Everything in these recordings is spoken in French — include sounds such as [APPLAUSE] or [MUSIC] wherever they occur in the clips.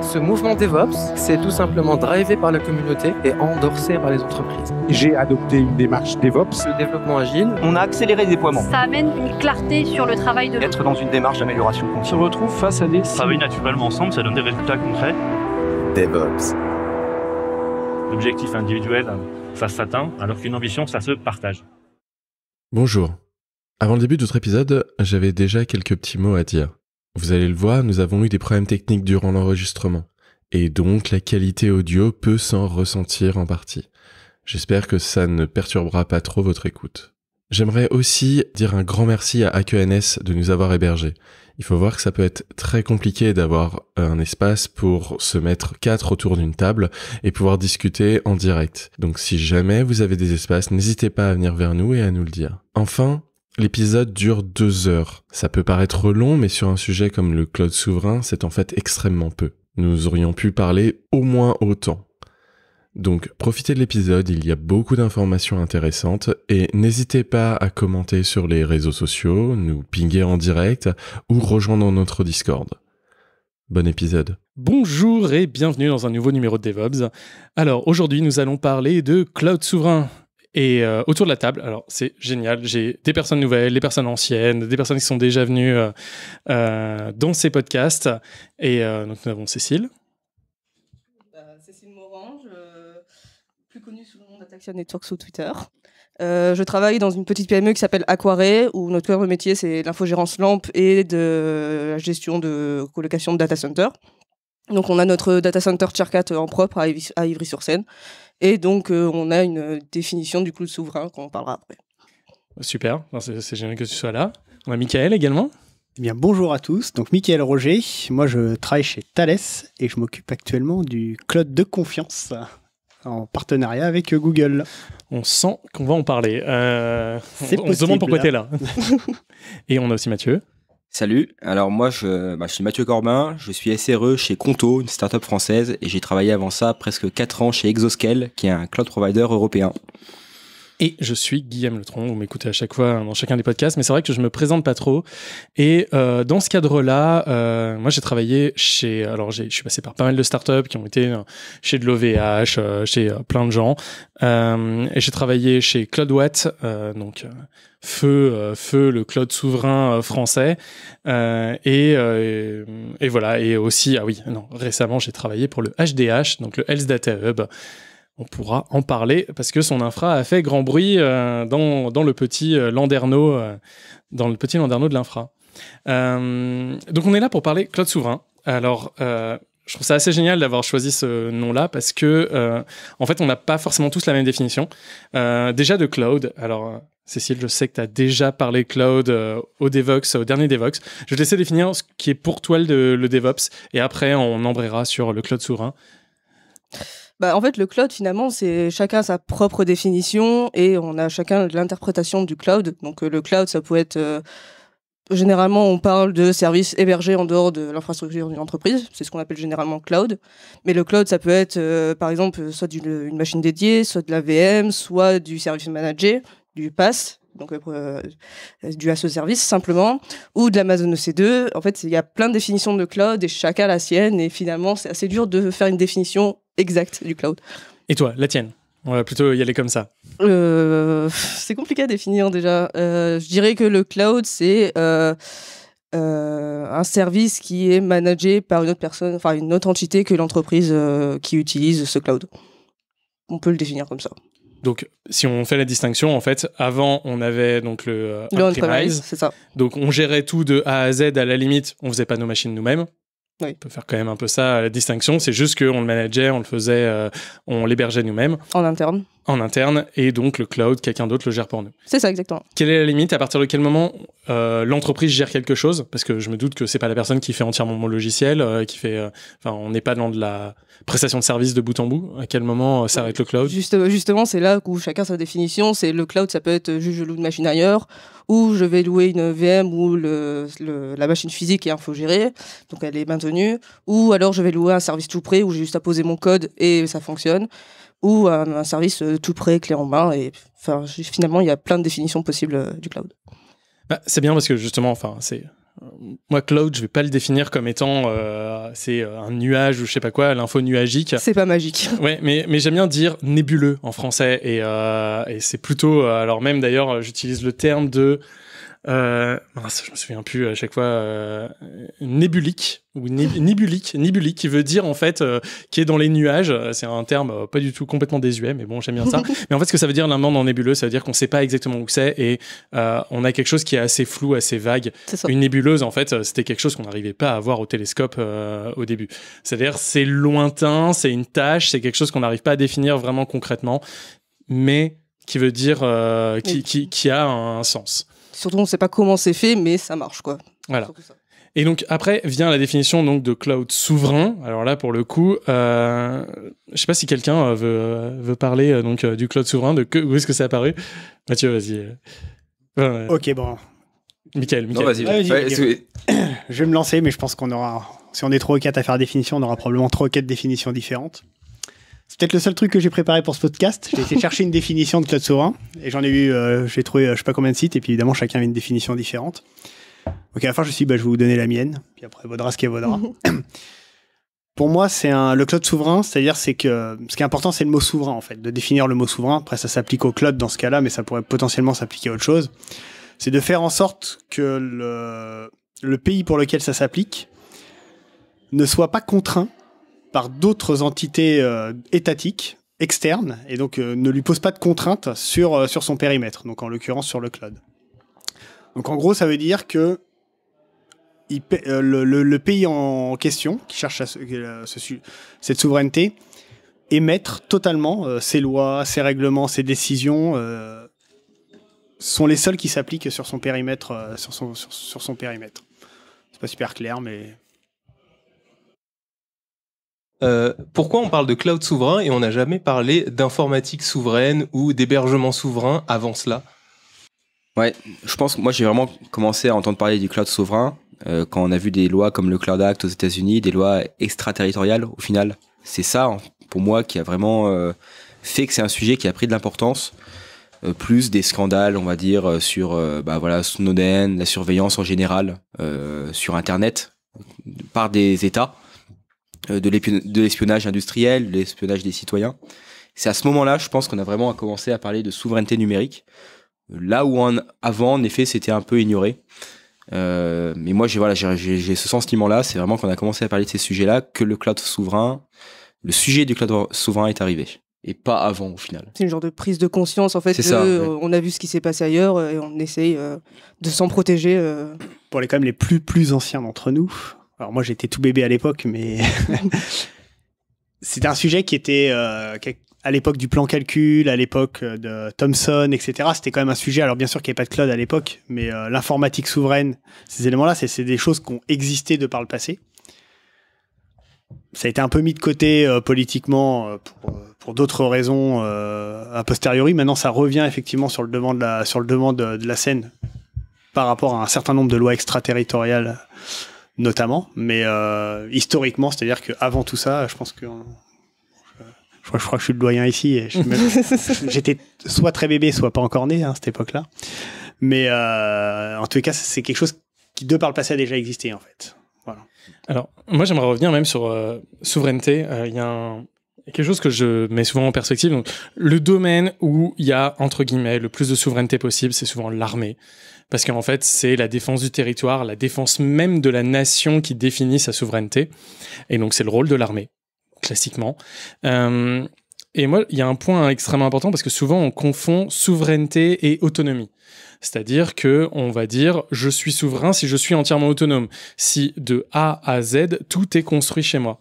Ce mouvement DevOps, c'est tout simplement drivé par la communauté et endorsé par les entreprises. J'ai adopté une démarche DevOps. Le développement agile. On a accéléré le déploiement. Ça amène une clarté sur le travail de Être dans une démarche d'amélioration continue. On se retrouve face à des... Travailler naturellement ensemble, ça donne des résultats concrets. DevOps. L'objectif individuel, ça s'atteint, alors qu'une ambition, ça se partage. Bonjour. Avant le début de notre épisode, j'avais déjà quelques petits mots à dire. Vous allez le voir, nous avons eu des problèmes techniques durant l'enregistrement, et donc la qualité audio peut s'en ressentir en partie. J'espère que ça ne perturbera pas trop votre écoute. J'aimerais aussi dire un grand merci à AQNS de nous avoir hébergés. Il faut voir que ça peut être très compliqué d'avoir un espace pour se mettre quatre autour d'une table et pouvoir discuter en direct. Donc si jamais vous avez des espaces, n'hésitez pas à venir vers nous et à nous le dire. Enfin, L'épisode dure deux heures. Ça peut paraître long, mais sur un sujet comme le cloud souverain, c'est en fait extrêmement peu. Nous aurions pu parler au moins autant. Donc profitez de l'épisode, il y a beaucoup d'informations intéressantes et n'hésitez pas à commenter sur les réseaux sociaux, nous pinguer en direct ou rejoindre notre Discord. Bon épisode. Bonjour et bienvenue dans un nouveau numéro de DevOps. Alors aujourd'hui nous allons parler de cloud souverain. Et euh, autour de la table, alors c'est génial, j'ai des personnes nouvelles, des personnes anciennes, des personnes qui sont déjà venues euh, euh, dans ces podcasts. Et donc nous avons Cécile. Cécile Morange, plus connue sous le nom d'Attaction Network sur Twitter. je travaille dans une petite PME qui s'appelle Aquaré, où notre cœur métier, c'est l'infogérance lampe et de la gestion de colocation de data center. Donc, on a notre data center 4 en propre à, Ivry-sur-Seine, et donc, euh, on a une euh, définition du cloud souverain qu'on parlera après. Super, c'est génial que tu sois là. On a Mickaël également. Eh bien, bonjour à tous. Donc, Mickaël Roger. Moi, je travaille chez Thales et je m'occupe actuellement du cloud de confiance en partenariat avec euh, Google. On sent qu'on va en parler. Euh, on, on se demande pourquoi tu es là. [LAUGHS] et on a aussi Mathieu. Salut, alors moi bah, je, suis Mathieu Corbin, je suis SRE chez Conto, une startup française, et j'ai travaillé avant ça presque 4 ans chez Exoscale, qui est un cloud provider européen. Et je suis Guillaume Letron. Vous m'écoutez à chaque fois hein, dans chacun des podcasts, mais c'est vrai que je me présente pas trop. Et euh, dans ce cadre-là, euh, moi j'ai travaillé chez. Alors je suis passé par pas mal de startups qui ont été euh, chez de l'OVH, euh, chez euh, plein de gens. et j'ai travaillé chez CloudWatt, donc feu, feu le cloud souverain français. Et, et, et, voilà. Et aussi, ah oui, non, récemment j'ai travaillé pour le HDH, donc le Health Data Hub on pourra en parler parce que son infra a fait grand bruit euh, euh, euh, dans, le petit landerneau, dans le petit de l'infra. donc on est là pour parler Claude souverain. Alors je trouve ça assez génial d'avoir choisi ce nom-là parce que en fait on n'a pas forcément tous la même définition. déjà de cloud. Alors Cécile, je sais que tu as déjà parlé cloud au DevOps, au dernier DevOps. Je vais te laisser définir ce qui est pour toi le, le DevOps et après on embrayera sur le cloud souverain bah, En fait, le cloud, finalement, c'est chacun sa propre définition et on a chacun l'interprétation du cloud. Donc, euh, le cloud, ça peut être. Euh, généralement, on parle de services hébergés en dehors de l'infrastructure d'une entreprise. C'est ce qu'on appelle généralement cloud. Mais le cloud, ça peut être, euh, par exemple, soit une, machine dédiée, soit de la VM, soit du service manager, du pass donc euh, euh à ce service simplement, ou de l'Amazon EC2. En fait, il y a plein de définitions de cloud et chacun la sienne. Et finalement, c'est assez dur de faire une définition exacte du cloud. Et toi, la tienne on va plutôt y aller comme ça. Euh, c'est compliqué à définir déjà. Euh, je dirais que le cloud, c'est un service qui est managé par une autre personne, enfin une autre entité que l'entreprise qui utilise ce cloud. On peut le définir comme ça. Donc, si on fait la distinction, en fait, avant, on avait donc le, euh, le on-premise. c'est ça. Donc, on gérait tout de A à Z. À la limite, on faisait pas nos machines nous-mêmes. Oui. On peut faire quand même un peu ça, la distinction. C'est juste qu'on le manageait, on le faisait, euh, on l'hébergeait nous-mêmes. En interne en interne et donc le cloud, quelqu'un d'autre le gère pour nous. C'est ça, exactement. Quelle est la limite À partir de quel moment euh, l'entreprise gère quelque chose Parce que je me doute que c'est pas la personne qui fait entièrement mon logiciel, euh, qui fait. Euh, enfin, on n'est pas dans de la prestation de service de bout en bout. À quel moment ça s'arrête le cloud Juste, Justement, c'est là où chacun sa définition. C'est le cloud, ça peut être juste je loue une machine ailleurs, ou je vais louer une VM où la machine physique est infogérée, donc elle est maintenue, ou alors je vais louer un service tout près, où j'ai juste à poser mon code et ça fonctionne ou un, service euh, tout prêt, clé en main. Et enfin, finalement, il y a plein de définitions possibles euh, du cloud. Bah, c'est bien parce que justement, enfin, c'est euh, moi, cloud, je ne vais pas le définir comme étant c'est un nuage ou je ne sais pas quoi, l'info nuagique. C'est pas magique. [LAUGHS] Ouais, mais, j'aime bien dire nébuleux en français et c'est plutôt alors même d'ailleurs, j'utilise le terme de euh, je me souviens plus à chaque fois. Euh, nébulique ou [LAUGHS] nébulique, qui veut dire en fait euh, qui est dans les nuages. Euh, c'est un terme euh, pas du tout complètement désuet, mais bon, j'aime bien ça. [LAUGHS] mais en fait, ce que ça veut dire monde en nébuleuse, ça veut dire qu'on sait pas exactement où c'est et on a quelque chose qui est assez flou, assez vague. Une nébuleuse, en fait, c'était quelque chose qu'on n'arrivait pas à voir au télescope au début. C'est-à-dire c'est lointain, c'est une tâche, c'est quelque chose qu'on n'arrive pas à définir vraiment concrètement, mais qui veut dire qui, a un sens. Surtout, on ne sait pas comment c'est fait, mais ça marche, quoi. Voilà. Et donc après vient la définition donc de cloud souverain. Alors là pour le coup, je euh, je sais pas si quelqu'un euh, veut, euh, veut parler donc du cloud souverain. De où est-ce que c'est apparu Mathieu, vas-y. ok bon. Michael, Michael. Non, vas-y. je vais me lancer, mais je pense qu'on aura, si on est trop quatre à faire définition, on aura probablement trois ou quatre définitions différentes. C'est peut-être le seul truc que j'ai préparé pour ce podcast. J'ai été chercher une définition de cloud souverain. et j'en ai eu, euh, j'ai trouvé euh, je sais pas combien de sites et puis évidemment chacun avait une définition différente. Donc à la fin je me suis dit bah, je vais vous donner la mienne, puis après vaudra ce qu'elle vaudra. [LAUGHS] pour moi c'est le cloud souverain, c'est-à-dire c'est que ce qui est important c'est le mot souverain en fait, de définir le mot souverain. Après ça s'applique au cloud dans ce cas-là, mais ça pourrait potentiellement s'appliquer à autre chose. C'est de faire en sorte que le pays pour lequel ça s'applique ne soit pas contraint par d'autres entités euh, étatiques externes et donc euh, ne lui pose pas de contraintes sur, euh, sur son périmètre, donc en l'occurrence sur le cloud. Donc en gros, ça veut dire que le, pays en question qui cherche à cette souveraineté émettre totalement ses lois, ses règlements, ses décisions sont les seuls qui s'appliquent sur son périmètre. sur, son, sur son périmètre. C'est pas super clair, mais euh, pourquoi on parle de cloud souverain et on n'a jamais parlé d'informatique souveraine ou d'hébergement souverain avant cela Ouais, je pense que moi j'ai vraiment commencé à entendre parler du cloud souverain euh, quand on a vu des lois comme le Cloud Act aux États-Unis, des lois extraterritoriales au final. C'est ça pour moi qui a vraiment euh, fait que c'est un sujet qui a pris de l'importance. plus des scandales, on va dire, sur bah, voilà, Snowden, la surveillance en général sur Internet par des États euh, de l'espionnage industriel, de l'espionnage des citoyens. C'est à ce moment-là, je pense qu'on a vraiment commencé à parler de souveraineté numérique, euh, là où avant, en effet, c'était un peu ignoré. Euh, mais moi, j'ai voilà, j'ai ce sentiment-là. C'est vraiment qu'on a commencé à parler de ces sujets-là que le cloud souverain, le sujet du cloud souverain est arrivé et pas avant au final. C'est une genre de prise de conscience en fait. On a vu ce qui s'est passé ailleurs et on essaye de s'en protéger. Pour les quand même les plus plus anciens d'entre nous, alors moi j'étais tout bébé à l'époque, mais [LAUGHS] [LAUGHS] c'est un sujet qui était euh, à l'époque du plan calcul, à l'époque euh, de Thomson, etc. C'était quand même un sujet. Alors bien sûr qu'il n'y avait pas de cloud à l'époque, mais euh, l'informatique souveraine, ces éléments-là, c'est des choses qui ont existé de par le passé. Ça a été un peu mis de côté politiquement pour, d'autres raisons a posteriori. Maintenant, ça revient effectivement sur le demande sur le de la scène par rapport à un certain nombre de lois extraterritoriales notamment, mais euh, historiquement, c'est-à-dire qu'avant tout ça, je pense que euh, je crois, que je suis le doyen ici. [LAUGHS] j'étais soit très bébé, soit pas encore né à hein, cette époque-là. Mais euh, en en tout cas, c'est quelque chose qui, de par le passé, a déjà existé en fait. Alors, moi, j'aimerais revenir même sur souveraineté. Il y a quelque chose que je mets souvent en perspective. Donc, le domaine où il y a, entre guillemets, le plus de souveraineté possible, c'est souvent l'armée parce qu'en fait, c'est la défense du territoire, la défense même de la nation qui définit sa souveraineté. Et donc, c'est le rôle de l'armée, classiquement. Euh, et moi, il y a un point extrêmement important parce que souvent on confond souveraineté et autonomie. C'est-à-dire que on va dire je suis souverain si je suis entièrement autonome, si de A à Z tout est construit chez moi.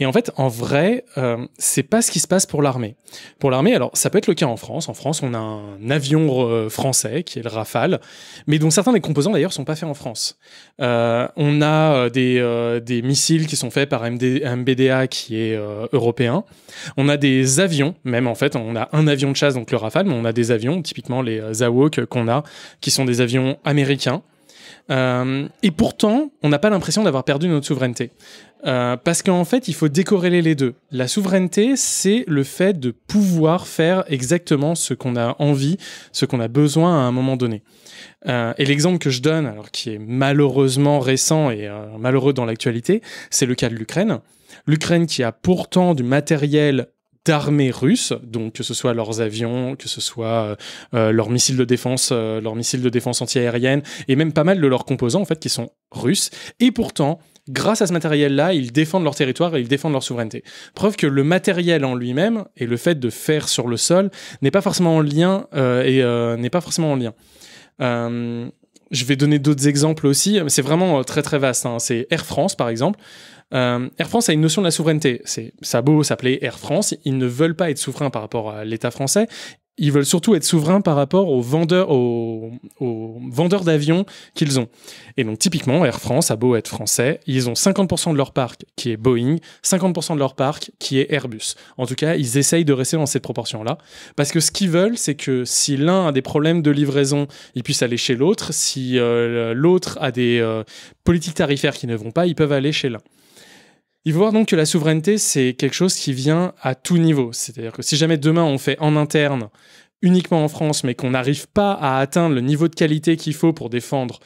Et en fait, en vrai, euh, c'est pas ce qui se passe pour l'armée. Pour l'armée, alors ça peut être le cas en France. En France, on a un avion euh, français qui est le Rafale, mais dont certains des composants d'ailleurs sont pas faits en France. Euh, on a des, des, missiles qui sont faits par MBDA qui est européen. On a des avions, même en fait, on a un avion de chasse donc le Rafale, mais on a des avions, typiquement les AWOC qu'on a, qui sont des avions américains. Euh, et pourtant, on n'a pas l'impression d'avoir perdu notre souveraineté. Euh, parce qu'en fait, il faut décorréler les deux. La souveraineté, c'est le fait de pouvoir faire exactement ce qu'on a envie, ce qu'on a besoin à un moment donné. Euh, et l'exemple que je donne, alors qui est malheureusement récent et malheureux dans l'actualité, c'est le cas de l'Ukraine. L'Ukraine qui a pourtant du matériel d'armées russes, donc que ce soit leurs avions, que ce soit euh, euh, leurs missiles de défense, euh, leurs missiles de défense antiaérienne, et même pas mal de leurs composants en fait qui sont russes. Et pourtant, grâce à ce matériel-là, ils défendent leur territoire et ils défendent leur souveraineté. Preuve que le matériel en lui-même et le fait de faire sur le sol n'est pas forcément en lien et n'est pas forcément en lien. je vais donner d'autres exemples aussi, mais c'est vraiment très très vaste. Hein. C'est Air France par exemple. Euh, Air France a une notion de la souveraineté. C'est ça a beau s'appeler Air France, ils ne veulent pas être souverains par rapport à l'État français. Ils veulent surtout être souverains par rapport aux vendeurs, d'avions qu'ils ont. Et donc typiquement, Air France a beau être français, ils ont 50% de leur parc qui est Boeing, 50% de leur parc qui est Airbus. En tout cas, ils essayent de rester dans cette proportion-là. Parce que ce qu'ils veulent, c'est que si l'un a des problèmes de livraison, ils puissent aller chez l'autre. Si euh, l'autre a des euh, politiques tarifaires qui ne vont pas, ils peuvent aller chez l'un. Il faut voir donc que la souveraineté, c'est quelque chose qui vient à tout niveau. C'est-à-dire que si jamais demain on fait en interne, uniquement en France, mais qu'on n'arrive pas à atteindre le niveau de qualité qu'il faut pour défendre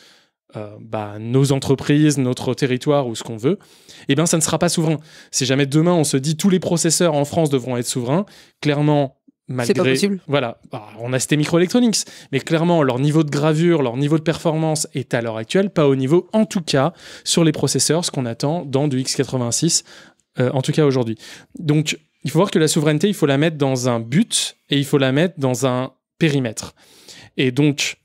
euh, bah, nos entreprises, notre territoire ou ce qu'on veut, eh bien ça ne sera pas souverain. Si jamais demain on se dit tous les processeurs en France devront être souverains, clairement Malgré, c'est pas possible. Voilà, bah, on a cité Microelectronics, mais clairement leur niveau de gravure, leur niveau de performance est à l'heure actuelle pas au niveau, en tout cas sur les processeurs, ce qu'on attend dans du x86, euh, en tout cas aujourd'hui. Donc il faut voir que la souveraineté, il faut la mettre dans un but et il faut la mettre dans un périmètre. Et donc,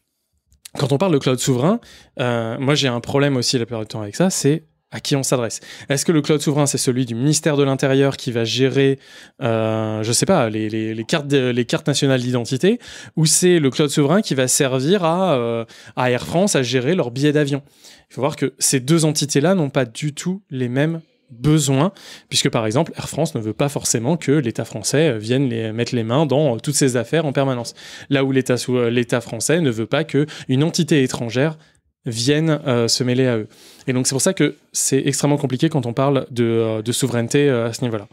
quand on parle de cloud souverain, euh, moi j'ai un problème aussi la plupart du temps avec ça, c'est à qui on s'adresse. Est-ce que le cloud souverain, c'est celui du ministère de l'Intérieur qui va gérer, je euh, je sais pas, les, cartes, nationales d'identité, ou c'est le cloud souverain qui va servir à, euh, Air France à gérer leurs billets d'avion Il faut voir que ces deux entités-là n'ont pas du tout les mêmes besoins puisque par exemple Air France ne veut pas forcément que l'État français vienne les, mettre les mains dans euh, toutes ses affaires en permanence. Là où l'État français ne veut pas que une entité étrangère viennent euh, se mêler à eux. Et donc c'est pour ça que c'est extrêmement compliqué quand on parle de, euh, de souveraineté euh, à ce niveau-là.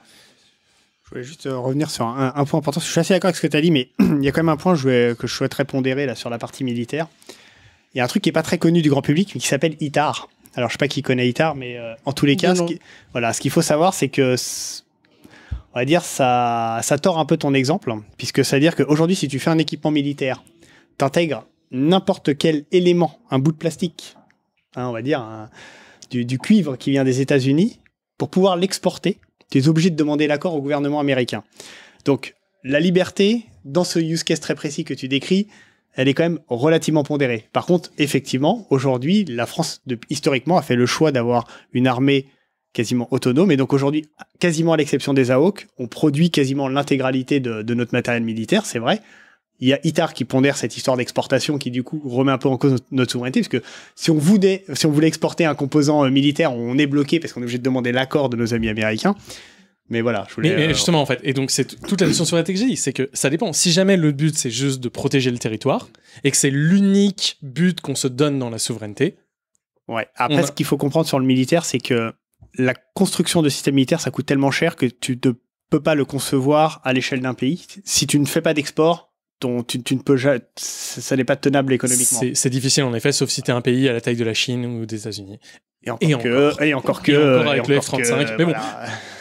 Je voulais juste revenir sur un, point important. Je suis assez d'accord avec ce que tu as dit, mais [CLEARS THROAT] il y a quand même un point que je souhaiterais pondérer là, sur la partie militaire. Il y a un truc qui n'est pas très connu du grand public, mais qui s'appelle ITAR. Alors, je sais pas qui connaît ITAR, mais en tous les cas, ce voilà, ce qu'il faut savoir, c'est que, on va dire, ça, ça tord un peu ton exemple, puisque ça veut dire qu'aujourd'hui, si tu fais un équipement militaire, tu intègres n'importe quel élément, un bout de plastique, hein, on va dire du, cuivre qui vient des États-Unis, pour pouvoir l'exporter, tu es obligé de demander l'accord au gouvernement américain. Donc la liberté, dans ce use case très précis que tu décris, elle est quand même relativement pondérée. Par contre, effectivement, aujourd'hui, la France, historiquement, a fait le choix d'avoir une armée quasiment autonome. Et donc aujourd'hui, quasiment à l'exception des AOC, on produit quasiment l'intégralité de notre matériel militaire, c'est vrai il y a ITAR qui pondère cette histoire d'exportation qui du coup remet un peu en cause notre, souveraineté parce que si on voulait exporter un composant euh, militaire, on est bloqué parce qu'on est obligé de demander l'accord de nos amis américains. Mais voilà, je voulais. Euh, justement, en fait, et donc c'est toute la notion sur la technologie, c'est que ça dépend. Si jamais le but c'est juste de protéger le territoire et que c'est l'unique but qu'on se donne dans la souveraineté. Ouais. Après, ce qu'il faut comprendre sur le militaire, c'est que la construction de systèmes militaires, ça coûte tellement cher que tu ne peux pas le concevoir à l'échelle d'un pays. Si tu ne fais pas d'export, tu, tu, ne peux ça, n'est pas tenable économiquement. C'est difficile en effet, sauf si tu es un pays à la taille de la Chine ou des États-Unis. Et encore, et que, avec le mais bon,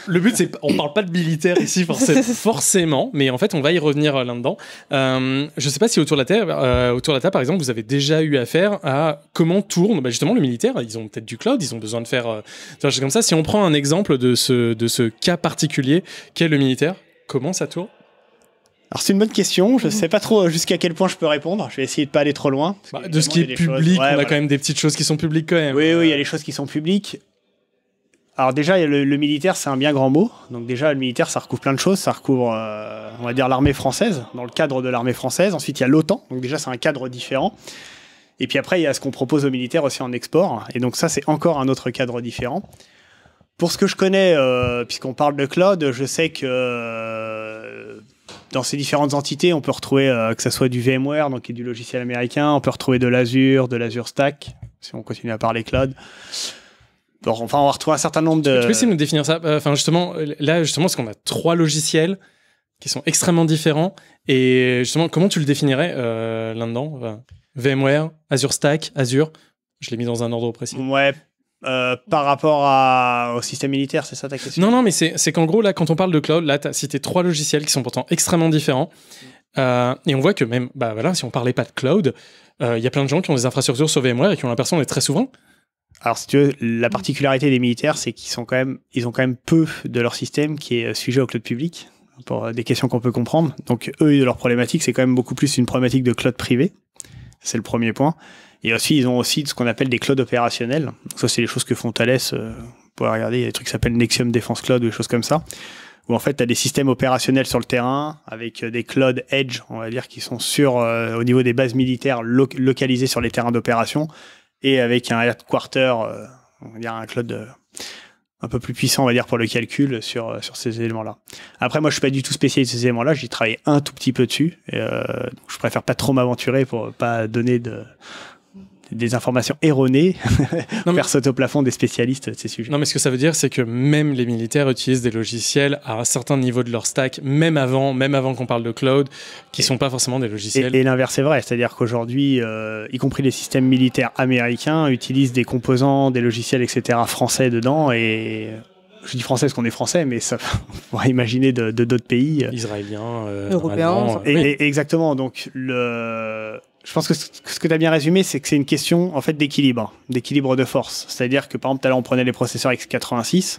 le but c'est, on parle pas de militaire [LAUGHS] ici forcément, mais en fait on va y revenir euh, là-dedans. Euh, je sais pas si autour de la Terre, euh, autour de la Terre, par exemple, vous avez déjà eu affaire à comment tourne bah, justement le militaire. Ils ont peut-être du cloud, ils ont besoin de faire euh, des choses comme ça. Si on prend un exemple de ce de ce cas particulier qu'est le militaire, comment ça tourne alors c'est une bonne question, je mhm. sais pas trop euh, jusqu'à quel point je peux répondre, je vais essayer de pas aller trop loin. Bah, de ce qui est public, on a quand même des petites choses qui sont publiques quand même. Oui, oui, il y a les choses qui sont publiques. Alors déjà, le, militaire, c'est un bien grand mot. Donc déjà, le militaire, ça recouvre plein de choses. Ça recouvre, euh, on va dire, l'armée française, dans le cadre de l'armée française. Ensuite, il y a l'OTAN, donc déjà, c'est un cadre différent. Et puis après, il y a ce qu'on propose aux militaires aussi en export. Et donc ça, c'est encore un autre cadre différent. Pour ce que je connais, euh, puisqu'on parle de cloud, je sais que dans ces différentes entités, on peut retrouver euh, que ça soit du VMware, donc qui du logiciel américain, on peut retrouver de l'Azure, de l'Azure Stack, si on continue à parler cloud. Bon, enfin, on va retrouver un certain nombre de. Tu peux essayer de nous définir ça euh, Enfin, justement, euh, là, justement, parce qu'on a trois logiciels qui sont extrêmement différents. Et justement, comment tu le définirais l'un là-dedans VMware, Azure Stack, Azure. Je l'ai mis dans un ordre précis. Ouais, euh, par rapport au système militaire, c'est ça ta question Non, non, mais c'est qu'en gros, là, quand on parle de cloud, là, tu as cité trois logiciels qui sont pourtant extrêmement différents. Euh, et on voit que même, bah voilà, si on parlait pas de cloud, euh, il y a plein de gens qui ont des infrastructures sur VMware et qui ont l'impression d'être très souvent. Alors, si tu la particularité des militaires, c'est qu'ils ont quand même peu de leur système qui est sujet au cloud public pour des questions qu'on peut comprendre. Donc, eux, de leur problématique, c'est quand même beaucoup plus une problématique de cloud privé. C'est le premier point. Et aussi, ils ont aussi ce qu'on appelle des clouds opérationnels. ça, c'est les choses que font Thales. vous euh, pouvez regarder, il y a des trucs qui s'appellent Nexium Defense Cloud ou des choses comme ça. Où en fait, tu as des systèmes opérationnels sur le terrain avec euh, des clouds edge, on va dire, qui sont sur, euh, au niveau des bases militaires localisées sur les terrains d'opération et avec un headquarter, on va dire un cloud un peu plus puissant, on va dire, pour le calcul sur, sur ces éléments-là. Après, moi, je ne suis pas du tout spécialiste de ces éléments-là. J'y travaille un tout petit peu dessus. Et, je préfère pas trop m'aventurer pour pas donner de, des informations erronées [LAUGHS] non, mais... au plafond des spécialistes de ces sujets. Non, mais ce que ça veut dire, c'est que même les militaires utilisent des logiciels à un certain niveau de leur stack, même avant, même avant qu'on parle de cloud, qui sont pas forcément des logiciels. Et, l'inverse est vrai, c'est-à-dire qu'aujourd'hui, euh, y compris les systèmes militaires américains utilisent des composants, des logiciels, etc., français dedans et je dis français parce qu'on est français, mais ça, [LAUGHS] on pourrait imaginer de d'autres pays. Euh, Israéliens, euh, européens. exactement. Donc, le, je pense que ce que tu as bien résumé, c'est que c'est une question en fait d'équilibre, d'équilibre de force. C'est-à-dire que par exemple, tout à l'heure, on prenait les processeurs x86.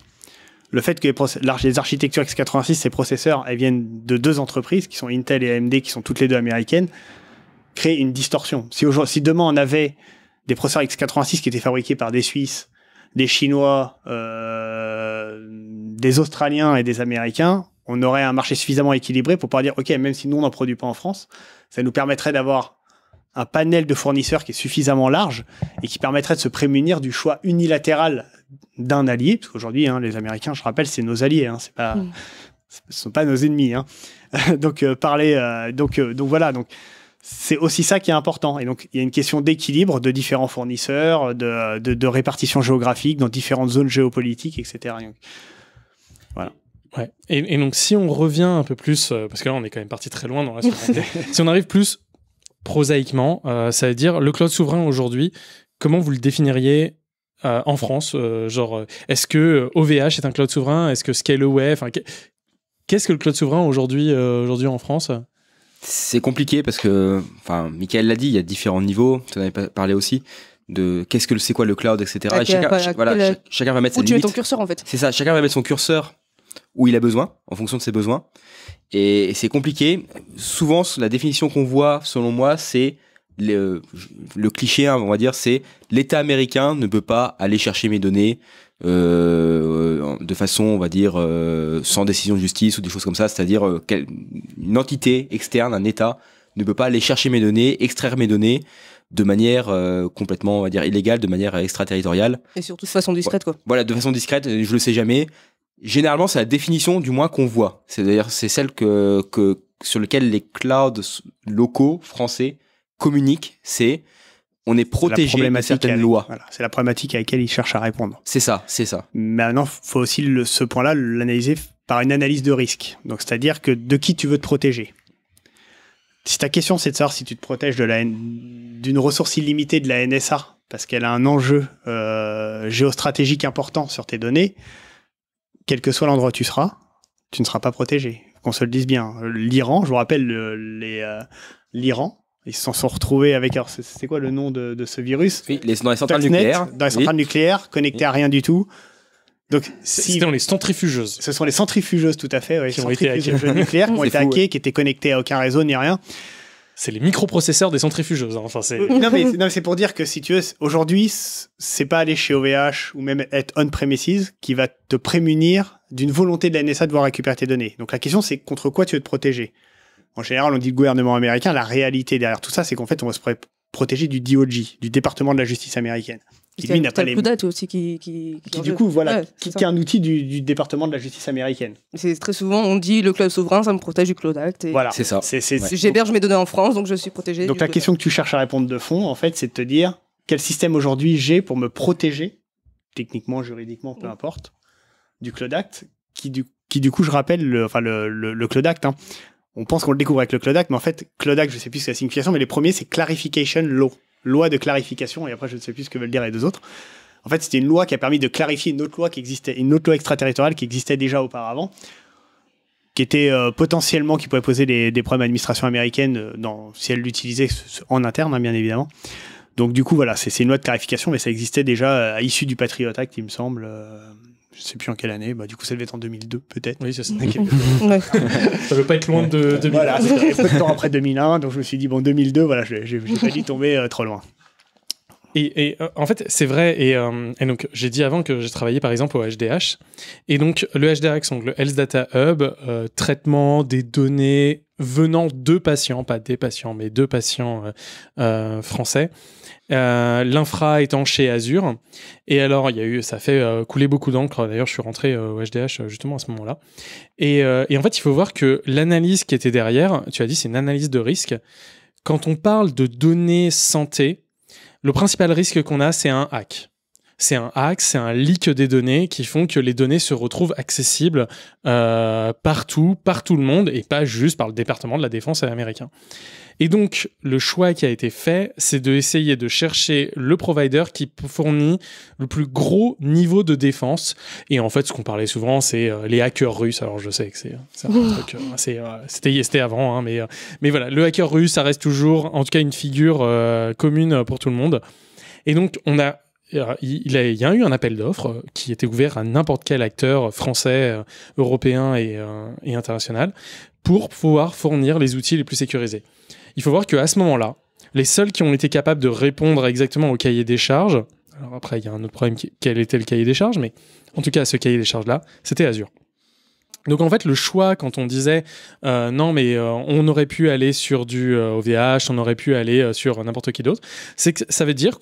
Le fait que les, architectures x86, ces processeurs, elles viennent de deux entreprises, qui sont Intel et AMD, qui sont toutes les deux américaines, crée une distorsion. Si, demain on avait des processeurs x86 qui étaient fabriqués par des Suisses, des Chinois, euh, des Australiens et des Américains, on aurait un marché suffisamment équilibré pour pouvoir dire, OK, même si nous, on n'en produit pas en France, ça nous permettrait d'avoir un panel de fournisseurs qui est suffisamment large et qui permettrait de se prémunir du choix unilatéral d'un allié, parce qu'aujourd'hui, hein, les Américains, je rappelle, c'est nos alliés, hein, c'est hmm. ce sont pas nos ennemis. Hein. [LAUGHS] donc euh, parler, euh, donc, euh, donc voilà, donc c'est aussi ça qui est important. Et donc il y a une question d'équilibre de différents fournisseurs, de, de, répartition géographique dans différentes zones géopolitiques, etc. voilà. Et, donc si on revient un peu plus, parce que là on est quand même parti très loin dans la [LAUGHS] si on arrive plus prosaïquement, euh, ça veut dire le cloud souverain aujourd'hui, comment vous le définiriez euh, en France euh, Genre, est-ce que OVH est un cloud souverain Est-ce que Scaleway enfin, Qu'est-ce que le cloud souverain aujourd'hui aujourd'hui en France C'est compliqué parce que, enfin, Michael l'a dit, il y a différents niveaux. Tu en avais parlé aussi de qu'est-ce que c'est quoi le cloud, etc. chacun, voilà, chacun va mettre où curseur C'est ça, chacun va mettre son curseur où il a besoin, en fonction de ses besoins. Et, c'est compliqué. Souvent, la définition qu'on voit, selon moi, c'est le, cliché, hein, on va dire, c'est l'État américain ne peut pas aller chercher mes données euh, de façon, on va dire, euh, sans décision de justice ou des choses comme ça. C'est-à-dire euh, qu'une entité externe, un État, ne peut pas aller chercher mes données, extraire mes données de manière complètement, on va dire, illégale, de manière extraterritoriale. Et surtout de façon discrète, quoi. Voilà, de façon discrète, je le sais jamais. Généralement, c'est la définition du moins qu'on voit. C'est-à-dire, c'est celle que, que, sur laquelle les clouds locaux français communiquent. C'est on est protégé de certaines lois. Voilà, c'est la problématique à laquelle ils cherchent à répondre. C'est ça, c'est ça. Mais maintenant, faut aussi ce point-là l'analyser par une analyse de risque. Donc, c'est-à-dire que de qui tu veux te protéger. Si ta question c'est de savoir si tu te protèges de la d'une ressource illimitée de la NSA parce qu'elle a un enjeu euh, géostratégique important sur tes données, quel que soit l'endroit où tu seras, tu ne seras pas protégé. Qu'on se le dise bien. L'Iran, je vous rappelle, euh, l'Iran, ils s'en sont retrouvés avec. Alors, c'est quoi le nom de, ce virus dans les centrales nucléaires. Dans les centrales nucléaires, connectées à rien du tout. Donc, si dans les centrifugeuses. Ce sont les centrifugeuses, tout à fait. Ouais, qui ont été nucléaires qui ont [LAUGHS] été hackées, qui étaient connectées à aucun réseau ni rien c'est les microprocesseurs des centrifugeuses. Hein. Enfin, euh, c'est... non, mais, c'est pour dire que si tu es... aujourd'hui, c'est pas aller chez OVH ou même être on-premises qui va te prémunir d'une volonté de la NSA de voir récupérer tes données. Donc la question, c'est contre quoi tu veux te protéger En général, on dit le gouvernement américain. La réalité derrière tout ça, c'est qu'en fait, on va se protéger du DOJ, du département de la justice américaine aussi qui. Qui, du coup, voilà, qui, est un outil du, du, département de la justice américaine. C'est très souvent, on dit le cloud souverain, ça me protège du cloud act. Et... Voilà, c'est ça. J'héberge mes données en France, donc je suis protégé. Donc la question que tu cherches à répondre de fond, en fait, c'est de te dire quel système aujourd'hui j'ai pour me protéger, techniquement, juridiquement, peu importe, du cloud act, qui du, qui, du coup, je rappelle, le, enfin, le, le, le cloud act, hein. on pense qu'on le découvre avec le act mais en fait, act je sais plus ce que la signification, mais les premiers, c'est Clarification Law loi de clarification, et après je ne sais plus ce que veulent dire les deux autres. En fait, c'était une loi qui a permis de clarifier une autre loi qui existait, une autre loi extraterritoriale qui existait déjà auparavant, qui était euh, potentiellement qui pouvait poser des, problèmes à l'administration américaine euh, si elle l'utilisait en interne, hein, bien évidemment. Donc du coup, voilà, c'est une loi de clarification, mais ça existait déjà euh, à issue du Patriot Act, il me semble je sais plus en quelle année, bah, du coup ça devait être en 2002 peut-être. Oui, ne ça. [LAUGHS] ça veut pas être loin de 2000. Voilà, peu de temps après 2001, donc je me suis dit, bon, 2002, voilà, j'ai pas dit tomber euh, trop loin. Et, euh, en fait, c'est vrai. Euh, et, donc, j'ai dit avant que j'ai travaillé par exemple au HDH. Et donc, le HDH, donc le Health Data Hub, traitement des données venant de patients, pas des patients, mais de patients français. Euh, l'infra étant chez Azure. Et alors, il y a eu, ça fait euh, couler beaucoup d'encre. D'ailleurs, je suis rentré euh, au HDH justement à ce moment-là. Et, et, en fait, il faut voir que l'analyse qui était derrière, tu as dit, c'est une analyse de risque. Quand on parle de données santé, le principal risque qu'on a, c'est un hack. C'est un hack, c'est un leak des données qui font que les données se retrouvent accessibles partout, par tout le monde, et pas juste par le département de la défense américain. Et donc, le choix qui a été fait, c'est d'essayer de chercher le provider qui fournit le plus gros niveau de défense. Et en fait, ce qu'on parlait souvent, c'est euh, les hackers russes. Alors, je sais que c'est euh, euh, c'était avant, hein, mais, mais voilà, le hacker russe, ça reste toujours, en tout cas, une figure commune pour tout le monde. Et donc, on a il, y a eu un appel d'offres qui était ouvert à n'importe quel acteur français, européen et international pour pouvoir fournir les outils les plus sécurisés. Il faut voir qu'à ce moment-là, les seuls qui ont été capables de répondre exactement au cahier des charges, alors après, il y a un autre problème, quel était le cahier des charges, mais en tout cas, ce cahier des charges-là, c'était Azure. Donc en fait, le choix, quand on disait euh, non, mais euh, on aurait pu aller sur du OVH, euh, on aurait pu aller sur n'importe qui d'autre, c'est que ça veut dire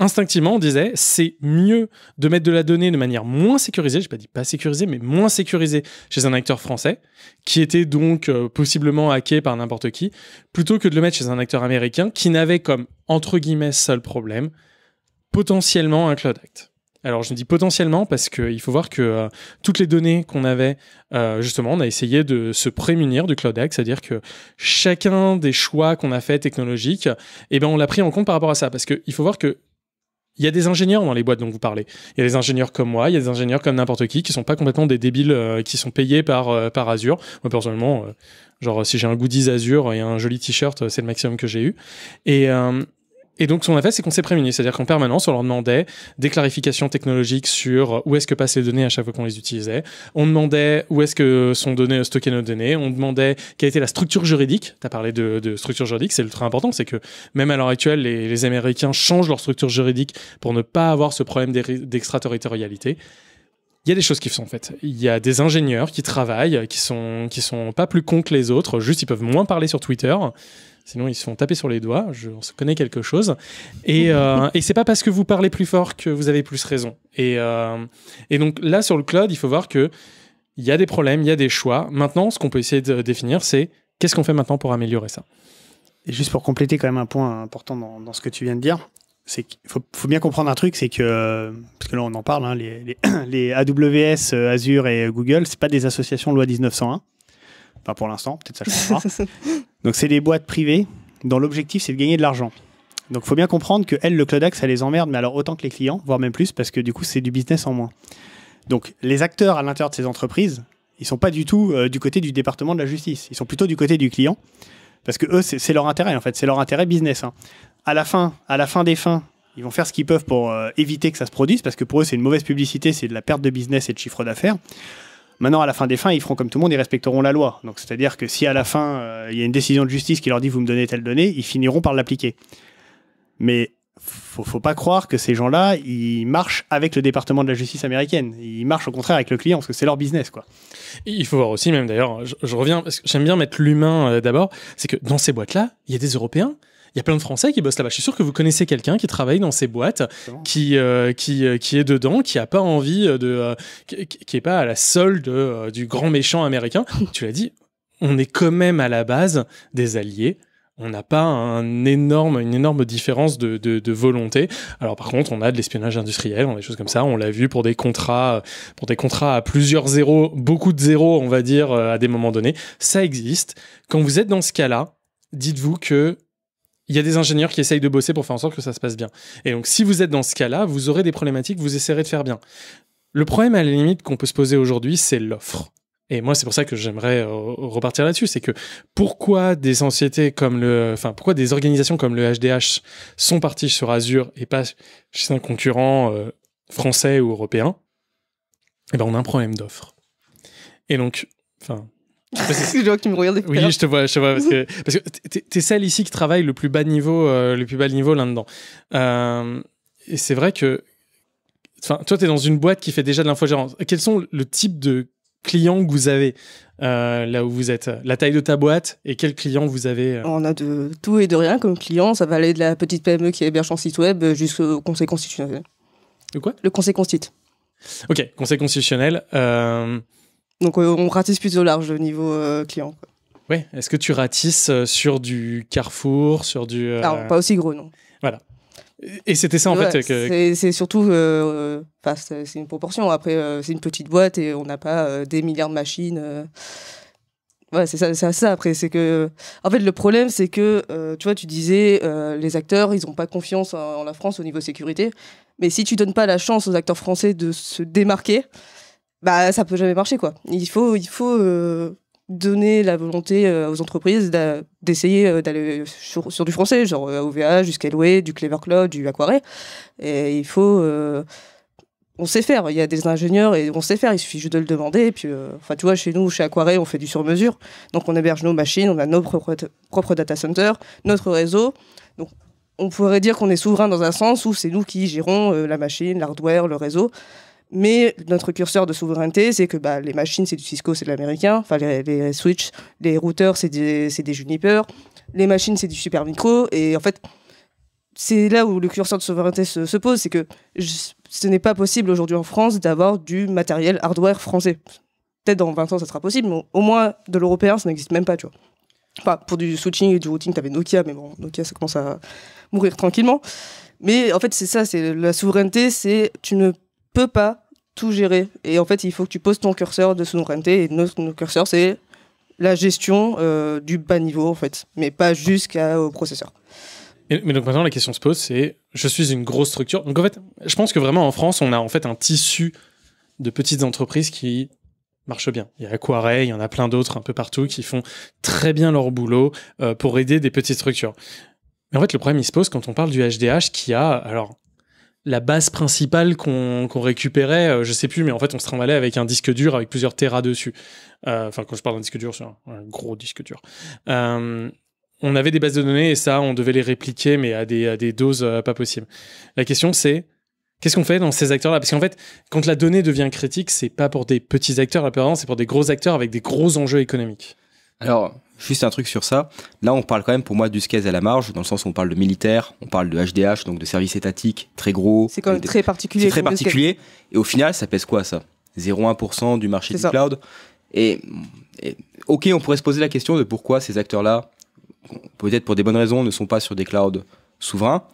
instinctivement, on disait c'est mieux de mettre de la donnée de manière moins sécurisée, Je pas dis pas sécurisée, mais moins sécurisée chez un acteur français, qui était donc euh, possiblement hacké par n'importe qui, plutôt que de le mettre chez un acteur américain qui n'avait comme, entre guillemets, seul problème, potentiellement un Cloud Act. Alors je dis potentiellement parce qu'il faut voir que euh, toutes les données qu'on avait, euh, justement, on a essayé de se prémunir du Cloud Act, c'est-à-dire que chacun des choix qu'on a fait technologiques, eh bien on l'a pris en compte par rapport à ça. Parce qu'il faut voir que il y a des ingénieurs dans les boîtes dont vous parlez. Il y a des ingénieurs comme moi, il y a des ingénieurs comme n'importe qui qui sont pas complètement des débiles euh, qui sont payés par, euh, par Azure. Moi, personnellement, euh, genre, si j'ai un goodies Azure et un joli t-shirt, c'est le maximum que j'ai eu. Et, et donc, ce qu'on a fait, c'est qu'on s'est prémunis. C'est-à-dire qu'en permanence, on leur demandait des clarifications technologiques sur où est-ce que passent les données à chaque fois qu'on les utilisait. On demandait où est-ce que sont données, stockées nos données. On demandait quelle était la structure juridique. Tu as parlé de, structure juridique. C'est le très important. C'est que même à l'heure actuelle, les, Américains changent leur structure juridique pour ne pas avoir ce problème d'extraterritorialité. Il y a des choses qui sont faites. Il y a des ingénieurs qui travaillent, qui sont, qui sont pas plus cons que les autres. Juste, ils peuvent moins parler sur Twitter. Sinon, ils se font taper sur les doigts. Je, on se connaît quelque chose. Et, ce euh, et c'est pas parce que vous parlez plus fort que vous avez plus raison. Euh, et, donc là, sur le cloud, il faut voir que il y a des problèmes, il y a des choix. Maintenant, ce qu'on peut essayer de définir, c'est qu'est-ce qu'on fait maintenant pour améliorer ça. Et juste pour compléter quand même un point important dans, ce que tu viens de dire, c'est qu'il faut, bien comprendre un truc, c'est que parce que là on en parle, hein, les, les, AWS, [CLEARS THROAT] euh, Azure et Google, c'est pas des associations loi 1901 pas pour l'instant, peut-être ça changera. [LAUGHS] Donc, c'est des boîtes privées dont l'objectif, c'est de gagner de l'argent. Donc, il faut bien comprendre que, elles, le Clodax, ça les emmerde, mais alors autant que les clients, voire même plus, parce que du coup, c'est du business en moins. Donc, les acteurs à l'intérieur de ces entreprises, ils sont pas du tout euh, du côté du département de la justice. Ils sont plutôt du côté du client, parce que eux, c'est leur intérêt, en fait. C'est leur intérêt business. Hein. À la fin, à la fin des fins, ils vont faire ce qu'ils peuvent pour euh, éviter que ça se produise, parce que pour eux, c'est une mauvaise publicité, c'est de la perte de business et de chiffre d'affaires. Maintenant, à la fin des fins, ils feront comme tout le monde, ils respecteront la loi. Donc, c'est-à-dire que si à la fin, euh, il y a une décision de justice qui leur dit vous me donnez telle donnée, ils finiront par l'appliquer. Mais faut, faut pas croire que ces gens-là, ils marchent avec le département de la justice américaine. Ils marchent au contraire avec le client parce que c'est leur business, quoi. Il faut voir aussi, même d'ailleurs, je, reviens, j'aime bien mettre l'humain euh, d'abord, c'est que dans ces boîtes-là, il y a des Européens il y a plein de Français qui bossent là-bas. Je suis sûr que vous connaissez quelqu'un qui travaille dans ces boîtes, qui, qui, qui est dedans, qui n'a pas envie de. qui n'est pas à la solde euh, du grand méchant américain. [LAUGHS] tu l'as dit, on est quand même à la base des alliés on n'a pas un énorme, une énorme différence de, de, volonté. Alors par contre, on a de l'espionnage industriel, on a des choses comme ça. On l'a vu pour des contrats, euh, pour des contrats à plusieurs zéros, beaucoup de zéros, on va dire, euh, à des moments donnés. Ça existe. Quand vous êtes dans ce cas-là, dites-vous que il y a des ingénieurs qui essayent de bosser pour faire en sorte que ça se passe bien. Et donc, si vous êtes dans ce cas-là, vous aurez des problématiques, vous essaierez de faire bien. Le problème, à la limite, qu'on peut se poser aujourd'hui, c'est l'offre. Et moi, c'est pour ça que j'aimerais euh, repartir là-dessus. C'est que pourquoi des sociétés comme le, enfin, pourquoi des organisations comme le HDH sont parties sur Azure et pas chez un concurrent euh, français ou européen? Eh ben, on a un problème d'offre. Et donc, enfin, je vois que tu me regardes. Oui, je te vois, je te vois parce que t'es celle ici qui travaille le plus bas niveau, euh, le plus bas niveau là-dedans. Euh, et c'est vrai que, enfin, toi, t'es dans une boîte qui fait déjà de l'infogérance. Quels sont le type de clients que vous avez euh, là où vous êtes La taille de ta boîte et quels clients vous avez On a de tout et de rien comme clients. Ça va aller de la petite PME qui héberge son site web jusqu'au conseil constitutionnel. Le quoi Le conseil constitutionnel. Ok, conseil constitutionnel. Euh... Donc euh, on ratisse plutôt large au niveau euh, client. Quoi. Est-ce que tu ratisses euh, sur du Carrefour, sur du. pas aussi gros, non. Voilà. Et c'était ça en fait. C'est surtout. Enfin, c'est une proportion. Après, c'est une petite boîte et on n'a pas des milliards de machines. Ouais, c'est ça, ça, Après, c'est que. En fait, le problème, c'est que, tu vois, tu disais, les acteurs, ils n'ont pas confiance en, en, la France au niveau sécurité. Mais si tu donnes pas la chance aux acteurs français de se démarquer, bah ça peut jamais marcher quoi. Il faut il faut euh, donner la volonté euh, aux entreprises d'essayer euh, d'aller sur, du français, genre OVA jusqu'à louer du Clever Cloud, du Aquaré. Et il faut on sait faire, il y a des ingénieurs et on sait faire, il suffit juste de le demander. puis, enfin, tu vois, chez nous, chez Aquaré, on fait du sur-mesure. Donc, on héberge nos machines, on a nos propres, data centers, notre réseau. Donc, on pourrait dire qu'on est souverain dans un sens où c'est nous qui gérons la machine, l'hardware, le réseau. Mais notre curseur de souveraineté, c'est que bah, les machines, c'est du Cisco, c'est de l'américain. Enfin, les, switches, les routeurs, c'est des, des Juniper. Les machines, c'est du super micro Et en fait, c'est là où le curseur de souveraineté se, pose. C'est que ce n'est pas possible aujourd'hui en France d'avoir du matériel hardware français. Peut-être dans 20 ans, ça sera possible, mais au moins de l'européen, ça n'existe même pas, tu vois. Enfin, pour du switching et du routing, avais Nokia, mais bon, Nokia, ça commence à mourir tranquillement. Mais en fait, c'est ça, c'est la souveraineté, c'est tu ne peut pas tout gérer. Et en fait, il faut que tu poses ton curseur de souveraineté. Et notre, curseur, c'est la gestion euh, du bas niveau, en fait, mais pas jusqu'au processeur. mais donc maintenant, la question se pose, c'est je suis une grosse structure. Donc en fait, je pense que vraiment en France, on a en fait un tissu de petites entreprises qui marche bien. Il y a Aquarey, il y en a plein d'autres un peu partout qui font très bien leur boulot euh, pour aider des petites structures. Mais en fait, le problème, il se pose quand on parle du HDH qui a, alors, la base principale qu'on récupérait, euh, je sais plus, mais en fait, on se trimballait avec un disque dur avec plusieurs terras dessus. Euh, enfin, quand je parle d'un disque dur, c'est un, gros disque dur. Euh, on avait des bases de données et ça, on devait les répliquer, mais à des, doses pas possibles. La question, c'est qu'est-ce qu'on fait dans ces acteurs-là Parce qu'en fait, quand la donnée devient critique, c'est pas pour des petits acteurs, la c'est pour des gros acteurs avec des gros enjeux économiques. Alors, Juste un truc sur ça. Là, on parle quand même pour moi du SCAS à la marge, dans le sens où on parle de militaire, on parle de HDH, donc de services étatiques très gros. C'est quand même très particulier. C'est très particulier. Et au final, ça pèse quoi ça 0,1% du marché du cloud. Et, ok, on pourrait se poser la question de pourquoi ces acteurs-là, peut-être pour des bonnes raisons, ne sont pas sur des clouds souverains.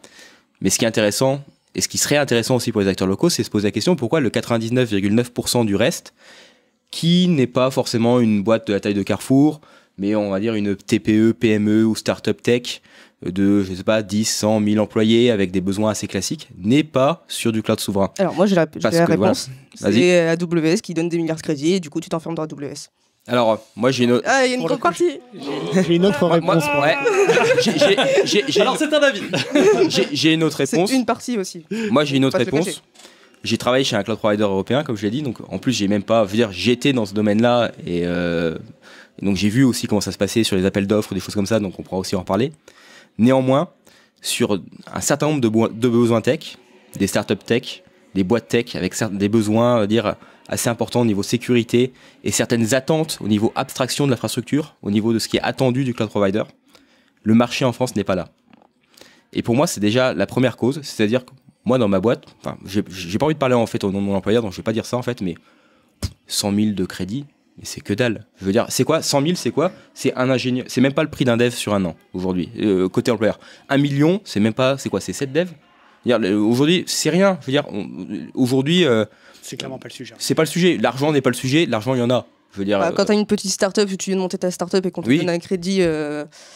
Mais ce qui est intéressant, et ce qui serait intéressant aussi pour les acteurs locaux, c'est se poser la question pourquoi le 99,9% du reste, qui n'est pas forcément une boîte de la taille de Carrefour, mais on va dire une TPE, PME ou startup tech de, je sais pas, 10, 100, 1000 employés avec des besoins assez classiques n'est pas sur du cloud souverain. Alors, moi, j'ai la, réponse. C'est AWS qui donne des milliards de crédits et du coup, tu t'enfermes dans AWS. Alors, moi, j'ai une autre. Ah, il y a une autre partie J'ai une autre réponse. ouais. Alors, c'est un avis [LAUGHS] J'ai une autre réponse. C'est une partie aussi. Moi, j'ai une autre réponse. J'ai travaillé chez un cloud provider européen, comme je l'ai dit, donc en plus, j'ai même pas. Je veux dire, j'étais dans ce domaine-là et. Euh, donc j'ai vu aussi comment ça se passait sur les appels d'offres, des choses comme ça, donc on pourra aussi en parler. Néanmoins, sur un certain nombre de, besoins tech, des startups tech, des boîtes tech avec des besoins, euh, dire assez importants au niveau sécurité et certaines attentes au niveau abstraction de l'infrastructure, au niveau de ce qui est attendu du cloud provider, le marché en France n'est pas là. Et pour moi, c'est déjà la première cause, c'est-à-dire que moi, dans ma boîte, j'ai pas envie de parler en fait au nom de mon employeur, donc je vais pas dire ça en fait, mais 100 000 de crédit, c'est que dalle. Je veux dire, c'est quoi 100 000, c'est quoi C'est un ingénieur. C'est même pas le prix d'un dev sur un an aujourd'hui, euh, côté employeur. Un million, c'est même pas. C'est quoi C'est 7 devs Aujourd'hui, c'est rien. Je veux dire, aujourd'hui. Euh, c'est clairement pas le sujet. C'est pas le sujet. L'argent n'est pas le sujet. L'argent, il y en a. Je veux dire, bah, quand euh, tu as une petite start-up, tu viens de monter ta start-up et qu'on te donne un crédit.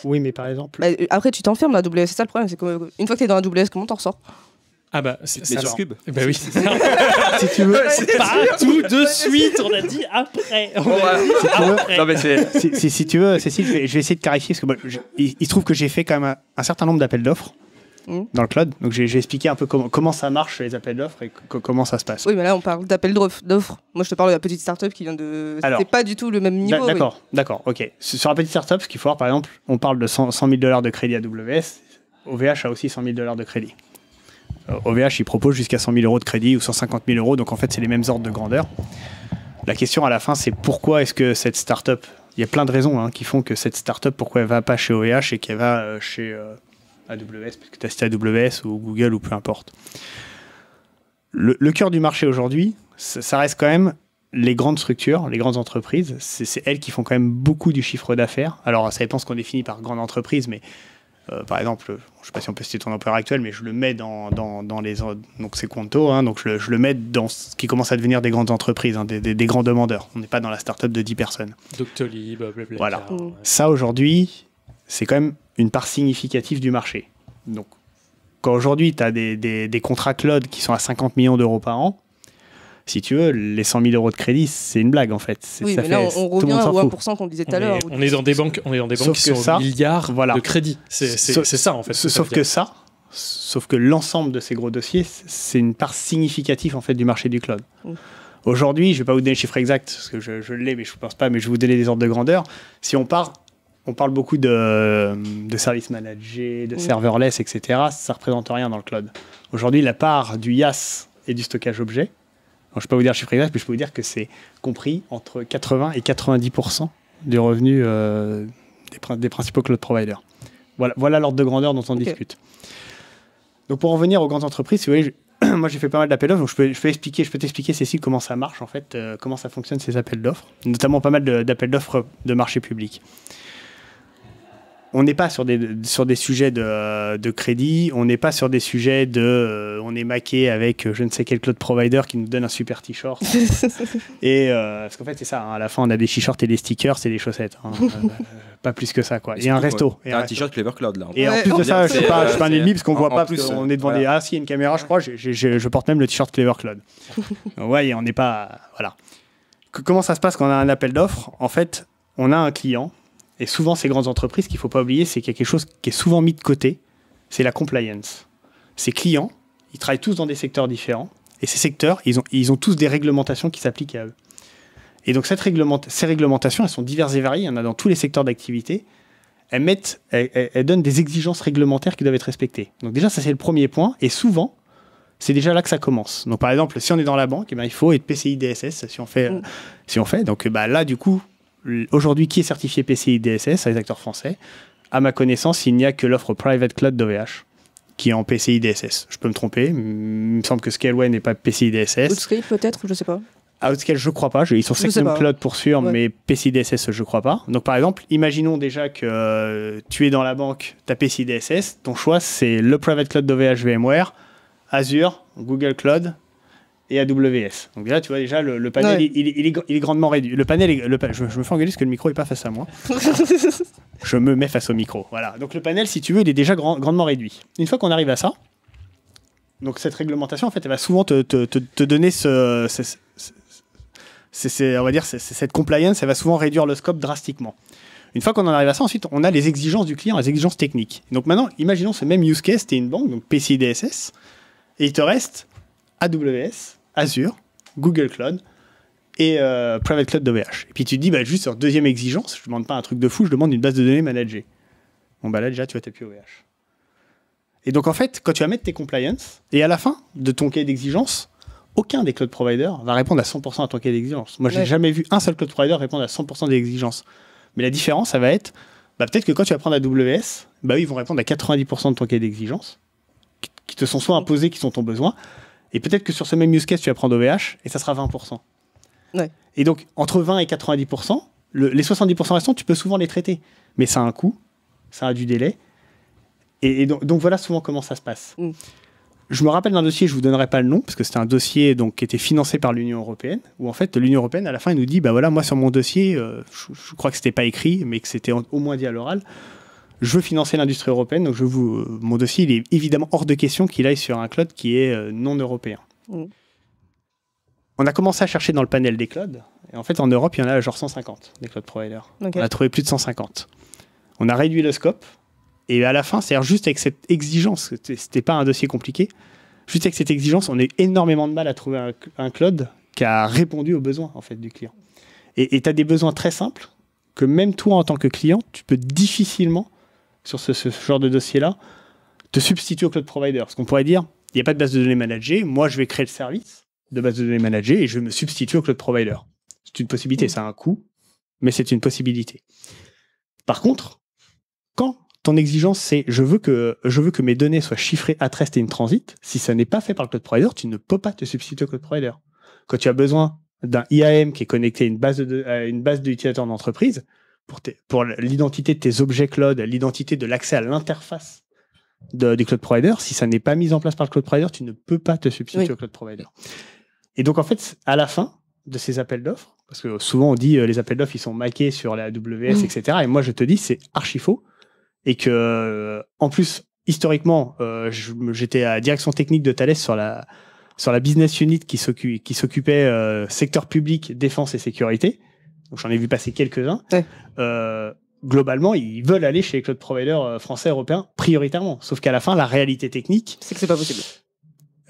Oui, mais par exemple. Bah, après, tu t'enfermes la WS. C'est ça le problème. C'est une fois que tu es dans la WS, comment t'en ressors ah bah, c'est Ice Cube. Bah oui. [LAUGHS] si tu veux. Pas tout de suite, on a dit après. si Non, mais si, tu veux, Cécile, je vais, je vais essayer de clarifier parce que il, se trouve que j'ai fait quand même un, certain nombre d'appels d'offres mmh. dans le cloud. Donc j'ai expliqué un peu comment, ça marche les appels d'offres et comment ça se passe. Oui, mais là on parle d'appels d'offres. Moi je te parle de la petite startup qui vient de. C'est pas du tout le même niveau. D'accord, d'accord, ok. Sur la petite startup, ce qu'il faut voir par exemple, on parle de 100 000 dollars de crédit AWS. OVH a aussi 100 000 dollars de crédit. OVH, euh, il propose jusqu'à 100 000 euros de crédit ou 150 000 euros, donc en fait, c'est les mêmes ordres de grandeur. La question à la fin, c'est pourquoi est-ce que cette start-up, il y a plein de raisons hein, qui font que cette start-up, pourquoi elle va pas chez OVH et qu'elle va euh, chez euh, AWS, parce que tu as cité AWS ou Google ou peu importe. Le, le cœur du marché aujourd'hui, ça, reste quand même les grandes structures, les grandes entreprises. C'est elles qui font quand même beaucoup du chiffre d'affaires. Alors, ça dépend ce qu'on définit par grande entreprise, mais par exemple, je sais pas si on peut citer ton employeur actuel, mais je le mets dans, dans, dans les donc ces hein, donc je le, mets dans ce qui commence à devenir des grandes entreprises, hein, des, grands demandeurs. On n'est pas dans la start-up de 10 personnes. Doctolib, Voilà. Ça aujourd'hui, c'est quand même une part significative du marché. Donc quand aujourd'hui tu as des, des, contrats cloud qui sont à 50 millions d'euros par an, si tu veux, les 100 000 euros de crédit, c'est une blague en fait. Oui, mais là, on, revient à 1% qu'on disait tout à l'heure. On est dans des banques, on est dans des banques qui sont ça, milliards voilà. de crédit. C'est ça en fait. Sauf que ça, sauf que l'ensemble de ces gros dossiers, c'est une part significative en fait du marché du cloud. Mm. Aujourd'hui, je ne vais pas vous donner le chiffre exact, parce que je, je l'ai, mais je ne pense pas, mais je vais vous donner des ordres de grandeur. Si on part, on parle beaucoup de, services managés, de mm. serverless, etc., ça ne représente rien dans le cloud. Aujourd'hui, la part du IaaS et du stockage objet, je ne peux pas vous dire le chiffre exact, mais je peux vous dire que c'est compris entre 80 et 90% du revenu des, principaux cloud providers. Voilà, l'ordre de grandeur dont on discute. Donc pour revenir aux grandes entreprises, vous [CLEARS THROAT] moi j'ai fait pas mal d'appels d'offres, je peux, expliquer, je peux t'expliquer Cécile comment ça marche en fait, euh, comment ça fonctionne ces appels d'offres, notamment pas mal d'appels d'offres de marché public on n'est pas sur des, sur des sujets de, de crédit, on n'est pas sur des sujets de. Euh, on est maqué avec euh, je ne sais quel cloud provider qui nous donne un super t-shirt. [LAUGHS] et euh, parce qu'en fait, c'est ça, hein, à la fin, on a des t-shirts et des stickers et des chaussettes. Hein, [LAUGHS] pas plus que ça, quoi. y a un resto. Et un, t-shirt Clever Cloud, là. et en plus de ça, je ne suis pas, un ennemi parce qu'on voit pas, plus, on est devant des. Ah, si, une caméra, je crois, je porte même le t-shirt Clever Cloud. [LAUGHS] ouais, on n'est pas. Voilà. comment ça se passe quand on a un appel d'offres En fait, on a un client et souvent, ces grandes entreprises, qu'il ne faut pas oublier, c'est qu'il y a quelque chose qui est souvent mis de côté, c'est la compliance. Ces clients, ils travaillent tous dans des secteurs différents, et ces secteurs, ils ont, ils ont tous des réglementations qui s'appliquent à eux. Et donc, cette ces réglementations, elles sont diverses et variées, il y en a dans tous les secteurs d'activité, elles, mettent, elles, donnent des exigences réglementaires qui doivent être respectées. Donc déjà, ça c'est le premier point. Et souvent, c'est déjà là que ça commence. Donc par exemple, si on est dans la banque, eh il faut être PCI DSS si on fait. Mm. Si on fait. Donc bah, là, du coup, aujourd'hui qui est certifié PCI DSS à les acteurs français. À ma connaissance, il n'y a que l'offre Private Cloud d'OVH qui est en PCI DSS. Je peux me tromper. Il me semble que Scaleway n'est pas PCI DSS. Outscale peut-être, je ne sais pas. Ah, Outscale, je ne crois pas. Ils sont Sectum Cloud pour sûr, mais PCI DSS, je crois pas. Donc par exemple, imaginons déjà que euh, tu es dans la banque, as PCI DSS, ton choix c'est le Private Cloud d'OVH VMware, Azure, Google Cloud, et AWS. Donc là, tu vois déjà, le, panel, il, est, grandement réduit. Le panel, le, je, me fais engueuler parce que le micro n'est pas face à moi. [LAUGHS] je me mets face au micro. Voilà. Donc le panel, si tu veux, il est déjà grandement réduit. Une fois qu'on arrive à ça, donc cette réglementation, en fait, elle va souvent te, donner ce, on va dire, cette compliance, elle va souvent réduire le scope drastiquement. Une fois qu'on en arrive à ça, ensuite, on a les exigences du client, les exigences techniques. Donc maintenant, imaginons ce même use case, t'es une banque, donc PCI DSS, et il te reste AWS, Azure, Google Cloud et euh, Private Cloud d'OVH. Et puis tu te dis, bah, juste sur deuxième exigence, je ne demande pas un truc de fou, je demande une base de données managée. Bon, bah là, déjà, tu vas t'appuyer OVH. Et donc, en fait, quand tu vas mettre tes compliance, et à la fin de ton cahier d'exigence, aucun des cloud providers va répondre à 100% à ton cahier d'exigence. Moi, j'ai n'ai jamais vu un seul cloud provider répondre à 100% des exigences. Mais la différence, ça va être, bah, peut-être que quand tu vas prendre AWS, bah, ils vont répondre à 90% de ton cahier d'exigence, qui te sont soit imposés, qui sont ton besoin. Et peut-être que sur ce même use case, tu vas prendre OVH et ça sera 20%. Et donc, entre 20 et 90%, les 70% restants, tu peux souvent les traiter. Mais ça a un coût, ça a du délai. Et, donc, voilà souvent comment ça se passe. Mm. Je me rappelle d'un dossier, je ne vous donnerai pas le nom, parce que c'était un dossier donc, qui était financé par l'Union européenne, où en fait l'Union européenne, à la fin, nous dit, bah voilà, moi sur mon dossier, euh, je, je, crois que ce n'était pas écrit, mais que c'était au moins dit à l'oral, je veux financer l'industrie européenne, donc je vous, euh, mon dossier, il est évidemment hors de question qu'il aille sur un cloud qui est euh, non européen. Mm. On a commencé à chercher dans le panel des clouds, et en fait, en Europe, il y en a genre 150 des cloud providers. On a trouvé plus de 150. On a réduit le scope, et à la fin, c'est-à-dire juste avec cette exigence, c'était pas un dossier compliqué, juste avec cette exigence, on a eu énormément de mal à trouver un, Claude cloud qui a répondu aux besoins en fait, du client. Et tu as des besoins très simples que même toi, en tant que client, tu peux difficilement sur ce, genre de dossier-là, te substituer au cloud provider. Ce qu'on pourrait dire, il n'y a pas de base de données managée, moi je vais créer le service de base de données managée et je vais me substituer au cloud provider. C'est une possibilité, ça a un coût, mais c'est une possibilité. Par contre, quand ton exigence c'est je veux que je veux que mes données soient chiffrées à rest et in transit, si ça n'est pas fait par le cloud provider, tu ne peux pas te substituer au cloud provider. Quand tu as besoin d'un IAM qui est connecté à une base de, à une base d'utilisateurs d'entreprise, pour, l'identité de tes objets cloud, l'identité de l'accès à l'interface du cloud provider, si ça n'est pas mis en place par le cloud provider, tu ne peux pas te substituer au cloud provider. Et donc, en fait, à la fin de ces appels d'offres, parce que souvent on dit euh, les appels d'offres, ils sont maqués sur la AWS, mm. etc. Et moi, je te dis, c'est archi faux. Et que, en plus, historiquement, euh, j'étais à la direction technique de Thales sur la, sur la business unit qui s'occupait euh, secteur public, défense et sécurité donc j'en ai vu passer quelques-uns. Euh, globalement, ils veulent aller chez les cloud providers euh, français, européens, prioritairement. Sauf qu'à la fin, la réalité technique. C'est que c'est pas possible.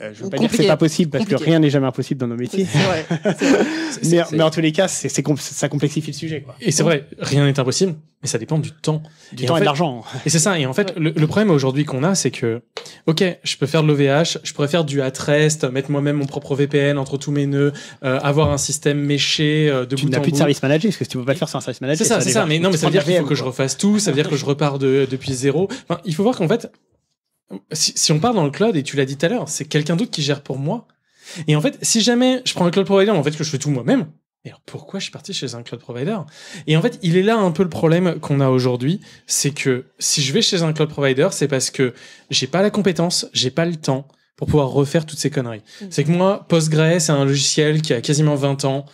Euh, je ne veux pas dire que c'est pas possible parce que rien n'est jamais impossible dans nos métiers. vrai. [LAUGHS] mais, mais, en tous les cas, c'est ça complexifie le sujet. Quoi. Et c'est vrai, rien n'est impossible, mais ça dépend du temps, du temps et de l'argent. Et c'est ça. Et en fait, le, problème aujourd'hui qu'on a, c'est que, ok, je peux faire de l'OVH, je pourrais faire du at-rest, mettre moi-même mon propre VPN entre tous mes nœuds, euh, avoir un système méché euh, de Tu n'as plus de service manager parce que tu peux pas le faire sans un service manager. C'est ça, c'est ça. Mais non, mais ça veut dire qu'il faut que je refasse tout, ça veut dire que je repars depuis zéro. il faut voir qu'en fait, si, on part dans le cloud, et tu l'as dit tout à l'heure, c'est quelqu'un d'autre qui gère pour moi. Et en fait, si jamais je prends un cloud provider, en fait, que je fais tout moi-même, alors pourquoi je suis parti chez un cloud provider Et en fait, il est là un peu le problème qu'on a aujourd'hui, c'est que si je vais chez un cloud provider, c'est parce que j'ai pas la compétence, j'ai pas le temps pour pouvoir refaire toutes ces conneries. Mm. C'est que moi, PostgreSQL, c'est un logiciel qui a quasiment 20 ans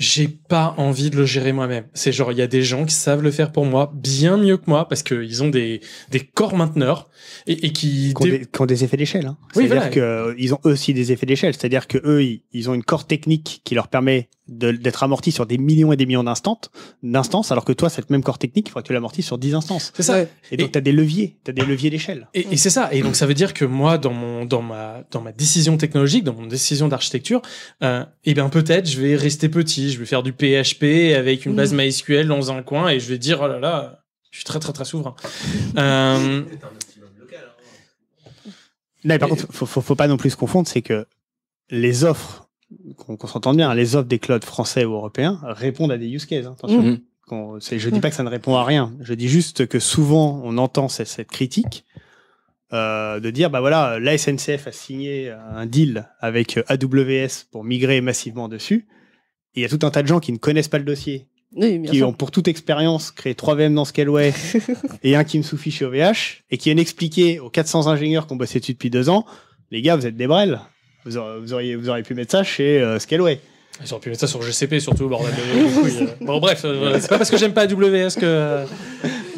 j'ai pas envie de le gérer moi-même. C'est genre, il y a des gens qui savent le faire pour moi bien mieux que moi parce qu'ils ont des, des corps mainteneurs et, qui... Qui ont, des, effets d'échelle. Hein. Oui, C'est-à-dire qu'ils euh, ont aussi des effets d'échelle. C'est-à-dire que eux, ils ont une corps technique qui leur permet d'être amorti sur des millions et des millions d'instances, d'instances, alors que toi, cette même corps technique, il faudrait que tu l'amortisses sur 10 instances. C'est ça. Et donc, tu as des leviers, tu as des leviers d'échelle. Et, c'est ça. Et donc, ça veut dire que moi, dans, mon, dans, ma, dans ma décision technologique, dans mon décision d'architecture, euh, eh bien, peut-être, je vais rester petit, je vais faire du PHP avec une base mm. MySQL dans un coin et je vais dire, oh là là, je suis très, très, très souverain. Euh... Non, par contre, faut, faut, faut pas non plus se confondre, c'est que les offres qu'on s'entende bien, hein. les offres des clouds français ou européens répondent à des use cases. Je hein, attention. Mhm. Je dis pas que ça ne répond à rien. Je dis juste que souvent, on entend cette, critique euh, de dire, bah voilà, la SNCF a signé un deal avec AWS pour migrer massivement dessus. il y a tout un tas de gens qui ne connaissent pas le dossier, qui ont pour toute expérience créé trois VM dans Scaleway [LAUGHS] et un qui me suffit chez OVH, et qui viennent expliquer aux 400 ingénieurs qui ont bossé dessus depuis deux ans, les gars, vous êtes des brels. Vous, auriez, vous, auriez, pu mettre ça chez euh, Scaleway. Ils auraient pu mettre ça sur GCP surtout, de [LAUGHS] euh, Bon, bref, euh, c'est pas parce que j'aime pas AWS que.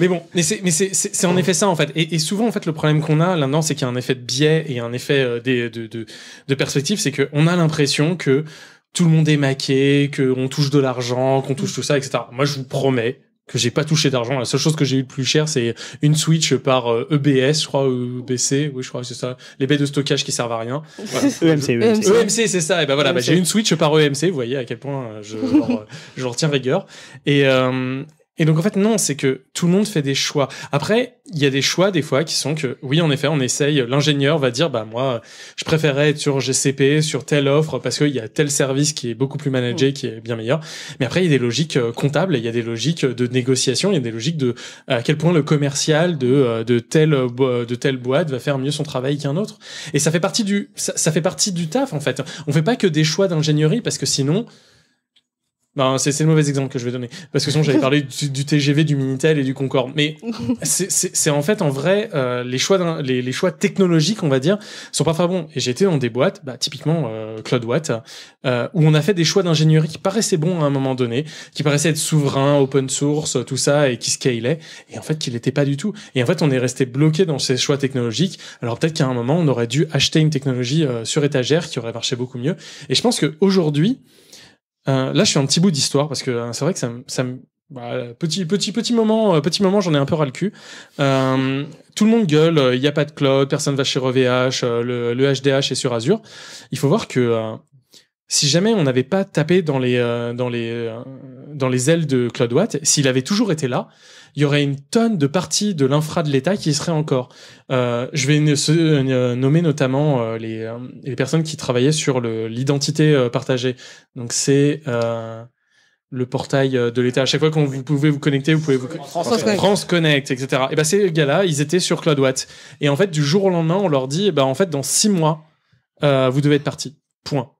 Mais bon, mais c'est, mais c'est, en effet ça en fait. Et, souvent en fait le problème qu'on a là-dedans, c'est qu'il y a un effet de biais et un effet des de, de, de, perspective, c'est qu'on a l'impression que tout le monde est maqué, qu'on touche de l'argent, qu'on touche tout ça, etc. Moi je vous promets, que j'ai pas touché d'argent. La seule chose que j'ai eu de plus cher, c'est une Switch par EBS, euh, e je crois, EBC, oui, je crois que c'est ça, les baies de stockage qui servent à rien. EMC, EMC. EMC c'est ça. Et ben voilà, e bah, j'ai une Switch par EMC, vous voyez à quel point euh, je leur, je leur rigueur. Et, euh, et donc en fait non, c'est que tout le monde fait des choix. Après, il y a des choix des fois qui sont que oui, en effet, on essaye. L'ingénieur va dire bah moi, je préférerais être sur GCP, sur telle offre parce qu'il y a tel service qui est beaucoup plus managé, mm. qui est bien meilleur. Mais après, il y a des logiques euh, comptables, il y a des logiques de négociation, il y a des logiques de à quel point le commercial de euh, de telle euh, de telle boîte va faire mieux son travail qu'un autre. Et ça fait partie du ça fait partie du taf en fait. On fait pas que des choix d'ingénierie parce que sinon c'est le mauvais exemple que je vais donner. Parce que sinon, j'avais parlé du, TGV, du Minitel et du Concorde. Mais [LAUGHS] c'est en fait, en vrai, euh, les, choix les, choix technologiques, on va dire, sont pas très bons. Et j'étais dans des boîtes, bah, typiquement euh, euh, où on a fait des choix d'ingénierie qui paraissaient bons à un moment donné, qui paraissaient être souverains, open source, tout ça, et qui scalaient. Et en fait, qui l'étaient pas du tout. Et en fait, on est resté bloqué dans ces choix technologiques. Alors peut-être qu'à un moment, on aurait dû acheter une technologie euh, sur étagère qui aurait marché beaucoup mieux. Et je pense qu'aujourd'hui, euh, là, je suis un petit bout d'histoire parce que euh, c'est vrai que ça, me. Ça bah, petit petit petit moment euh, petit moment j'en ai un peu ras le cul euh, tout le monde gueule il n'y a pas de cloud personne va chez VH, le, le, HDH est sur Azure il faut voir que si jamais on n'avait pas tapé dans les, euh, dans, les, euh, dans les ailes de Claude s'il avait toujours été là, il y aurait une tonne de parties de l'infra de l'État qui seraient encore. Euh, je vais nommer notamment les, personnes qui travaillaient sur l'identité partagée. Donc c'est le portail de l'État. À chaque fois que vous pouvez vous connecter, vous pouvez vous France, Connect, France Connect etc. Et ben ces gars-là, ils étaient sur CloudWatt. Et en fait, du jour au lendemain, on leur dit, eh ben en fait, dans six mois, vous devez être parti. Point.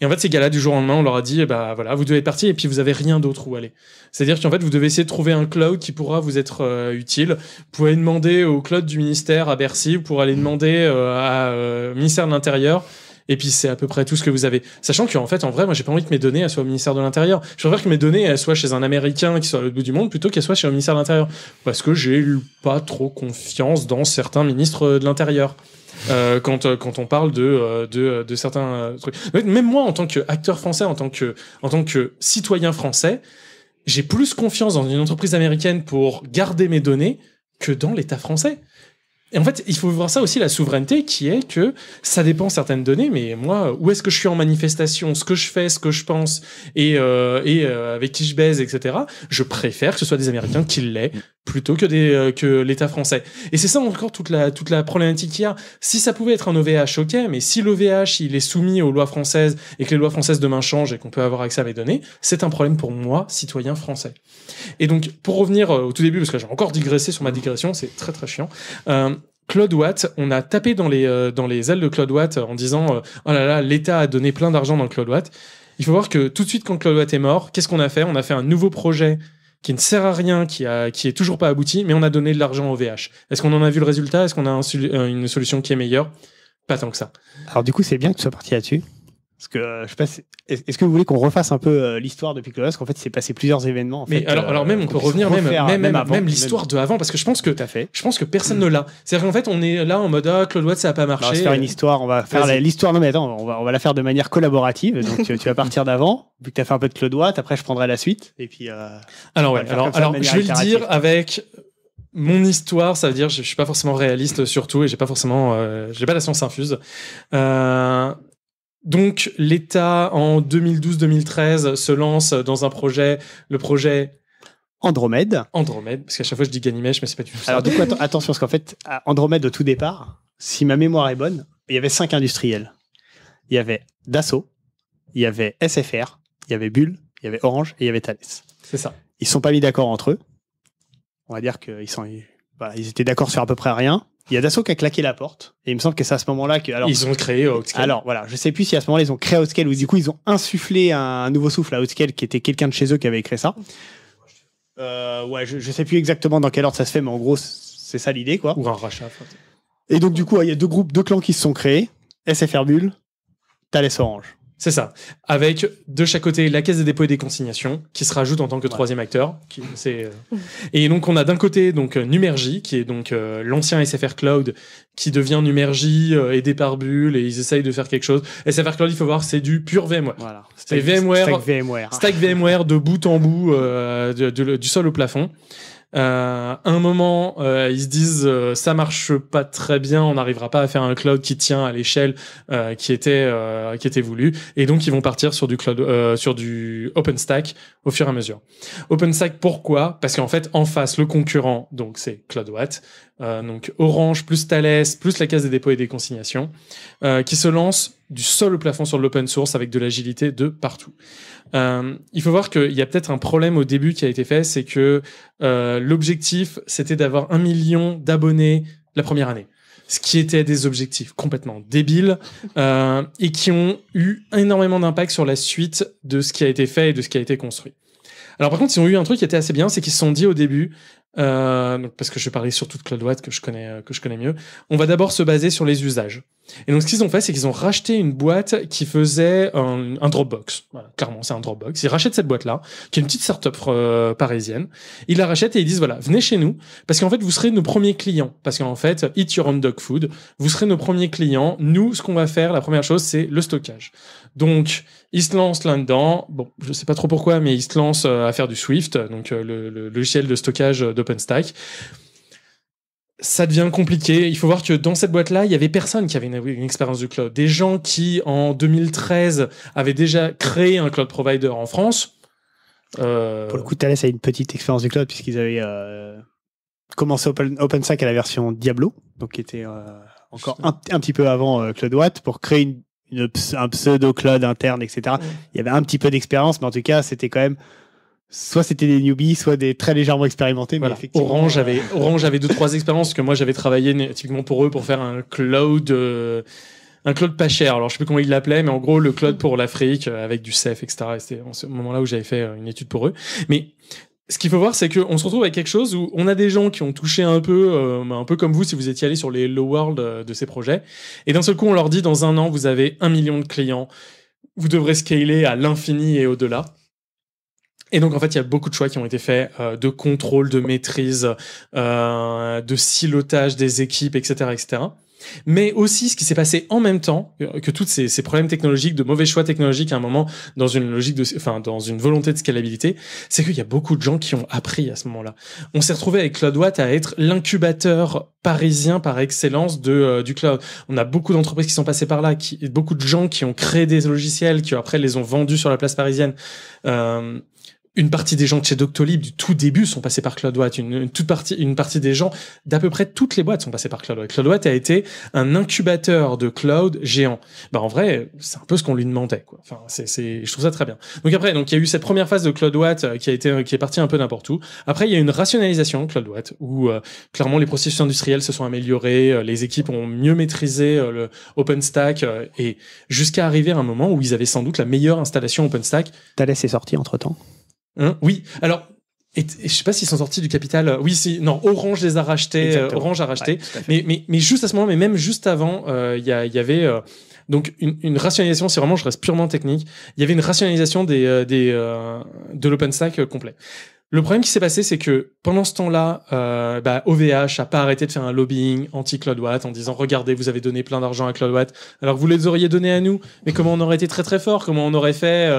Et en fait, ces gars-là, du jour au lendemain, on leur a dit, bah voilà, vous devez partir et puis vous avez rien d'autre où aller. C'est-à-dire qu'en fait, vous devez essayer de trouver un cloud qui pourra vous être euh, utile. Vous pouvez demander au cloud du ministère à Bercy, vous pourrez aller mmh. demander euh, à, au euh, ministère de l'Intérieur et puis c'est à peu près tout ce que vous avez. Sachant qu'en fait, en vrai, moi, j'ai pas envie que mes données soient au ministère de l'Intérieur. Je préfère que mes données soient chez un Américain qui soit à l'autre bout du monde plutôt qu'elles soient chez le ministère de l'Intérieur. Parce que j'ai pas trop confiance dans certains ministres euh, de l'Intérieur. Euh, euh, quand, on parle de, certains trucs. Même moi, en tant qu'acteur français, en tant que, en tant que citoyen français, j'ai plus confiance dans une entreprise américaine pour garder mes données que dans l'État français. Et en fait, il faut voir ça aussi, la souveraineté, qui est que ça dépend certaines données, mais moi, où est-ce que je suis en manifestation, ce que je fais, ce que je pense, et, euh, euh, avec qui je baise, etc., je préfère que ce soit des Américains qui l'aient plutôt que, euh, que l'État français. Et c'est ça encore toute la, toute la problématique qu'il y a. Si ça pouvait être un OVH, ok, mais si l'OVH, il est soumis aux lois françaises et que les lois françaises demain changent et qu'on peut avoir accès à mes données, c'est un problème pour moi, citoyen français. Et donc, pour revenir au tout début, parce que j'ai encore digressé sur ma digression, c'est très très chiant. Claude Watt, on a tapé dans les, euh, dans les ailes de Claude Watt en disant euh, Oh là là, l'État a donné plein d'argent dans Claude Watt. Il faut voir que tout de suite, quand Claude Watt est mort, qu'est-ce qu'on a fait On a fait un nouveau projet qui ne sert à rien, qui, a, est toujours pas abouti, mais on a donné de l'argent au VH. Est-ce qu'on en a vu le résultat Est-ce qu'on a euh, une solution qui est meilleure Pas tant que ça. Alors, du coup, c'est bien que tu sois parti là-dessus que euh, je est-ce que vous voulez qu'on refasse un peu euh, l'histoire depuis Parce Qu'en fait, il s'est passé plusieurs événements. mais euh, alors, même, on peut revenir même, même, l'histoire de avant, parce que je pense que tu fait. je pense que personne ne l'a. C'est-à-dire qu'en fait, on est là en mode ah, Claude Watt, ça a pas marché. on va faire une histoire. On va faire l'histoire. mais attends, on va, la faire de manière collaborative. Donc tu, vas partir d'avant, vu que tu as fait un peu de Claude Watt. Après, je prendrai la suite. Et puis. alors Alors, je vais le dire avec mon histoire, ça veut dire je, je suis pas forcément réaliste surtout et j'ai pas forcément, j'ai pas la science infuse. Euh, donc l'État en 2012-2013 se lance dans un projet, le projet Andromède. Andromède, parce qu'à chaque fois je dis Ganymèche, mais c'est pas du tout ça. Alors attention, parce qu'en fait, Andromède au tout départ, si ma mémoire est bonne, il y avait cinq industriels. Il y avait Dassault, il y avait SFR, il y avait Bull, il y avait Orange et il y avait Thales. C'est ça. Ils sont pas mis d'accord entre eux. On va dire qu'ils étaient d'accord sur à peu près rien il y a Dassault qui a claqué la porte. Et il me semble que c'est à ce moment-là que. Alors, ils ont créé Outscale. Alors voilà, je sais plus si à ce moment-là ils ont créé Outscale ou du coup ils ont insufflé un, nouveau souffle à Outscale qui était quelqu'un de chez eux qui avait écrit ça. Euh, ouais, je, je sais plus exactement dans quel ordre ça se fait, mais en gros, c'est ça l'idée quoi. Ou un rachat. Et donc du coup, il y a deux groupes, deux clans qui se sont créés. SFR Bull, Thales Orange. C'est ça. Avec de chaque côté la Caisse des dépôts et des consignations qui se rajoute en tant que troisième acteur. Qui, euh... et donc on a d'un côté donc euh, Numergy qui est donc euh, l'ancien SFR Cloud qui devient Numergy euh, et aidé par et ils essayent de faire quelque chose. SFR Cloud il faut voir c'est du pur VMware. C'est VMware. Stack VMware. de bout en bout du sol au plafond. Euh, un moment, euh, ils se disent euh, ça marche pas très bien, on n'arrivera pas à faire un cloud qui tient à l'échelle euh, qui était qui était voulu, et donc ils vont partir sur du cloud, sur du OpenStack au fur et à mesure. OpenStack pourquoi Parce qu'en fait en face le concurrent donc c'est CloudWatt, donc Orange plus Thales plus la Caisse des dépôts et des consignations, qui se lance du sol au plafond sur l'open source avec de l'agilité de partout. Euh, il faut voir qu'il y a peut-être un problème au début qui a été fait, c'est que euh, l'objectif, c'était d'avoir un million d'abonnés la première année. Ce qui était des objectifs complètement débiles [LAUGHS] euh, et qui ont eu énormément d'impact sur la suite de ce qui a été fait et de ce qui a été construit. Alors par contre, ils ont eu un truc qui était assez bien, c'est qu'ils se sont dit au début, euh, parce que je parler surtout de CloudWatt que je connais euh, que je connais mieux. On va d'abord se baser sur les usages. Et donc ce qu'ils ont fait, c'est qu'ils ont racheté une boîte qui faisait un, Dropbox. Voilà, clairement, c'est un Dropbox. Ils rachètent cette boîte-là, qui est une petite startup up euh, parisienne. Ils la rachètent et ils disent voilà, venez chez nous, parce qu'en fait vous serez nos premiers clients. Parce qu'en fait, eat your own dog food, vous serez nos premiers clients. Nous, ce qu'on va faire, la première chose, c'est le stockage. Donc, il se lance là-dedans. Bon, je ne sais pas trop pourquoi, mais il se lance euh, à faire du Swift, donc euh, le, logiciel de stockage d'OpenStack ça devient compliqué. Il faut voir que dans cette boîte-là, il y avait personne qui avait une, expérience du cloud. Des gens qui, en 2013, avaient déjà créé un cloud provider en France. Euh, pour le coup, Thales a une petite expérience du cloud puisqu'ils avaient commencé OpenStack à la version Diablo, donc qui était encore un, un, petit peu avant CloudWatt, pour créer une un pseudo cloud interne, etc. Il y avait un petit peu d'expérience, mais en tout cas, c'était quand même soit c'était des newbies, soit des très légèrement expérimentés. Orange euh, avait Orange avait deux trois expériences que moi j'avais travaillé typiquement pour eux pour faire un cloud. Euh, un cloud pas cher, alors je sais plus comment ils l'appelaient, mais en gros le cloud pour l'Afrique euh, avec du CEF, etc. C'était au moment-là où j'avais fait une étude pour eux. Mais ce qu'il faut voir, c'est qu'on se retrouve avec quelque chose où on a des gens qui ont touché un peu, euh, un peu comme vous, si vous étiez allé sur les low world euh, de ces projets. Et d'un seul coup, on leur dit, dans un an, vous avez un million de clients, vous devrez scaler à l'infini et au-delà. Et donc, en fait, il y a beaucoup de choix qui ont été faits euh, de contrôle, de maîtrise, de silotage des équipes, etc., etc mais aussi ce qui s'est passé en même temps euh, que tous ces, problèmes technologiques, de mauvais choix technologiques à un moment dans une logique de, enfin, dans une volonté de scalabilité, c'est qu'il y a beaucoup de gens qui ont appris à ce moment-là. On s'est retrouvé avec CloudWatt à être l'incubateur parisien par excellence de euh, du cloud. On a beaucoup d'entreprises qui sont passées par là, qui, beaucoup de gens qui ont créé des logiciels, qui après les ont vendus sur la place parisienne. Euh, une partie des gens de chez Doctolib du tout début sont passés par CloudWatt. Une, toute partie, une partie des gens d'à peu près toutes les boîtes sont passés par CloudWatt. CloudWatt a été un incubateur de cloud géant. Bah, en vrai, c'est un peu ce qu'on lui demandait, Enfin, c'est, je trouve ça très bien. Donc après, donc il y a eu cette première phase de CloudWatt euh, qui a été, qui est partie un peu n'importe où. Après, il y a une rationalisation CloudWatt où euh, clairement les processus industriels se sont améliorés, euh, les équipes ont mieux maîtrisé le OpenStack et jusqu'à arriver à un moment où ils avaient sans doute la meilleure installation OpenStack. Thales est sorti entre temps. Hein, oui, alors et, ne je sais pas s'ils sont sortis du capital. Oui, si, non, Orange les a rachetés. Euh, Orange a racheté. mais, mais, mais, juste à ce moment, mais même juste avant, euh, il y, avait euh, donc une, rationalisation. Si vraiment je reste purement technique, il y avait une rationalisation des, des de l'OpenStack complet. Le problème qui s'est passé, c'est que pendant ce temps-là, OVH bah, a pas arrêté de faire un lobbying anti-CloudWatt en disant regardez, vous avez donné plein d'argent à CloudWatt alors vous les auriez donnés à nous. Mais comment on aurait été très très fort Comment on aurait fait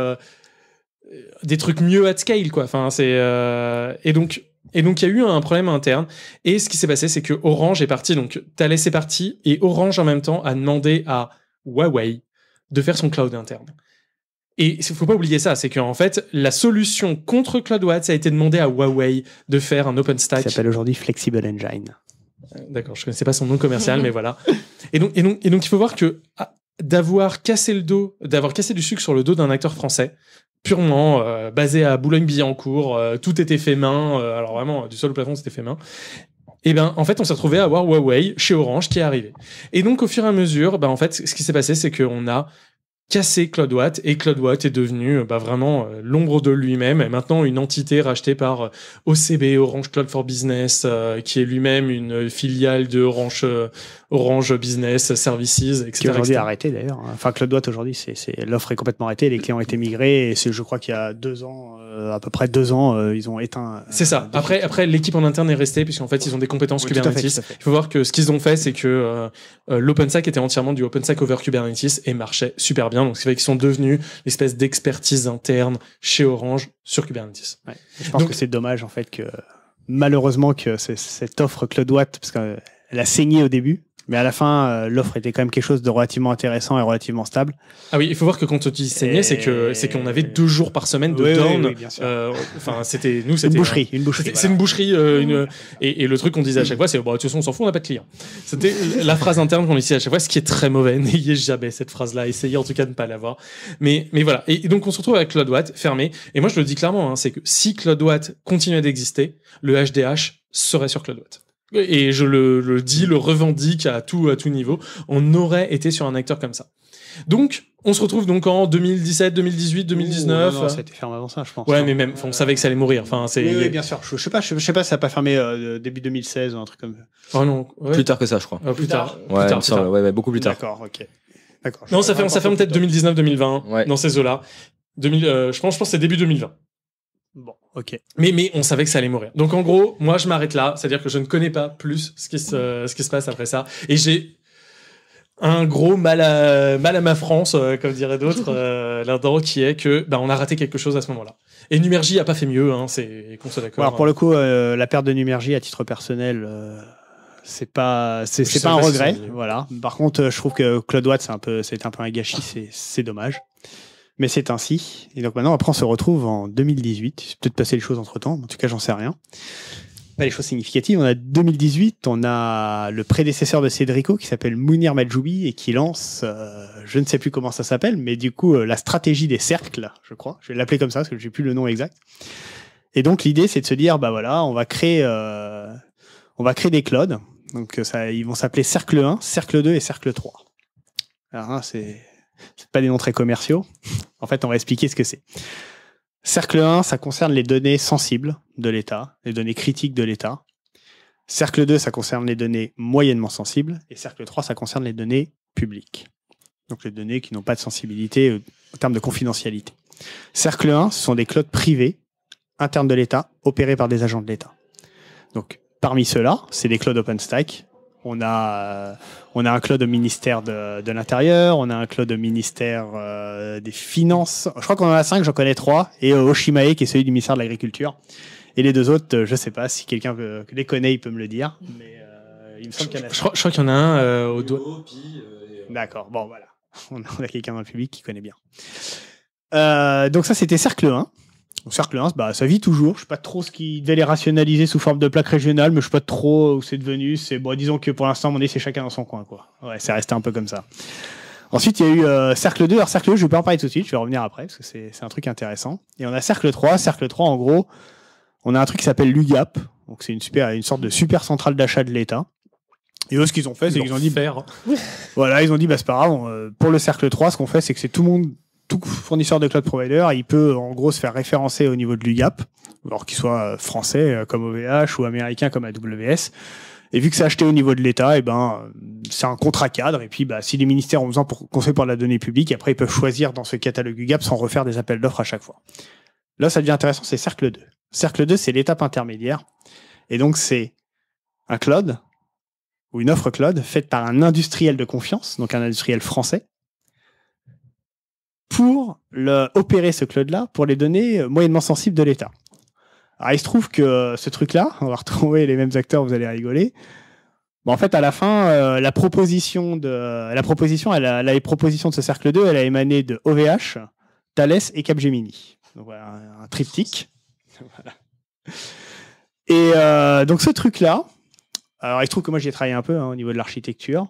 des trucs mieux à scale quoi. Enfin, c'est euh, et donc et donc il y a eu un problème interne. Et ce qui s'est passé, c'est que Orange est parti. Donc Thales est parti et Orange en même temps a demandé à Huawei de faire son cloud interne. Et il faut pas oublier ça, c'est que en fait, la solution contre ça a été demandée à Huawei de faire un OpenStack. qui s'appelle aujourd'hui Flexible Engine. Euh, d'accord, je ne connaissais pas son nom commercial, [LAUGHS] mais voilà. Et donc, et, et donc, il faut voir que ah, d'avoir cassé le dos, d'avoir cassé du sucre sur le dos d'un acteur français, purement euh, basé à Boulogne-Billancourt. Euh, tout était fait main. Euh, alors vraiment, du sol au plafond, c'était fait main. Et eh ben, en fait, on s'est retrouvé à avoir Huawei chez Orange qui est arrivé. Et donc, au fur et à mesure, ben, en fait, ce qui s'est passé, c'est qu'on a cassé CloudWatt et CloudWatt est devenu ben, vraiment l'ombre de lui-même et maintenant une entité rachetée par OCB Orange Cloud for Business qui est lui-même une filiale de Orange Orange Business Services, etc. Qui aujourd'hui arrêté d'ailleurs. Enfin, CloudWatt aujourd'hui, c'est, l'offre est complètement arrêtée. Les clients ont été migrés et c'est, je crois qu'il y a deux ans, euh, à peu près deux ans, euh, ils ont éteint. Euh, c'est ça. Après, après, l'équipe en interne est restée puisqu'en fait, ils ont des compétences Kubernetes. Il faut voir que ce qu'ils ont fait, c'est que l'OpenStack était entièrement du OpenStack over Kubernetes et marchait super bien. Donc, c'est vrai qu'ils sont devenus l'espèce d'expertise interne chez Orange sur Kubernetes. Ouais. Je pense que c'est dommage en fait que malheureusement que cette offre CloudWatt, parce qu'elle a saigné au début, mais à la fin, euh, l'offre était quand même quelque chose de relativement intéressant et relativement stable. Ah oui, il faut voir que quand on dit saigner, c'est que c'est qu'on avait deux jours par semaine de down. Euh, enfin, c'était nous, c'était une boucherie, une boucherie. C'est une boucherie. Euh, une, et, et, le truc qu'on disait à chaque fois, c'est bon, bah, de toute façon, on s'en fout, on n'a pas de clients. C'était la phrase interne qu'on disait à chaque fois, ce qui est très mauvais. [LAUGHS] N'ayez jamais cette phrase-là. Essayez en tout cas de ne pas l'avoir. Mais mais voilà. Et, donc on se retrouve avec CloudWatt fermé. Et moi, je le dis clairement, hein, c'est que si CloudWatt continuait d'exister, le HDH serait sur CloudWatt et je le, le, dis, le revendique à tout, à tout niveau, on aurait été sur un acteur comme ça. Donc, on se retrouve donc en 2017, 2018, 2019. ça a été fermé avant ça, je pense. Ouais, mais même, on savait que ça allait mourir. Enfin, c'est. Oui, bien sûr. Je, sais pas, je, sais pas, ça a pas fermé euh, début 2016 ou un truc comme. Oh non. Plus tard que ça, je crois. Ah, plus, tard. plus tard, Ouais, beaucoup plus tard. D'accord, ok. D'accord. Non, ça ferme, ça peut-être 2019, 2020. Dans ces eaux-là. 2000, euh, je pense, je pense, c'est début 2020. Bon ok. Mais, mais on savait que ça allait mourir. Donc en gros, moi je m'arrête là, c'est-à-dire que je ne connais pas plus ce qui se, ce qui se passe après ça. Et j'ai un gros mal à, mal à ma France, euh, comme diraient d'autres euh, là-dedans, qui est que bah, on a raté quelque chose à ce moment-là. Et Numergy a pas fait mieux, hein, c'est qu'on soit d'accord. Alors pour hein. le coup, euh, la perte de Numergy à titre personnel. C'est pas, c'est, pas, pas un regret, voilà. Par contre, je trouve que Claude Watt, c'est un peu, c'est un peu un gâchis, c'est, dommage. Mais c'est ainsi. Et donc maintenant, après, on se retrouve en 2018. C'est peut-être passé les choses entre temps. En tout cas, j'en sais rien. Pas les choses significatives. On a 2018. On a le prédécesseur de Cédrico qui s'appelle Mounir Majoubi et qui lance, euh, je ne sais plus comment ça s'appelle, mais du coup, euh, la stratégie des cercles, je crois. Je vais l'appeler comme ça parce que j'ai plus le nom exact. Et donc, l'idée, c'est de se dire, bah voilà, on va créer, euh, on va créer des clouds. Donc, ça, ils vont s'appeler cercle 1, cercle 2 et cercle 3. Alors, hein, c'est c'est pas des noms très commerciaux. En fait, on va expliquer ce que c'est. Cercle 1, ça concerne les données sensibles de l'État, les données critiques de l'État. Cercle 2, ça concerne les données moyennement sensibles. Et cercle 3, ça concerne les données publiques. Donc les données qui n'ont pas de sensibilité euh, en termes de confidentialité. Cercle 1, ce sont des clouds privés, internes de l'État, opérés par des agents de l'État. Donc parmi ceux-là, c'est des clouds OpenStack, on a, euh, on a un club au ministère de, de l'Intérieur, on a un cloud de ministère euh, des Finances. Je crois qu'on en a cinq, j'en connais trois. Et euh, Oshimae, qui est celui du ministère de l'Agriculture. Et les deux autres, je ne sais pas si quelqu'un les connaît, il peut me le dire. Mais il me semble qu'il y en a. Je, crois, qu'il y en a un au doigt. D'accord, bon, voilà. [LAUGHS] On a, a quelqu'un dans le public qui connaît bien. donc, ça, c'était Cercle 1 cercle 1, bah, ça vit toujours. Je sais pas trop ce qui devait les rationaliser sous forme de plaque régionale, mais je sais pas trop où c'est devenu. C'est bon, disons que pour l'instant, on est c'est chacun dans son coin, quoi. Ouais, c'est resté un peu comme ça. Ensuite, il y a eu euh, cercle 2. Alors, cercle 2, je vais pas en parler tout de suite, je vais revenir après, parce que c'est un truc intéressant. Et on a cercle 3. Cercle 3, en gros, on a un truc qui s'appelle l'UGAP. Donc, c'est une, super, une sorte de super centrale d'achat de l'État. Et eux, ce qu'ils ont fait, c'est qu'ils ont dit. Bah, voilà, ils ont dit, bah, c'est pas grave, euh, pour le cercle 3, ce qu'on fait, c'est que c'est tout le monde tout fournisseur de cloud provider, il peut en gros se faire référencer au niveau de l'UGAP, alors qu'il soit euh, français euh, comme OVH ou américain comme AWS. Et vu que c'est acheté au niveau de l'État, et eh ben c'est un contrat cadre. Et puis, bah, si les ministères ont besoin pour conseil pour la donnée publique, après ils peuvent choisir dans ce catalogue UGAP sans refaire des appels d'offres à chaque fois. Là, ça devient intéressant, c'est cercle 2. Cercle 2, c'est l'étape intermédiaire. Et donc, c'est un cloud ou une offre cloud faite par un industriel de confiance, donc un industriel français, pour le, opérer ce cloud-là pour les données euh, moyennement sensibles de l'État. Alors, il se trouve que euh, ce truc-là, [LAUGHS] on va retrouver les mêmes acteurs, vous allez rigoler. en fait, à la fin, euh, la proposition de la proposition, elle la proposition de ce cercle 2, elle a émané de OVH, Thales et Capgemini. Donc voilà, un triptyque. [LAUGHS] Et donc ce truc-là, alors il se trouve que moi j'ai travaillé un peu hein, au niveau de l'architecture.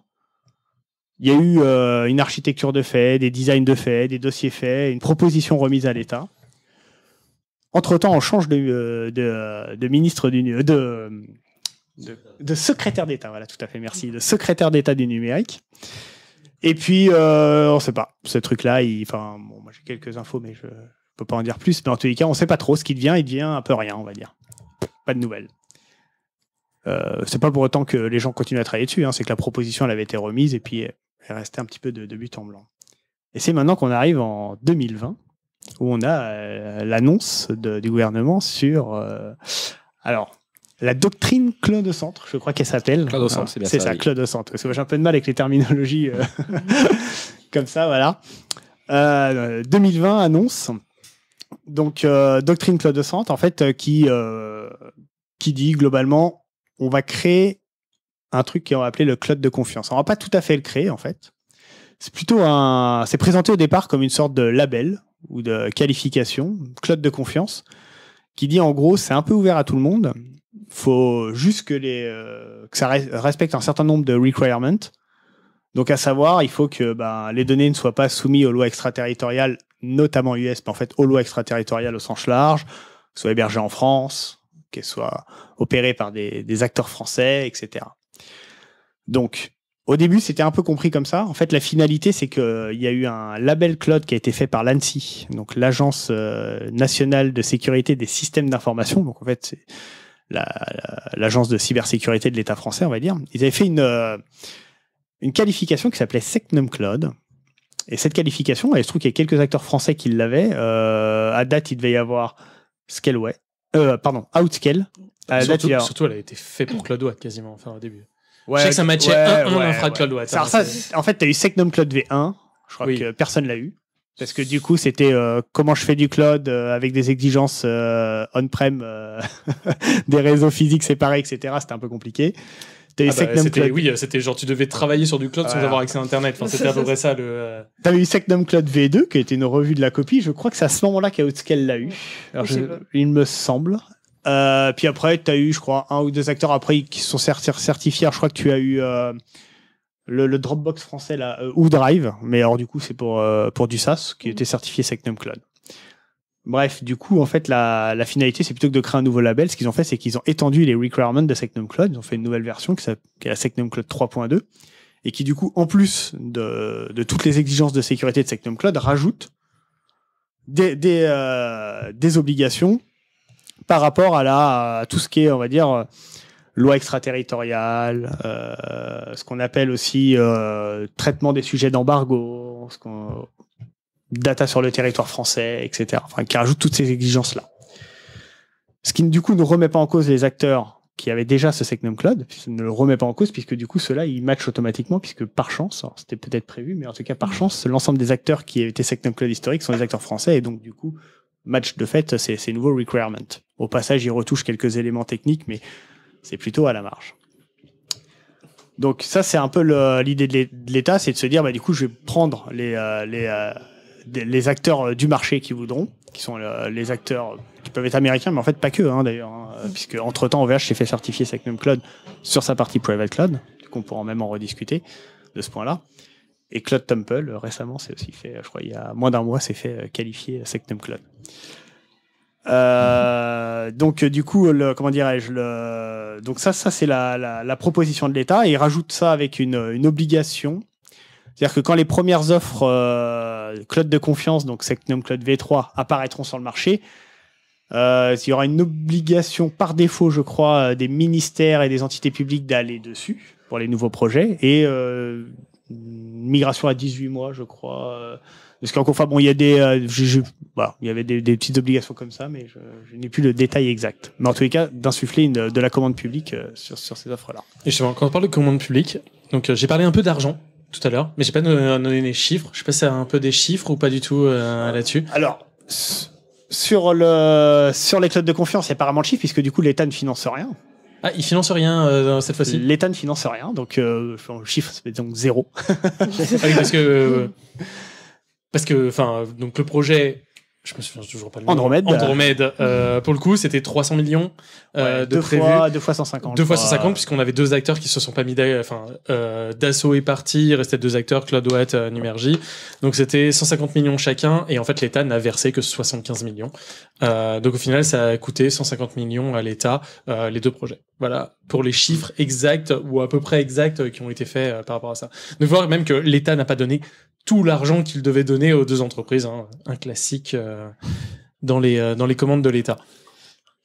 Il y a eu euh, une architecture de fait, des designs de fait, des dossiers faits, une proposition remise à l'État. Entre-temps, on change de, euh, ministre du... De, secrétaire d'État, voilà, tout à fait, merci, de secrétaire d'État du numérique. Et puis, euh, on ne sait pas. Ce truc-là, enfin, moi j'ai quelques infos, mais je ne peux pas en dire plus. Mais en tous les cas, on ne sait pas trop ce qui devient. Il devient un peu rien, on va dire. Pas de nouvelles. Ce c'est pas pour autant que les gens continuent à travailler dessus. Hein. c'est que la proposition, elle avait été remise et puis est rester un petit peu de, but en blanc. Et c'est maintenant qu'on arrive en 2020, où on a euh, l'annonce du gouvernement sur. Euh, alors, la doctrine Claude de Centre, je crois qu'elle s'appelle. Claude Centre, c'est bien ça. C'est ça, Claude de Centre. J'ai un peu de mal avec les terminologies euh, [LAUGHS] comme ça, voilà. 2020 annonce. Donc, doctrine Claude de Centre, en fait, qui, qui dit globalement on va créer un truc qu'on va appeler le cloud de confiance. On va pas tout à fait le créer en fait. C'est plutôt un, c'est présenté au départ comme une sorte de label ou de qualification, cloud de confiance, qui dit en gros c'est un peu ouvert à tout le monde. Faut juste que les, euh, que ça respecte un certain nombre de requirements. Donc à savoir, il faut que ben, les données ne soient pas soumises aux lois extraterritoriales, notamment US, mais en fait aux lois extraterritoriales au sens large, soient hébergées en France, qu'elles soient opérées par des, des acteurs français, etc. Donc, au début, c'était un peu compris comme ça. En fait, la finalité, c'est qu'il euh, y a eu un label cloud qui a été fait par l'ANSI, donc l'Agence euh, nationale de sécurité des systèmes d'information. Donc, en fait, c'est l'agence de cybersécurité de l'État français, on va dire. Ils avaient fait une, euh, une qualification qui s'appelait Secnum Cloud. Et cette qualification, il se trouve qu'il y a quelques acteurs français qui l'avaient. à date, il devait y avoir Scaleway. pardon, Outscale. surtout, surtout, elle a été faite pour CloudWatt quasiment, enfin au début. Ouais, je sais que ça matchait 1-1 Cloud en fait, tu as eu Secnom Cloud V1. Je crois que personne l'a eu. Parce que du coup, c'était euh, comment je fais du cloud euh, avec des exigences euh, on-prem, [LAUGHS] des réseaux physiques séparés, etc. C'était un peu compliqué. Ah bah, c'était genre tu devais travailler sur du cloud sans avoir accès à Internet. c'était à peu près ça eu Secnum Cloud V2 qui était une revue de la copie. Je crois que c'est à ce moment-là qu'Outscale l'a eu. Il me semble. Euh, puis après, tu as eu, je crois, un ou deux acteurs après qui sont certifiés. je crois que tu as eu euh, le, le, Dropbox français là, euh, ou Drive, mais alors du coup, c'est pour, pour du SaaS qui mm. était certifié Secnum Cloud. Bref, du coup, en fait, la, la finalité, c'est plutôt que de créer un nouveau label, ce qu'ils ont fait, c'est qu'ils ont étendu les requirements de Secnum Cloud. Ils ont fait une nouvelle version qui, est la Secnum Cloud 3.2 et qui, du coup, en plus de, de toutes les exigences de sécurité de Secnum Cloud, rajoute des, des, des obligations par rapport à, tout ce qui est, on va dire, euh, loi extraterritoriale, euh, ce qu'on appelle aussi euh, traitement des sujets d'embargo, data sur le territoire français, etc. Enfin, qui rajoute toutes ces exigences-là. Ce qui, du coup, ne remet pas en cause les acteurs qui avaient déjà ce Secnum Cloud, ne le remet pas en cause, puisque du coup, cela il ils automatiquement, puisque par chance, c'était peut-être prévu, mais en tout cas, par chance, l'ensemble des acteurs qui étaient Secnum Cloud historiques sont des acteurs français, et donc, du coup, match de fait c'est nouveaux requirements. Au passage, il retouche quelques éléments techniques, mais c'est plutôt à la marge. Donc ça, c'est un peu l'idée de l'État, c'est de se dire, bah, du coup, je vais prendre les, euh, les, euh, les acteurs euh, du marché qui voudront, qui sont les acteurs qui peuvent être américains, mais en fait pas que, hein, d'ailleurs, hein, mm. puisque entre-temps, OVH s'est fait certifier Secnum Cloud sur sa partie private cloud, du coup, on pourra même en rediscuter de ce point-là. Et Cloud Temple, récemment, c'est aussi fait, je crois, il y a moins d'un mois, s'est fait qualifier Sectum Cloud. Euh, donc euh, du coup, le, comment dirais-je le, Donc ça, ça c'est la, proposition de l'État et il rajoute ça avec une, obligation. C'est-à-dire que quand les premières offres euh, cloud de confiance, donc nom Cloud V3, apparaîtront sur le marché, il y aura une obligation par défaut, je crois, des ministères et des entités publiques d'aller dessus pour les nouveaux projets et une migration à 18 mois, je crois parce qu'encore fois, bon, il y a des, euh, bah, il y avait des, petites obligations comme ça, mais je, n'ai plus le détail exact. Mais en tous les cas, d'insuffler une, de la commande publique euh, sur, sur ces offres-là. Et quand on parle de commande publique, donc euh, j'ai parlé un peu d'argent tout à l'heure, mais j'ai pas donné les chiffres. Je sais pas si un peu des chiffres ou pas du tout là-dessus. Alors. Sur le sur les clubs de confiance, il y a apparemment le chiffre puisque du coup l'État ne finance rien. Ah, il finance rien cette fois-ci. L'État ne finance rien, donc le chiffre, c'est donc zéro. Ah parce que [LAUGHS] parce que enfin donc le projet je me souviens toujours pas le nom. Andromède. Andromède. Euh, pour le coup, c'était 300 millions euh, de deux Fois, deux fois 150. Deux fois 150, puisqu'on avait deux acteurs qui se sont pas mis d'ailleurs. Enfin, euh, Dassault est parti, il restait deux acteurs, Claude Watt, Numergy. Donc c'était 150 millions chacun, et en fait l'État n'a versé que 75 millions. donc au final, ça a coûté 150 millions à l'État les deux projets. Voilà pour les chiffres exacts ou à peu près exacts qui ont été faits par rapport à ça. De voir même que l'État n'a pas donné l'argent qu'il devait donner aux deux entreprises. Hein. Un classique euh, dans, les, euh, dans les commandes de l'État.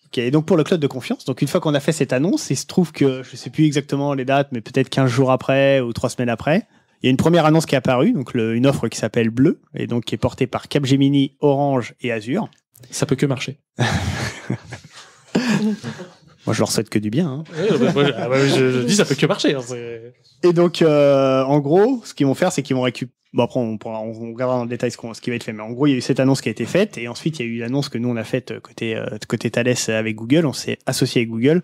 Ok, donc pour le club de confiance, donc une fois qu'on a fait cette annonce, il se trouve que je ne sais plus exactement les dates, mais peut-être 15 jours après ou trois semaines après, il y a une première annonce qui est apparue, donc une offre qui s'appelle Bleu, et donc qui est portée par Capgemini, Orange et Azure. Ça peut que marcher. [LAUGHS] [LAUGHS] Moi, je leur souhaite que du bien. Hein. Bah, ah, bah, je, dis ça peut que marcher. Hein, et donc, euh, en gros, ce qu'ils vont faire, c'est qu'ils vont récupérer. Bon, après, on, pourra, on regardera dans le détail ce, ce, qui va être fait. Mais en gros, il y a eu cette annonce qui a été faite. Et ensuite, il y a eu l'annonce que nous, on a faite euh, côté, euh, côté Thales avec Google. On s'est associé avec Google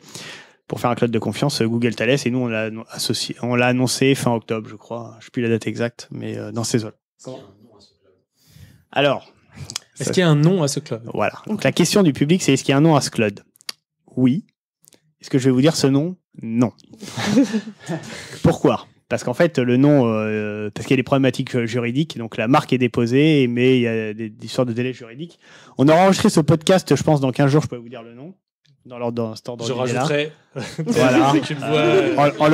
pour faire un cloud de confiance, euh, Google Thales. Et nous, on l'a associé, on l'a annoncé fin octobre, je crois. Je ne sais plus la date exacte, mais dans ces zones Alors. Est-ce qu'il y a un nom à ce cloud Voilà. Donc, la question du public, c'est est-ce qu'il y a un nom à ce cloud Oui. Est-ce que je vais vous dire ce nom Non. [LAUGHS] Pourquoi parce qu'en fait, le nom, euh, parce qu'il y a des problématiques euh, juridiques, donc la marque est déposée, mais il y a des, histoires de délai juridiques. On aura enregistré ce podcast, je pense, dans 15 jours, je pourrais vous dire le nom dans l'ordre dans Je rajouterai. [LAUGHS] [LAUGHS] Euh, en,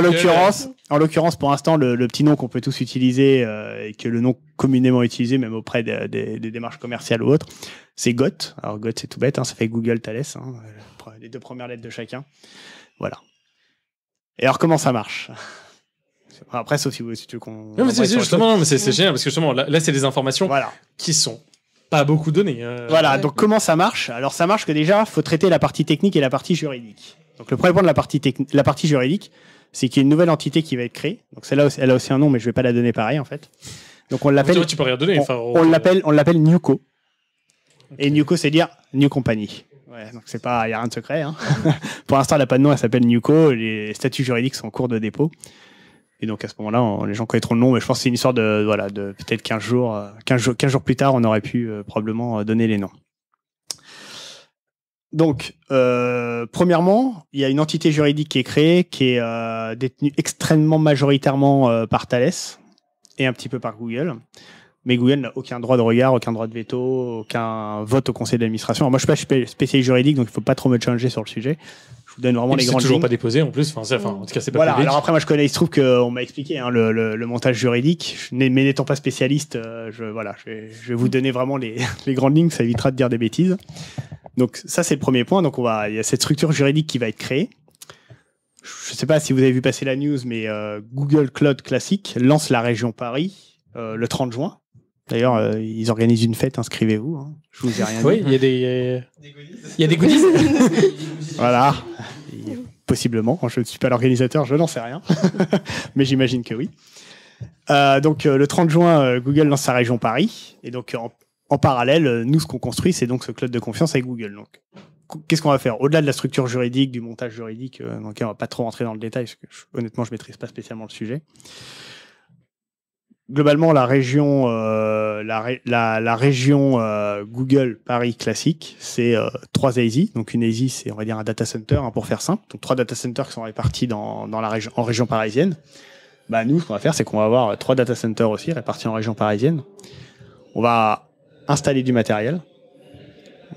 l'occurrence, en l'occurrence, pour l'instant, le, petit nom qu'on peut tous utiliser euh, et que le nom communément utilisé, même auprès des, démarches commerciales ou autres, c'est GOT. Alors GOT, c'est tout bête, hein, ça fait Google Thales, hein, euh, les deux premières lettres de chacun. Voilà. Et alors, comment ça marche Après, sauf si, si tu veux qu'on. Non, mais c'est c'est génial parce que justement, là, c'est des informations qui sont pas beaucoup donné. Hein. Voilà, donc comment ça marche Alors ça marche que déjà, faut traiter la partie technique et la partie juridique. Donc le premier point de la partie, la partie juridique, c'est qu'il y a une nouvelle entité qui va être créée. Donc celle-là, elle a aussi un nom, mais je vais pas la donner pareil en fait. Donc on l'appelle. Tu on, l'appelle, on l'appelle Newco. Et Newco, c'est dire New Company. donc c'est pas, il y a rien de secret. Hein. [LAUGHS] Pour l'instant, elle n'a pas de nom, elle s'appelle Newco. Les statuts juridiques sont en cours de dépôt. Et donc à ce moment-là, les gens connaîtront le nom, mais je pense que c'est une histoire de, voilà, de peut-être 15 jours, euh, jours, jours plus tard, on aurait pu euh, probablement euh, donner les noms. Donc, premièrement, il y a une entité juridique qui est créée, qui est détenue extrêmement majoritairement par Thales et un petit peu par Google. Mais Google n'a aucun droit de regard, aucun droit de veto, aucun vote au conseil d'administration. Moi, je ne suis pas spécialiste juridique, donc il ne faut pas trop me changer sur le sujet je vous donne vraiment les grandes toujours pas déposé en plus. Enfin, enfin, en tout cas, c'est pas Voilà. Alors après, moi, je connais. Il se trouve qu'on m'a expliqué hein, le, le, le, montage juridique. mais n'étant pas spécialiste, euh, je voilà, je vais, je vais, vous donner vraiment les, [LAUGHS] les, grandes lignes. Ça évitera de dire des bêtises. Donc ça, c'est le premier point. Donc on va, il y a cette structure juridique qui va être créée. Je ne sais pas si vous avez vu passer la news, mais euh, Google Cloud Classic lance la région Paris euh, le 30 juin. D'ailleurs, euh, ils organisent une fête, inscrivez-vous. Hein. Je vous ai rien dit. Oui, il y a des, il y a des goodies. [LAUGHS] voilà. possiblement. Je ne suis pas l'organisateur, je n'en sais rien. [LAUGHS] Mais j'imagine que oui. Euh, donc, euh, le 30 juin, Google lance sa région Paris. Et donc, en, parallèle, nous, ce qu'on construit, c'est donc ce club de confiance avec Google. Donc, qu'est-ce qu'on va faire Au-delà de la structure juridique, du montage juridique, on donc on va pas trop rentrer dans le détail, parce que honnêtement, je maîtrise pas spécialement le sujet globalement, la région, euh, euh, Google Paris classique, c'est euh, trois AZ, Donc une AZ, c'est on va dire un data center hein, pour faire simple. Donc trois data centers qui sont répartis dans, la en région parisienne. Bah, nous, ce qu'on va faire, c'est qu'on va avoir trois data centers aussi répartis en région parisienne. On va installer du matériel,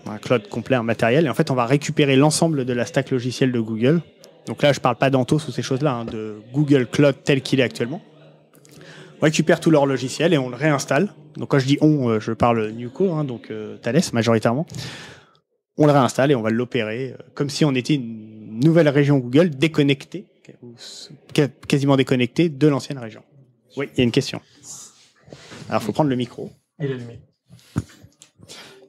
un cloud complet, un matériel, et en fait, on va récupérer l'ensemble de la stack logicielle de Google. Donc là, je parle pas d'Antos ou ces choses-là, hein, de Google Cloud tel qu'il est actuellement récupère tout leur logiciel et on le réinstalle. Donc quand je dis on, euh, je parle Nuco, hein, donc euh, Thales majoritairement. On le réinstalle et on va l'opérer euh, comme si on était une nouvelle région Google déconnectée, quasiment déconnectée de l'ancienne région. Oui, il y a une question. Alors faut prendre le micro. Et l'allumer.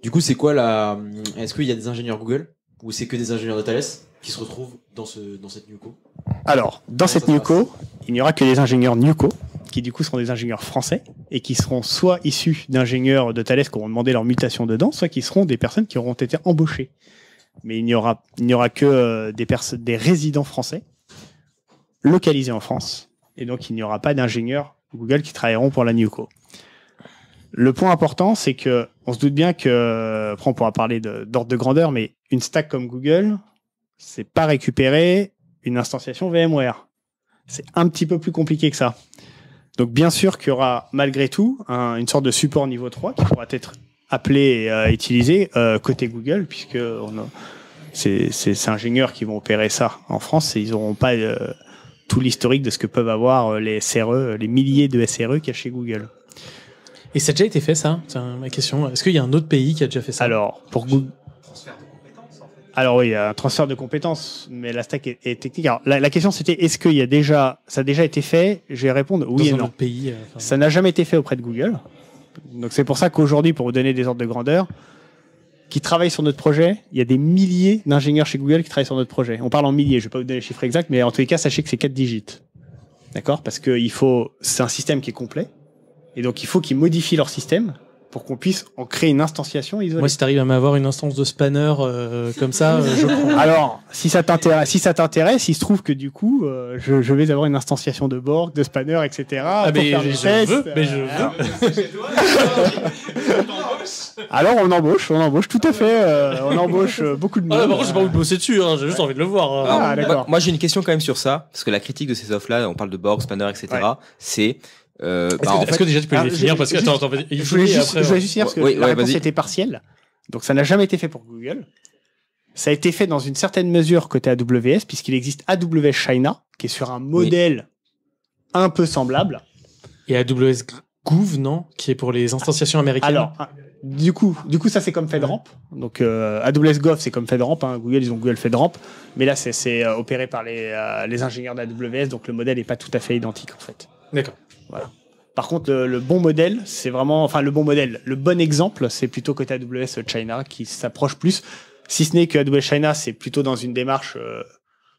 Du coup, c'est quoi la. Est-ce qu'il y a des ingénieurs Google ou c'est que des ingénieurs de Thales qui se retrouvent dans, ce, dans cette NUCO Alors, dans cette NUCO, il n'y aura que des ingénieurs NUCO qui du coup seront des ingénieurs français et qui seront soit issus d'ingénieurs de Thales qui auront demandé leur mutation dedans, soit qui seront des personnes qui auront été embauchées. Mais il n'y aura, il n'y aura que euh, des, des résidents français localisés en France. Et donc, il n'y aura pas d'ingénieurs Google qui travailleront pour la NewCo. Le point important, c'est que on se doute bien que, euh, après on pourra parler d'ordre de, grandeur, mais une stack comme Google, c'est pas récupérer une instanciation VMware. C'est un petit peu plus compliqué que ça. Donc bien sûr qu'il y aura malgré tout une sorte de support niveau 3 qui pourra être appelé et euh, utilisé euh, côté Google, puisque on a, ces, ingénieurs qui vont opérer ça en France, et ils n'auront pas euh, tout l'historique de ce que peuvent avoir les SRE, les milliers de SRE qu'il y chez Google. Et ça a déjà été fait ça C'est ma question. Est-ce qu'il y a un autre pays qui a déjà fait ça Alors, pour Google... Alors oui, il y a un transfert de compétences, mais la stack est, technique. Alors la, question c'était est-ce qu'il y déjà, ça a déjà été fait Je vais répondre oui et non. pays, euh, Ça n'a jamais été fait auprès de Google. Donc c'est pour ça qu'aujourd'hui, pour vous donner des ordres de grandeur, qui travaillent sur notre projet, il y a des milliers d'ingénieurs chez Google qui travaillent sur notre projet. On parle en milliers, je ne vais pas vous donner les chiffres exacts, mais en tous les cas, sachez que c'est quatre digits. D'accord Parce que il faut, c'est un système qui est complet, et donc il faut qu'ils modifient leur système qu'on puisse en créer une instantiation isolée. Moi, si t'arrives à m'avoir une instance de spanner euh, comme ça, euh, je [LAUGHS] Alors, si ça t'intéresse, si ça t'intéresse, il se trouve que du coup, euh, je, vais avoir une instantiation de Borg, de spanner, etc. Ah, mais, je, veux, mais je veux. [LAUGHS] Alors on embauche, on embauche tout à fait, on embauche beaucoup de ah, monde. j'ai pas envie de bosser dessus, hein, j'ai juste envie de le voir. Hein. Ah, moi, j'ai une question quand même sur ça, parce que la critique de ces offres là, on parle de Borg, Spanner, etc. C'est euh, est-ce bah, que, déjà tu peux ah, les finir parce que je voulais juste, dire parce que la réponse était partielle, donc ça n'a jamais été fait pour Google. Ça a été fait dans une certaine mesure côté AWS puisqu'il existe AWS China qui est sur un modèle un peu semblable. Et AWS Gouv, non Qui est pour les instanciations américaines Alors, du coup, du coup ça c'est comme FedRAMP. Donc euh, AWS Gov c'est comme FedRAMP. Hein. Google, ils ont Google FedRAMP. Mais là, c'est euh, opéré par les, les ingénieurs d'AWS, donc le modèle n'est pas tout à fait identique en fait. D'accord. Voilà. Par contre, le, bon modèle, c'est vraiment, enfin le bon modèle, le bon exemple, c'est plutôt côté AWS China qui s'approche plus. Si ce n'est que AWS China, c'est plutôt dans une démarche, euh,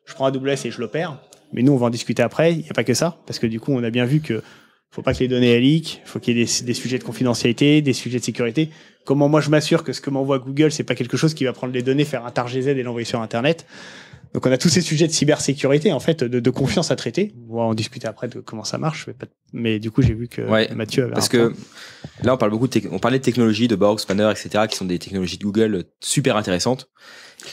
je prends AWS et je l'opère. Mais nous, on va en discuter après. Il n'y a pas que ça, parce que du coup, on a bien vu que faut pas que les données à il faut qu'il y ait des, sujets de confidentialité, des sujets de sécurité. Comment moi je m'assure que ce que m'envoie Google, c'est pas quelque chose qui va prendre les données, faire un target Z et l'envoyer sur Internet. Donc on a tous ces sujets de cybersécurité en fait de, confiance à traiter. On va en discuter après de comment ça marche. Mais, du coup j'ai vu que ouais, Mathieu avait parce que là on parle beaucoup de on parlait de technologies de Box, Spanner, etc. qui sont des technologies de Google super intéressantes.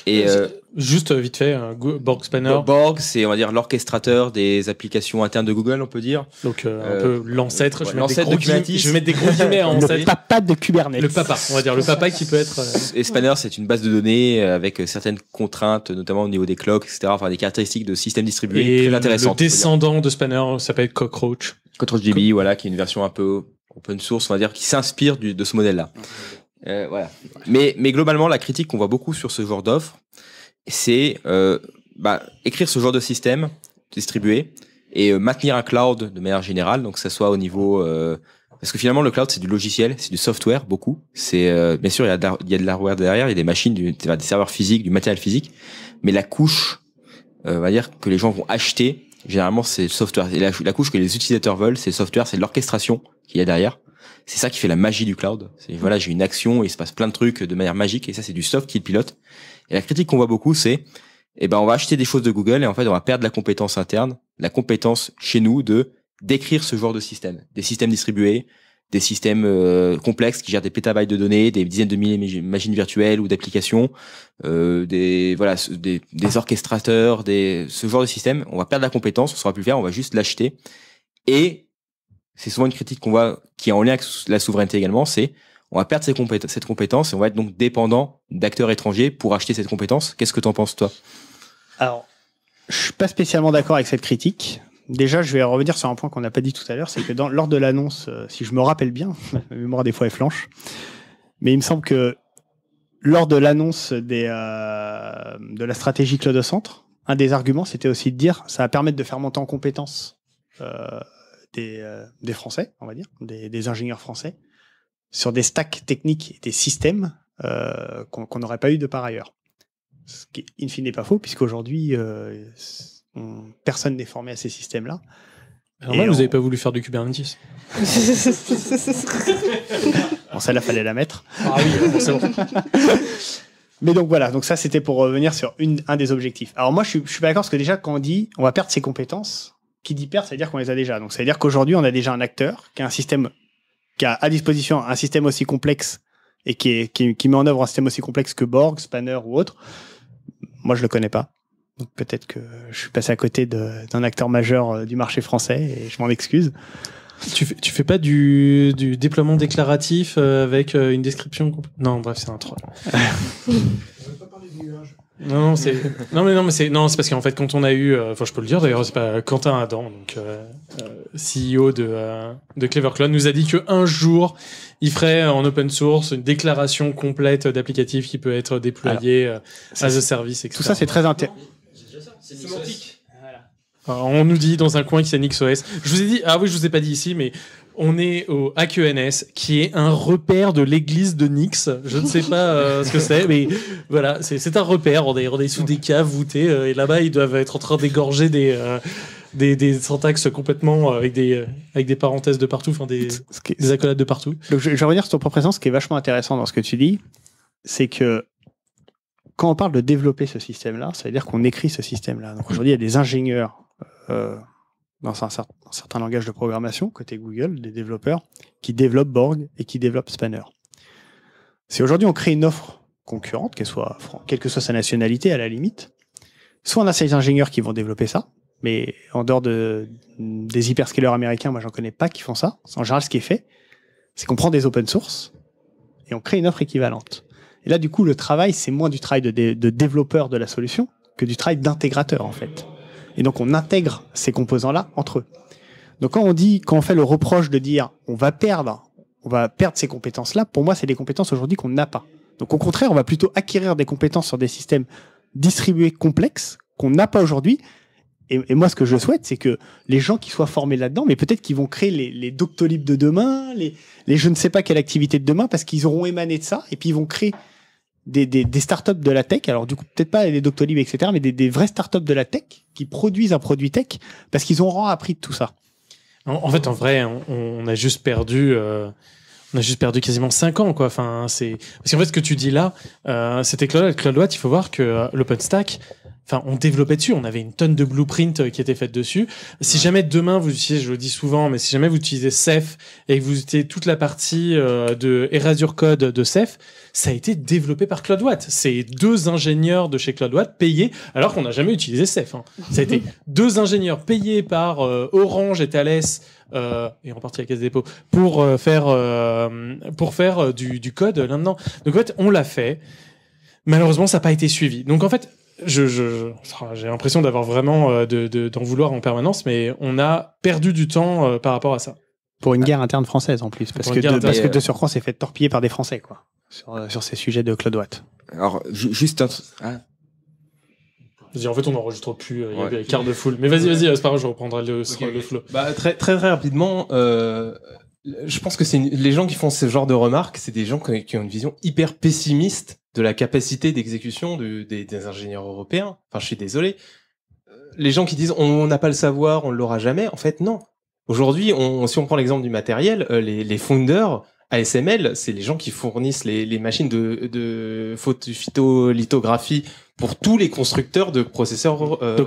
Et euh, Juste euh, vite fait, Borg Spanner. Borg, c'est on va dire l'orchestrateur des applications internes de Google, on peut dire. Donc euh, un peu l'ancêtre. je, je, vais mettre des gros guillemets en [LAUGHS] Le papa de Kubernetes. Le papa, on va dire le [LAUGHS] papa qui peut être. Et Spanner, c'est une base de données avec certaines contraintes, notamment au niveau des clocks, etc. Enfin des caractéristiques de système distribué. Et très le descendant de Spanner s'appelle Cockroach. CockroachDB, voilà, qui est une version un peu open source, on va dire, qui s'inspire de ce modèle-là. Euh, voilà. Mais, mais globalement, la critique qu'on voit beaucoup sur ce genre d'offre, c'est euh, bah, écrire ce genre de système distribué et euh, maintenir un cloud de manière générale, donc que ça soit au niveau euh, parce que finalement, le cloud, c'est du logiciel, c'est du software, beaucoup. C'est bien sûr, il y, a de, y a de l'hardware derrière, il y a des machines, des serveurs physiques, du matériel physique, mais la couche, euh, va dire que les gens vont acheter, généralement, c'est le software. Et la, la couche que les utilisateurs veulent, c'est le software, c'est l'orchestration qu'il y a derrière. C'est ça qui fait la magie du cloud. voilà, j'ai une action, et il se passe plein de trucs de manière magique, et ça c'est du soft qui le pilote. Et la critique qu'on voit beaucoup, c'est eh ben on va acheter des choses de Google et en fait on va perdre la compétence interne, la compétence chez nous de décrire ce genre de système, des systèmes distribués, des systèmes euh, complexes qui gèrent des pétabytes de données, des dizaines de milliers de machines virtuelles ou d'applications, euh, des voilà des, des, orchestrateurs, des ce genre de système, on va perdre la compétence, on saura plus le faire, on va juste l'acheter et c'est souvent une critique qu'on voit qui est en lien avec la souveraineté également, c'est on va perdre cette compétence et on va être donc dépendant d'acteurs étrangers pour acheter cette compétence. Qu'est-ce que tu en penses toi Alors, je suis pas spécialement d'accord avec cette critique. Déjà, je vais revenir sur un point qu'on n'a pas dit tout à l'heure, c'est que lors de l'annonce, euh, si je me rappelle bien, [LAUGHS] ma mémoire des fois est flanche, mais il me semble que lors de l'annonce euh, de la stratégie Cloud Centre, un des arguments, c'était aussi de dire ça va permettre de faire monter en compétence euh, » Euh, des, Français, on va dire, des, ingénieurs français, sur des stacks techniques et des systèmes euh, qu'on n'aurait pas eu de par ailleurs. Ce qui, in fine, n'est pas faux, puisqu'aujourd'hui, euh, personne n'est formé à ces systèmes-là. Normal, vous n'avez pas voulu faire du Kubernetes. [LAUGHS] bon, ça, là fallait la mettre. Ah oui, c'est bon. [LAUGHS] Mais donc voilà, donc ça c'était pour revenir sur un des objectifs. Alors moi je suis, je suis pas d'accord parce que déjà quand on dit on va perdre ses compétences, qui dit perdre, ça veut dire qu'on les a déjà. Donc ça veut dire qu'aujourd'hui, on a déjà un acteur qui a un système, qui a à disposition un système aussi complexe et qui, qui, met en œuvre un système aussi complexe que Borg, Spanner ou autre. Moi, je le connais pas. Donc peut-être que je suis passé à côté d'un acteur majeur euh, du marché français et je m'en excuse. Tu fais, fais pas du, déploiement déclaratif euh, avec euh, une description Non, bref, c'est un troll. [LAUGHS] on pas parler du non, c'est [LAUGHS] non mais non mais c'est non c'est parce qu'en fait quand on a eu, euh, enfin je peux le dire d'ailleurs, c'est pas Quentin Adam, donc euh, euh CEO de euh, de Clever nous a dit que un jour il ferait en open source une déclaration complète d'applicatif qui peut être déployé euh, as a service. Etc. Tout ça c'est très intéressant. C'est sémantique. Voilà. on nous dit dans un coin que c'est NixOS. Je vous ai dit, ah oui, je vous ai pas dit ici, mais on est au AQNS, qui est un repère de l'église de Nix. Je ne sais pas euh, ce que c'est, mais voilà, c'est un repère. On est, sous des caves voûtées, euh, et là-bas, ils doivent être en train d'égorger des, euh, des, syntaxes complètement avec, des, avec des parenthèses de partout, des, accolades de partout. je, vais revenir sur ton propre présence. Ce qui est vachement intéressant dans ce que tu dis, c'est que quand on parle de développer ce système-là, ça veut dire qu'on écrit ce système-là. Donc aujourd'hui, il y a des ingénieurs dans un, certain, langage de programmation, côté Google, des développeurs, qui développent Borg et qui développent Spanner. Si aujourd'hui on crée une offre concurrente, qu'elle que soit sa nationalité à la limite, soit on a ces ingénieurs qui vont développer ça, mais en dehors des hyperscalers américains, moi j'en connais pas qui font ça. En général, ce qui est fait, c'est qu'on prend des open source et on crée une offre équivalente. Et là, du coup, le travail, c'est moins du travail de, de développeur de la solution que du travail d'intégrateur, en fait. Et donc on intègre ces composants-là entre eux. Donc quand on dit, quand fait le reproche de dire on va perdre, on va perdre ces compétences-là, pour moi c'est des compétences aujourd'hui qu'on n'a pas. Donc au contraire, on va plutôt acquérir des compétences sur des systèmes distribués complexes qu'on n'a pas aujourd'hui. Et, moi ce que je souhaite, c'est que les gens qui soient formés là-dedans, mais peut-être qu'ils vont créer les, les de demain, les, les je ne sais pas quelle activité de demain, parce qu'ils auront émané de ça, et puis ils vont créer des, des, des, startups de la tech, alors du coup peut-être pas les Doctolib, etc., mais des, vrais vraies startups de la tech qui produisent un produit tech parce qu'ils ont appris de tout ça. En, fait, en vrai, on, a juste perdu. Euh, on a juste perdu quasiment 5 ans, quoi. Enfin, c'est parce qu'en fait, ce que tu dis là, euh, c'était CloudWatt. Il faut voir que euh, l'OpenStack, Enfin, on développait dessus. On avait une tonne de blueprints euh, qui étaient faites dessus. Si jamais demain vous utilisez, je le dis souvent, mais si jamais vous utilisez Ceph et que vous utilisez toute la partie euh, de Erasure Code de Ceph, ça a été développé par CloudWatt. C'est deux ingénieurs de chez CloudWatt payés, alors qu'on n'a jamais utilisé Ceph. Hein. Ça a été [LAUGHS] deux ingénieurs payés par euh, Orange et Thales. et en partie la Caisse Dépôt pour faire pour faire du, du code là-dedans. Donc en fait, on l'a fait. Malheureusement, ça n'a pas été suivi. Donc en fait, je, j'ai l'impression d'avoir vraiment euh, de, d'en vouloir en permanence, mais on a perdu du temps euh, par rapport à ça. Pour une guerre interne française en plus, parce, que de, parce que de euh, surcroît, c'est fait torpiller par des Français, quoi, sur, sur ces sujets de Claude Watt. Alors, juste hein. en fait, on n'enregistre plus, il y avait de foule. Mais vas-y, vas-y, c'est pas grave, je reprendrai le, le flow. Bah, très, très, rapidement, je pense que c'est les gens qui font ce genre de remarques, c'est des gens qui ont une vision hyper pessimiste de la capacité d'exécution des, ingénieurs européens. Enfin, je suis désolé. Euh, les gens qui disent on n'a pas le savoir, on ne l'aura jamais, en fait, non. Aujourd'hui, si on prend l'exemple du matériel, euh, les, les founders, ASML, c'est les gens qui fournissent les, machines de, de photolithographie pour tous les constructeurs de processeurs euh,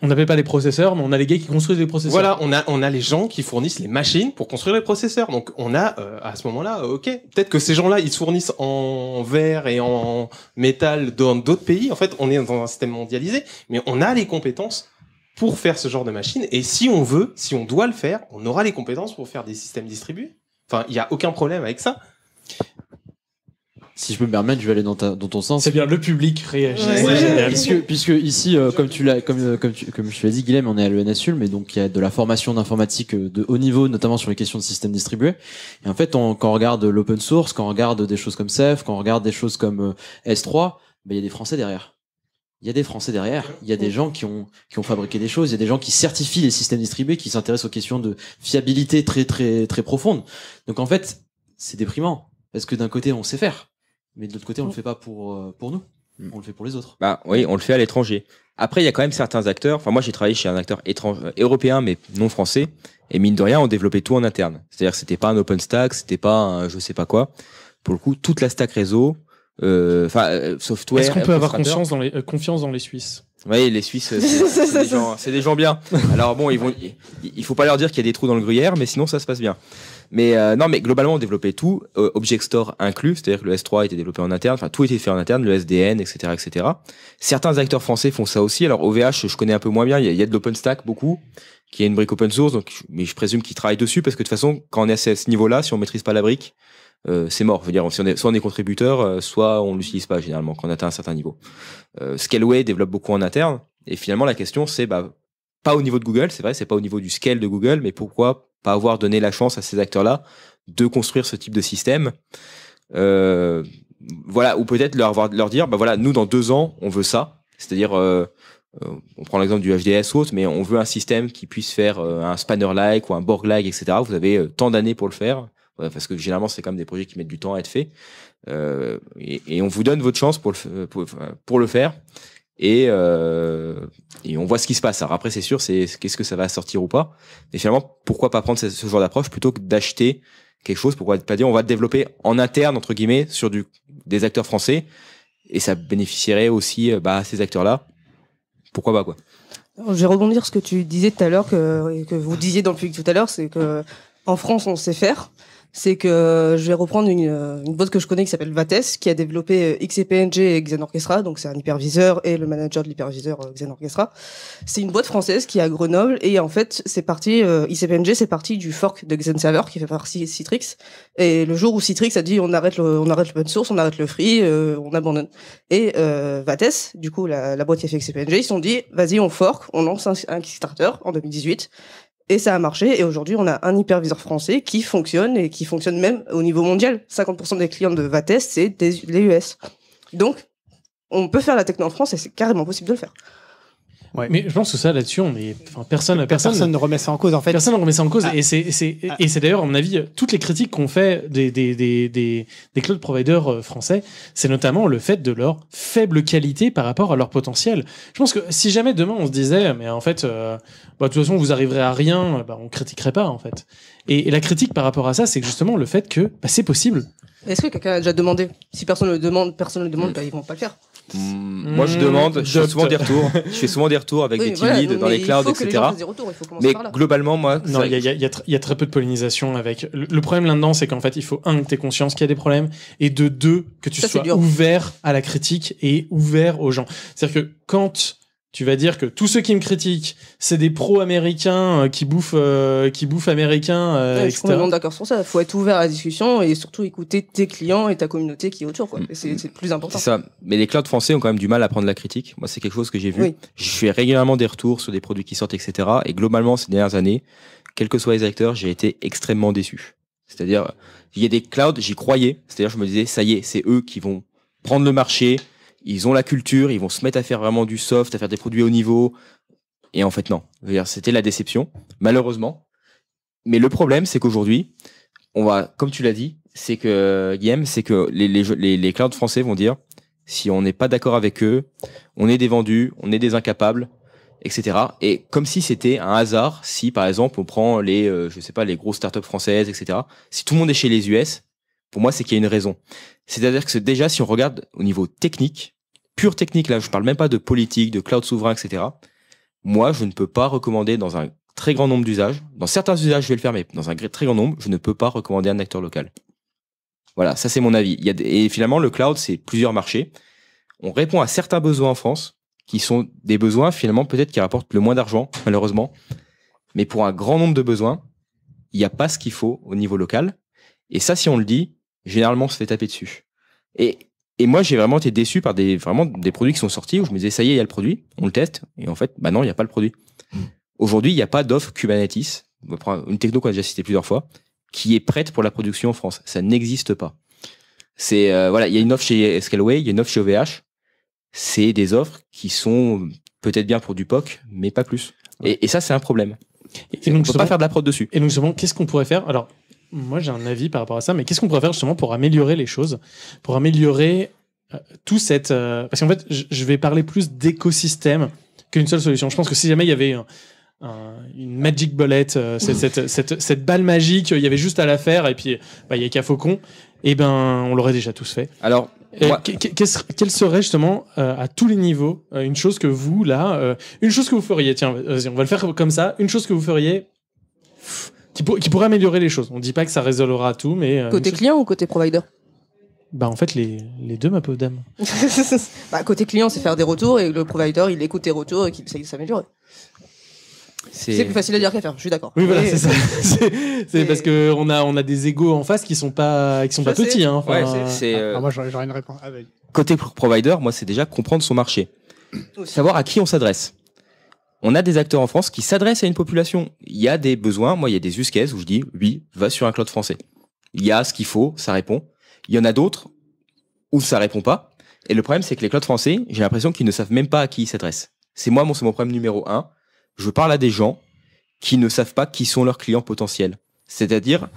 On n'avait pas les processeurs, mais on a les gars qui construisent les processeurs. Voilà, on a, on a les gens qui fournissent les machines pour construire les processeurs. Donc on a euh, à ce moment-là, euh, ok, peut-être que ces gens-là, ils fournissent en verre et en métal dans d'autres pays. En fait, on est dans un système mondialisé, mais on a les compétences pour faire ce genre de machine. Et si on veut, si on doit le faire, on aura les compétences pour faire des systèmes distribués. Enfin, il n'y a aucun problème avec ça. Si je peux me permettre, je vais aller dans, dans ton sens. C'est bien, le public réagit. Puisque, ici, euh, comme tu l'as, comme, euh, comme je l'ai dit, Guilhem, on est à l'ENSUL, mais donc il y a de la formation d'informatique euh, de haut niveau, notamment sur les questions de systèmes distribués. Et en fait, on, quand on regarde l'open source, quand on regarde des choses comme Ceph, quand on regarde des choses comme S3, ben, il y a des Français derrière il y a des Français derrière, il y a des gens qui ont, qui ont fabriqué des choses, il y a des gens qui certifient les systèmes distribués, qui s'intéressent aux questions de fiabilité très très très profondes. Donc en fait, c'est déprimant parce que d'un côté on sait faire, mais de l'autre côté on le fait pas pour euh, pour nous, hmm. on le fait pour les autres. Bah oui, on le fait à l'étranger. Après, il y a quand même certains acteurs. Enfin, moi, j'ai travaillé chez un acteur étranger, euh, européen, mais non français. Et mine de rien, on développait tout en interne. C'est-à-dire que c'était pas un open stack, c'était pas un je sais pas quoi. Pour le coup, toute la stack réseau, euh, enfin euh, software. Est-ce qu'on peut avoir confiance dans les, euh, confiance dans les Suisses Oui, les Suisses, c'est [LAUGHS] des, des, gens bien. Alors bon, ils vont, il faut pas leur dire qu'il y a des trous dans le gruyère, mais sinon ça se passe bien. Mais non, mais globalement, on développait tout, Object Store inclus, c'est-à-dire que le S3 était développé en interne, enfin tout était fait en interne, le SDN, etc., etc. Certains acteurs français font ça aussi. Alors OVH, je connais un peu moins bien. Il y a, de l'OpenStack beaucoup, qui est une brique open source, donc mais je présume qu'ils travaillent dessus parce que de toute façon, quand on est à ce niveau-là, si on maîtrise pas la brique, euh, c'est mort. Je dire, si on est, soit on est contributeur, euh, soit on l'utilise pas généralement quand on atteint un certain niveau. Euh, Scaleway développe beaucoup en interne, et finalement la question c'est bah, pas au niveau de Google, c'est vrai, c'est pas au niveau du scale de Google, mais pourquoi pas avoir donné la chance à ces acteurs-là de construire ce type de système voilà, ou peut-être leur, leur dire, bah voilà, nous dans deux ans, on veut ça. C'est-à-dire, on prend l'exemple du HDS ou mais on veut un système qui puisse faire un spanner-like ou un Borg-like, etc. Vous avez tant d'années pour le faire. Euh, parce que généralement, c'est quand même des projets qui mettent du temps à être faits. Euh, et, on vous donne votre chance pour le, pour, le faire. Et, euh, et, on voit ce qui se passe. Alors après, c'est sûr, c'est qu'est-ce que ça va sortir ou pas. Mais finalement, pourquoi pas prendre ce, genre d'approche plutôt que d'acheter quelque chose Pourquoi pas dire on va développer en interne entre guillemets sur du, des acteurs français et ça bénéficierait aussi bah, ces acteurs-là. Pourquoi pas quoi Je vais rebondir ce que tu disais tout à l'heure que, que vous disiez dans le public tout à l'heure, c'est que en France, on sait faire c'est que euh, je vais reprendre une, euh, une boîte que je connais qui s'appelle Vates, qui a développé euh, XCPNG et Xen Orchestra, donc c'est un hyperviseur et le manager de l'hyperviseur Xen Orchestra. C'est une boîte française qui est à Grenoble et en fait c'est parti, XCPNG c'est parti du fork de Xen Server qui fait partie Citrix. Et le jour où Citrix a dit on arrête le, on arrête l'open source, on arrête le free, on abandonne. Et Vates, du coup la, la boîte qui a fait XCPNG, ils se sont dit vas-y on fork, on lance un, un Kickstarter en 2018 et ça a marché. Et aujourd'hui, on a un hyperviseur français qui fonctionne et qui fonctionne même au niveau mondial. 50% des clients de Vates, c'est les US. Donc, on peut faire la techno en France et c'est carrément possible de le faire. Ouais. Mais je pense que ça, là-dessus, on est, enfin, personne, personne, ne remet ça en cause, en fait. Personne ne remet ça en cause. Ah. Et c'est, ah. et c'est d'ailleurs, à mon avis, toutes les critiques qu'on fait des, des, des, des, des cloud providers euh, français, c'est notamment le fait de leur faible qualité par rapport à leur potentiel. Je pense que si jamais demain on se disait, mais en fait, euh, bah, de toute façon, vous arriverez à rien, bah, on critiquerait pas, en fait. Et, la critique par rapport à ça, c'est justement le fait que bah, c'est possible. Est-ce que quelqu'un a déjà demandé Si personne ne le demande, personne ne le demande, bah, ils vont pas le faire. Mm. moi, je mm. demande, je fais souvent des retours. je fais souvent des retours avec des timides dans les clouds, etc. mais globalement, moi. Non, il y, a très peu de pollinisation avec. Le, problème là-dedans, c'est qu'en fait, il faut, un, que tu aies conscience qu'il y a des problèmes, et de deux, que tu sois ouvert à la critique et ouvert aux gens. C'est-à-dire que quand tu vas dire que tous ceux qui me critiquent, c'est des pros américains euh, qui bouffent, euh, qui bouffent américains. Euh, je suis complètement d'accord sur ça. Il faut être ouvert à la discussion et surtout écouter tes clients et ta communauté qui est autour. Mm. C'est le plus important. Mais les clouds français ont quand même du mal à prendre la critique. Moi, c'est quelque chose que j'ai vu. Je fais régulièrement des retours sur des produits qui sortent, etc. Et globalement, ces dernières années, quels que soient les acteurs, j'ai été extrêmement déçu. C'est-à-dire, il y a des clouds, j'y croyais. C'est-à-dire, je me disais, ça y est, c'est eux qui vont prendre le marché, ils ont la culture, ils vont se mettre à faire vraiment du soft, à faire des produits haut niveau. Et en fait, non. C'était la déception, malheureusement. Mais le problème, c'est qu'aujourd'hui, on va, comme tu l'as dit, c'est que Guillaume, c'est que les, les, les, clouds français vont dire si on n'est pas d'accord avec eux, on est des vendus, on est des incapables, etc. Et comme si c'était un hasard, si par exemple on prend les, euh, je sais pas, les grosses startups françaises, etc. Si tout le monde est chez les US, pour moi, c'est qu'il y a une raison. C'est-à-dire que déjà, si on regarde au niveau technique, pure technique, là, je ne parle même pas de politique, de cloud souverain, etc. Moi, je ne peux pas recommander dans un très grand nombre d'usages. Dans certains usages, je vais le faire, mais dans un très grand nombre, je ne peux pas recommander un acteur local. Voilà, ça c'est mon avis. Il Et finalement, le cloud, c'est plusieurs marchés. On répond à certains besoins en France, qui sont des besoins finalement peut-être qui rapportent le moins d'argent, malheureusement. Mais pour un grand nombre de besoins, il n'y a pas ce qu'il faut au niveau local. Et ça, si on le dit, généralement on se fait taper dessus. Et, et moi, j'ai vraiment été déçu par des, vraiment des produits qui sont sortis où je me disais, ça y est, il y a le produit, on le teste. Et en fait, bah non, il n'y a pas le produit. Mm. Aujourd'hui, il n'y a pas d'offre Kubernetes, une techno qu'on a déjà cité plusieurs fois, qui est prête pour la production en France. Ça n'existe pas. C'est euh, voilà, il y a une offre chez Scaleway, il y a une offre chez OVH. C'est des offres qui sont peut-être bien pour du POC, mais pas plus. Et, ça, c'est un problème. Et, donc, on peut pas faire de la prod dessus. Et donc, justement, qu'est-ce qu'on pourrait faire Alors, moi, j'ai un avis par rapport à ça, mais qu'est-ce qu'on pourrait faire justement pour améliorer les choses, pour améliorer euh, tout cette... Euh, parce qu'en fait, je vais parler plus d'écosystème qu'une seule solution. Je pense que si jamais il y avait une magic bullet, euh, cette, [LAUGHS] cette, cette, balle magique, il y avait juste à la faire, et puis bah, il n'y a qu'à Faucon, et eh ben on l'aurait déjà tous fait. Alors, quelle serait justement à tous les niveaux une chose que vous, là, une chose que vous feriez, tiens, vas-y on va le faire comme ça, une chose que vous feriez qui, pourrait améliorer les choses. On ne dit pas que ça résolvera tout, mais. Euh, côté client ou côté provider bah en fait les, deux ma pauvre dame. [LAUGHS] bah, côté client c'est faire des retours et le provider il écoute tes retours et il essaye de s'améliorer. C'est plus facile à dire qu'à faire, je suis d'accord. Oui, voilà, c'est ça. [LAUGHS] [LAUGHS] c'est parce qu'on a, on a des égaux en face qui sont pas, qui sont pas petits. Hein. Ah, euh, ah, moi, j'aurais une réponse. Ah, côté provider, moi, c'est déjà comprendre son marché. Savoir à qui on s'adresse on a des acteurs en France qui s'adressent à une population. Il y a des besoins. Moi, il y a des use où je dis, oui, va sur un cloud français. Il y a ce qu'il faut, ça répond. Il y en a d'autres où ça répond pas. Et le problème, c'est que les clouds français, j'ai l'impression qu'ils ne savent même pas à qui ils s'adressent. C'est moi, mon, c'est mon problème numéro un. Je parle à des gens qui ne savent pas qui sont leurs clients potentiels. C'est-à-dire,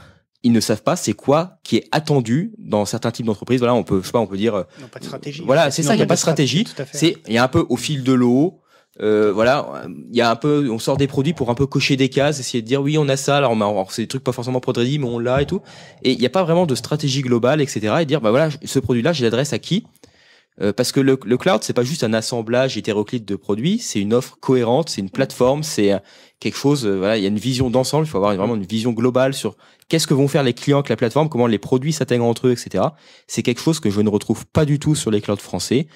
ils ne savent pas c'est quoi qui est attendu dans certains types d'entreprises. Voilà, on peut, je sais pas, on peut dire. pas de stratégie. Voilà, c'est ça, il n'y a pas de stratégie. C'est, il y a un peu au fil de l'eau, euh, voilà, il y a un peu, on sort des produits pour un peu cocher des cases, essayer de dire oui on a ça, alors, bah, c'est des trucs pas forcément produits mais on l'a et tout. Et il n'y a pas vraiment de stratégie globale, etc. Et dire bah voilà, ce produit-là, je l'adresse à qui euh, parce que le, cloud, c'est pas juste un assemblage hétéroclite de produits, c'est une offre cohérente, c'est une plateforme, c'est euh, quelque chose. voilà, il y a une vision d'ensemble. Il faut avoir vraiment une vision globale sur qu'est-ce que vont faire les clients avec la plateforme, comment les produits s'atteignent entre eux, etc. C'est quelque chose que je ne retrouve pas du tout sur les clouds français.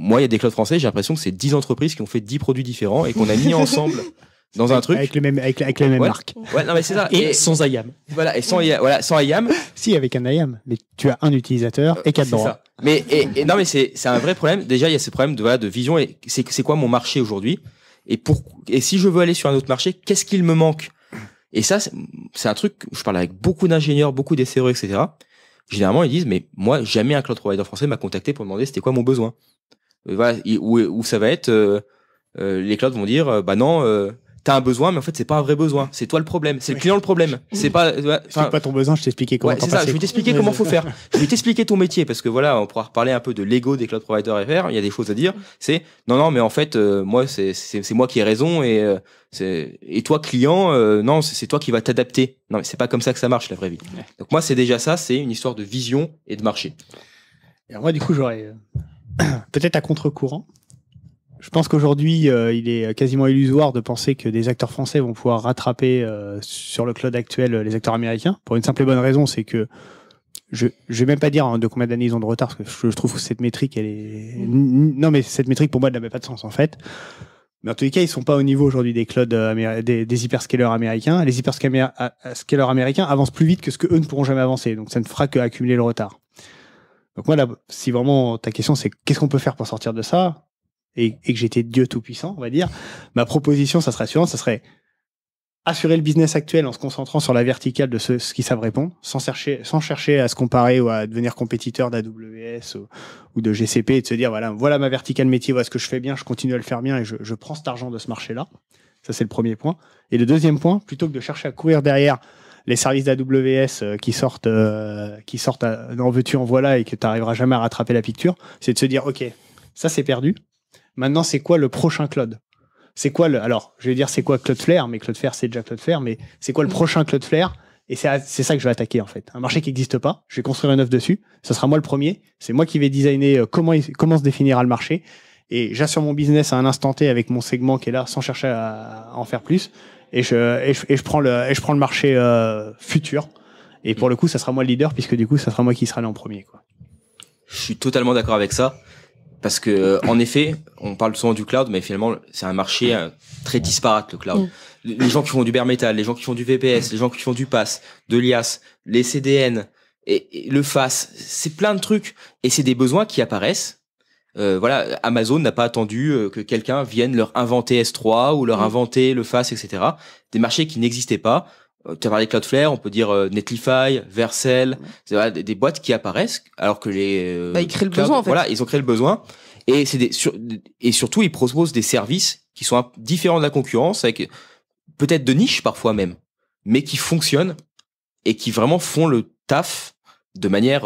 Moi, il y a des clouds français, j'ai l'impression que c'est 10 entreprises qui ont fait 10 produits différents et qu'on a mis ensemble [LAUGHS] dans un truc avec le même avec, la même marque. Ouais, non mais c'est ça. Et, sans IAM. Voilà, et sans [LAUGHS] si avec un IAM, mais tu as un utilisateur et quatre droits. Ça. Mais non mais c'est un vrai problème. Déjà, il y a ce problème de vision et c'est quoi mon marché aujourd'hui et et si je veux aller sur un autre marché, qu'est-ce qu'il me manque Et ça c'est un truc je parle avec beaucoup d'ingénieurs, beaucoup d'SRE, etc. Généralement, ils disent mais moi jamais un cloud provider français m'a contacté pour me demander c'était quoi mon besoin. Euh, où, ça va être, euh, euh, les clouds vont dire, bah non, t'as un besoin, mais en fait, c'est pas un vrai besoin. C'est toi le problème. C'est le client le problème. C'est pas. pas ton besoin. Je t'expliquais comment. faire. »« c'est ça. Je vais t'expliquer comment faut faire. [LAUGHS] Je vais t'expliquer ton métier parce que voilà, on pourra reparler un peu de l'ego des cloud providers FR. Il y a des choses à dire. C'est non, non, mais en fait, moi, c'est moi qui ai raison et et toi client, non, c'est toi qui vas t'adapter. Non, mais c'est pas comme ça que ça marche la vraie vie. Donc moi, c'est déjà ça. C'est une histoire de vision et de marché. Et moi, du coup, j'aurais [CLEARS THROAT] peut-être à contre-courant. Je pense qu'aujourd'hui, euh, il est quasiment illusoire de penser que des acteurs français vont pouvoir rattraper euh, sur le cloud actuel euh, les acteurs américains. Pour une simple et bonne raison, c'est que je ne vais même pas dire hein, de combien d'années ils ont de retard, parce que je, trouve que cette métrique, elle est. Mm. Non, mais cette métrique, pour moi, n'avait pas de sens, en fait. Mais en tous les cas, ils sont pas au niveau aujourd'hui des clouds des, hyperscalers américains. Les hyperscalers américains avancent plus vite que ce que eux ne pourront jamais avancer. Donc ça ne fera que accumuler le retard. Donc moi, si vraiment ta question c'est qu'est-ce qu'on peut faire pour sortir de ça, et, que j'étais Dieu tout-puissant, on va dire, ma proposition, ça serait suivante, ça serait assurer le business actuel en se concentrant sur la verticale de ce qui savent répondre, sans chercher, sans chercher à se comparer ou à devenir compétiteur d'AWS ou, de GCP, et de se dire, voilà, voilà ma verticale métier, voilà ce que je fais bien, je continue à le faire bien et je prends cet argent de ce marché-là. Ça, c'est le premier point. Et le deuxième point, plutôt que de chercher à courir derrière les services d'AWS euh, qui sortent, euh, qui sortent en veux-tu, en voilà, et que tu n'arriveras jamais à rattraper la picture, c'est de se dire, OK, ça c'est perdu. Maintenant, c'est quoi le prochain cloud C'est quoi le. Alors, je vais dire, c'est quoi Cloudflare Mais Cloudflare, c'est déjà Cloudflare, mais c'est quoi le mm. prochain Cloudflare et c'est ça que je vais attaquer en fait. Un marché qui n'existe pas, je vais construire un offre dessus, ce sera moi le premier, c'est moi qui vais designer euh, comment, comment se définira le marché. Et j'assure mon business à un instant T avec mon segment qui est là sans chercher à en faire plus et je, et je, et je, prends le, et je prends le marché euh, futur. Et pour le coup, ça sera moi le leader puisque du coup, ça sera moi qui sera là en premier. Quoi. Je suis totalement d'accord avec ça parce que euh, en effet, on parle souvent du cloud, mais finalement, c'est un marché euh, très disparate le cloud. Mm. Les gens qui font du bare metal, les gens qui font du VPS, les gens qui font du pass, de l'IAS, les CDN et, le FAS, c'est plein de trucs et c'est des besoins qui apparaissent euh, voilà, Amazon n'a pas attendu euh, que quelqu'un vienne leur inventer S3 ou leur mm. inventer le FAS, etc. Des marchés qui n'existaient pas. Euh, tu as parlé de Cloudflare, on peut dire Netlify, Vercel, des, boîtes qui apparaissent alors que les bah, ils créent le besoin Voilà, ils ont créé le besoin et c'est et surtout ils proposent des services qui sont différents de la concurrence avec peut-être de niche parfois même, mais qui fonctionnent et qui vraiment font le taf de manière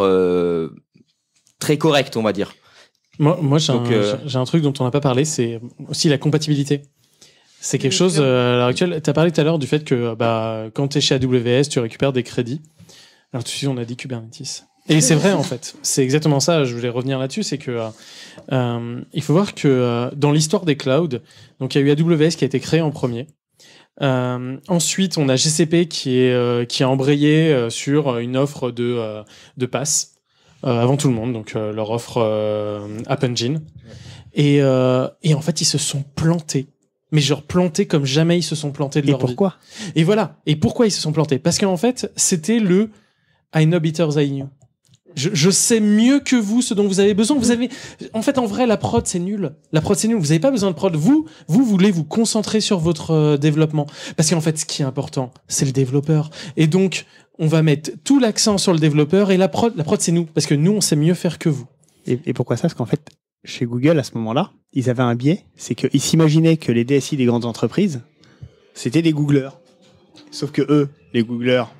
très correcte, on va dire. Moi, euh, j'ai un, truc dont on n'a pas parlé, c'est aussi la compatibilité. C'est quelque chose, euh, à l'heure actuelle, tu as parlé tout à l'heure du fait que bah, quand tu es chez AWS, tu récupères des crédits. Alors tu suite, on a dit Kubernetes. Et c'est vrai en fait, [LAUGHS] c'est exactement ça, je voulais revenir là-dessus, c'est que euh, il faut voir que dans l'histoire des clouds, donc il y a eu AWS qui a été créé en premier, ensuite, on a GCP qui est qui a embrayé sur une offre de de pass. Euh, avant tout le monde, donc euh, leur offre euh, App Engine. Et, et en fait, ils se sont plantés mais genre plantés comme jamais ils se sont plantés de et leur pourquoi vie. Et voilà. Et pourquoi ils se sont plantés Parce qu'en fait, c'était le I know better than you. Je, je, sais mieux que vous ce dont vous avez besoin. Vous avez, en fait, en vrai, la prod c'est nul. La prod c'est nul. Vous n'avez pas besoin de prod. Vous, vous voulez vous concentrer sur votre développement parce qu'en fait, ce qui est important, c'est le développeur. Et donc, on va mettre tout l'accent sur le développeur et la prod, la prod c'est nous, parce que nous on sait mieux faire que vous. Et, pourquoi ça Parce qu'en fait, chez Google à ce moment-là, ils avaient un biais, c'est qu'ils s'imaginaient que les DSI des grandes entreprises, c'était des Googleurs. Sauf que eux, les Googleurs,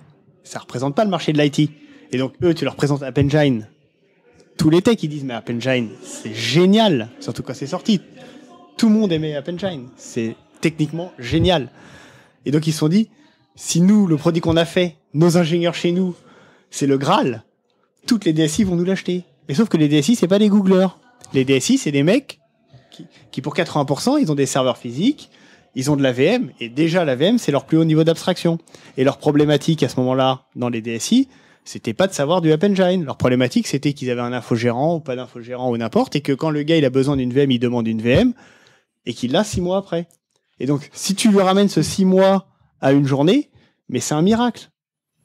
ça représente pas le marché de l'IT. Et donc eux, tu leur présentes App Engine. Tous les techs, ils disent, mais App Engine, c'est génial, surtout quand c'est sorti. Tout le monde aimait App Engine. C'est techniquement génial. Et donc ils se sont dit, si nous, le produit qu'on a fait, nos ingénieurs chez nous, c'est le Graal. Toutes les DSI vont nous l'acheter. Et sauf que les DSI, c'est pas des Googleurs. Les DSI, c'est des mecs qui, qui, pour 80%, ils ont des serveurs physiques, ils ont de la VM, et déjà la VM, c'est leur plus haut niveau d'abstraction. Et leur problématique à ce moment-là, dans les DSI, c'était pas de savoir du App Engine. Leur problématique, c'était qu'ils avaient un infogérant ou pas d'infogérant ou n'importe, et que quand le gars il a besoin d'une VM, il demande une VM, et qu'il l'a six mois après. Et donc, si tu lui ramènes ce six mois à une journée, mais c'est un miracle.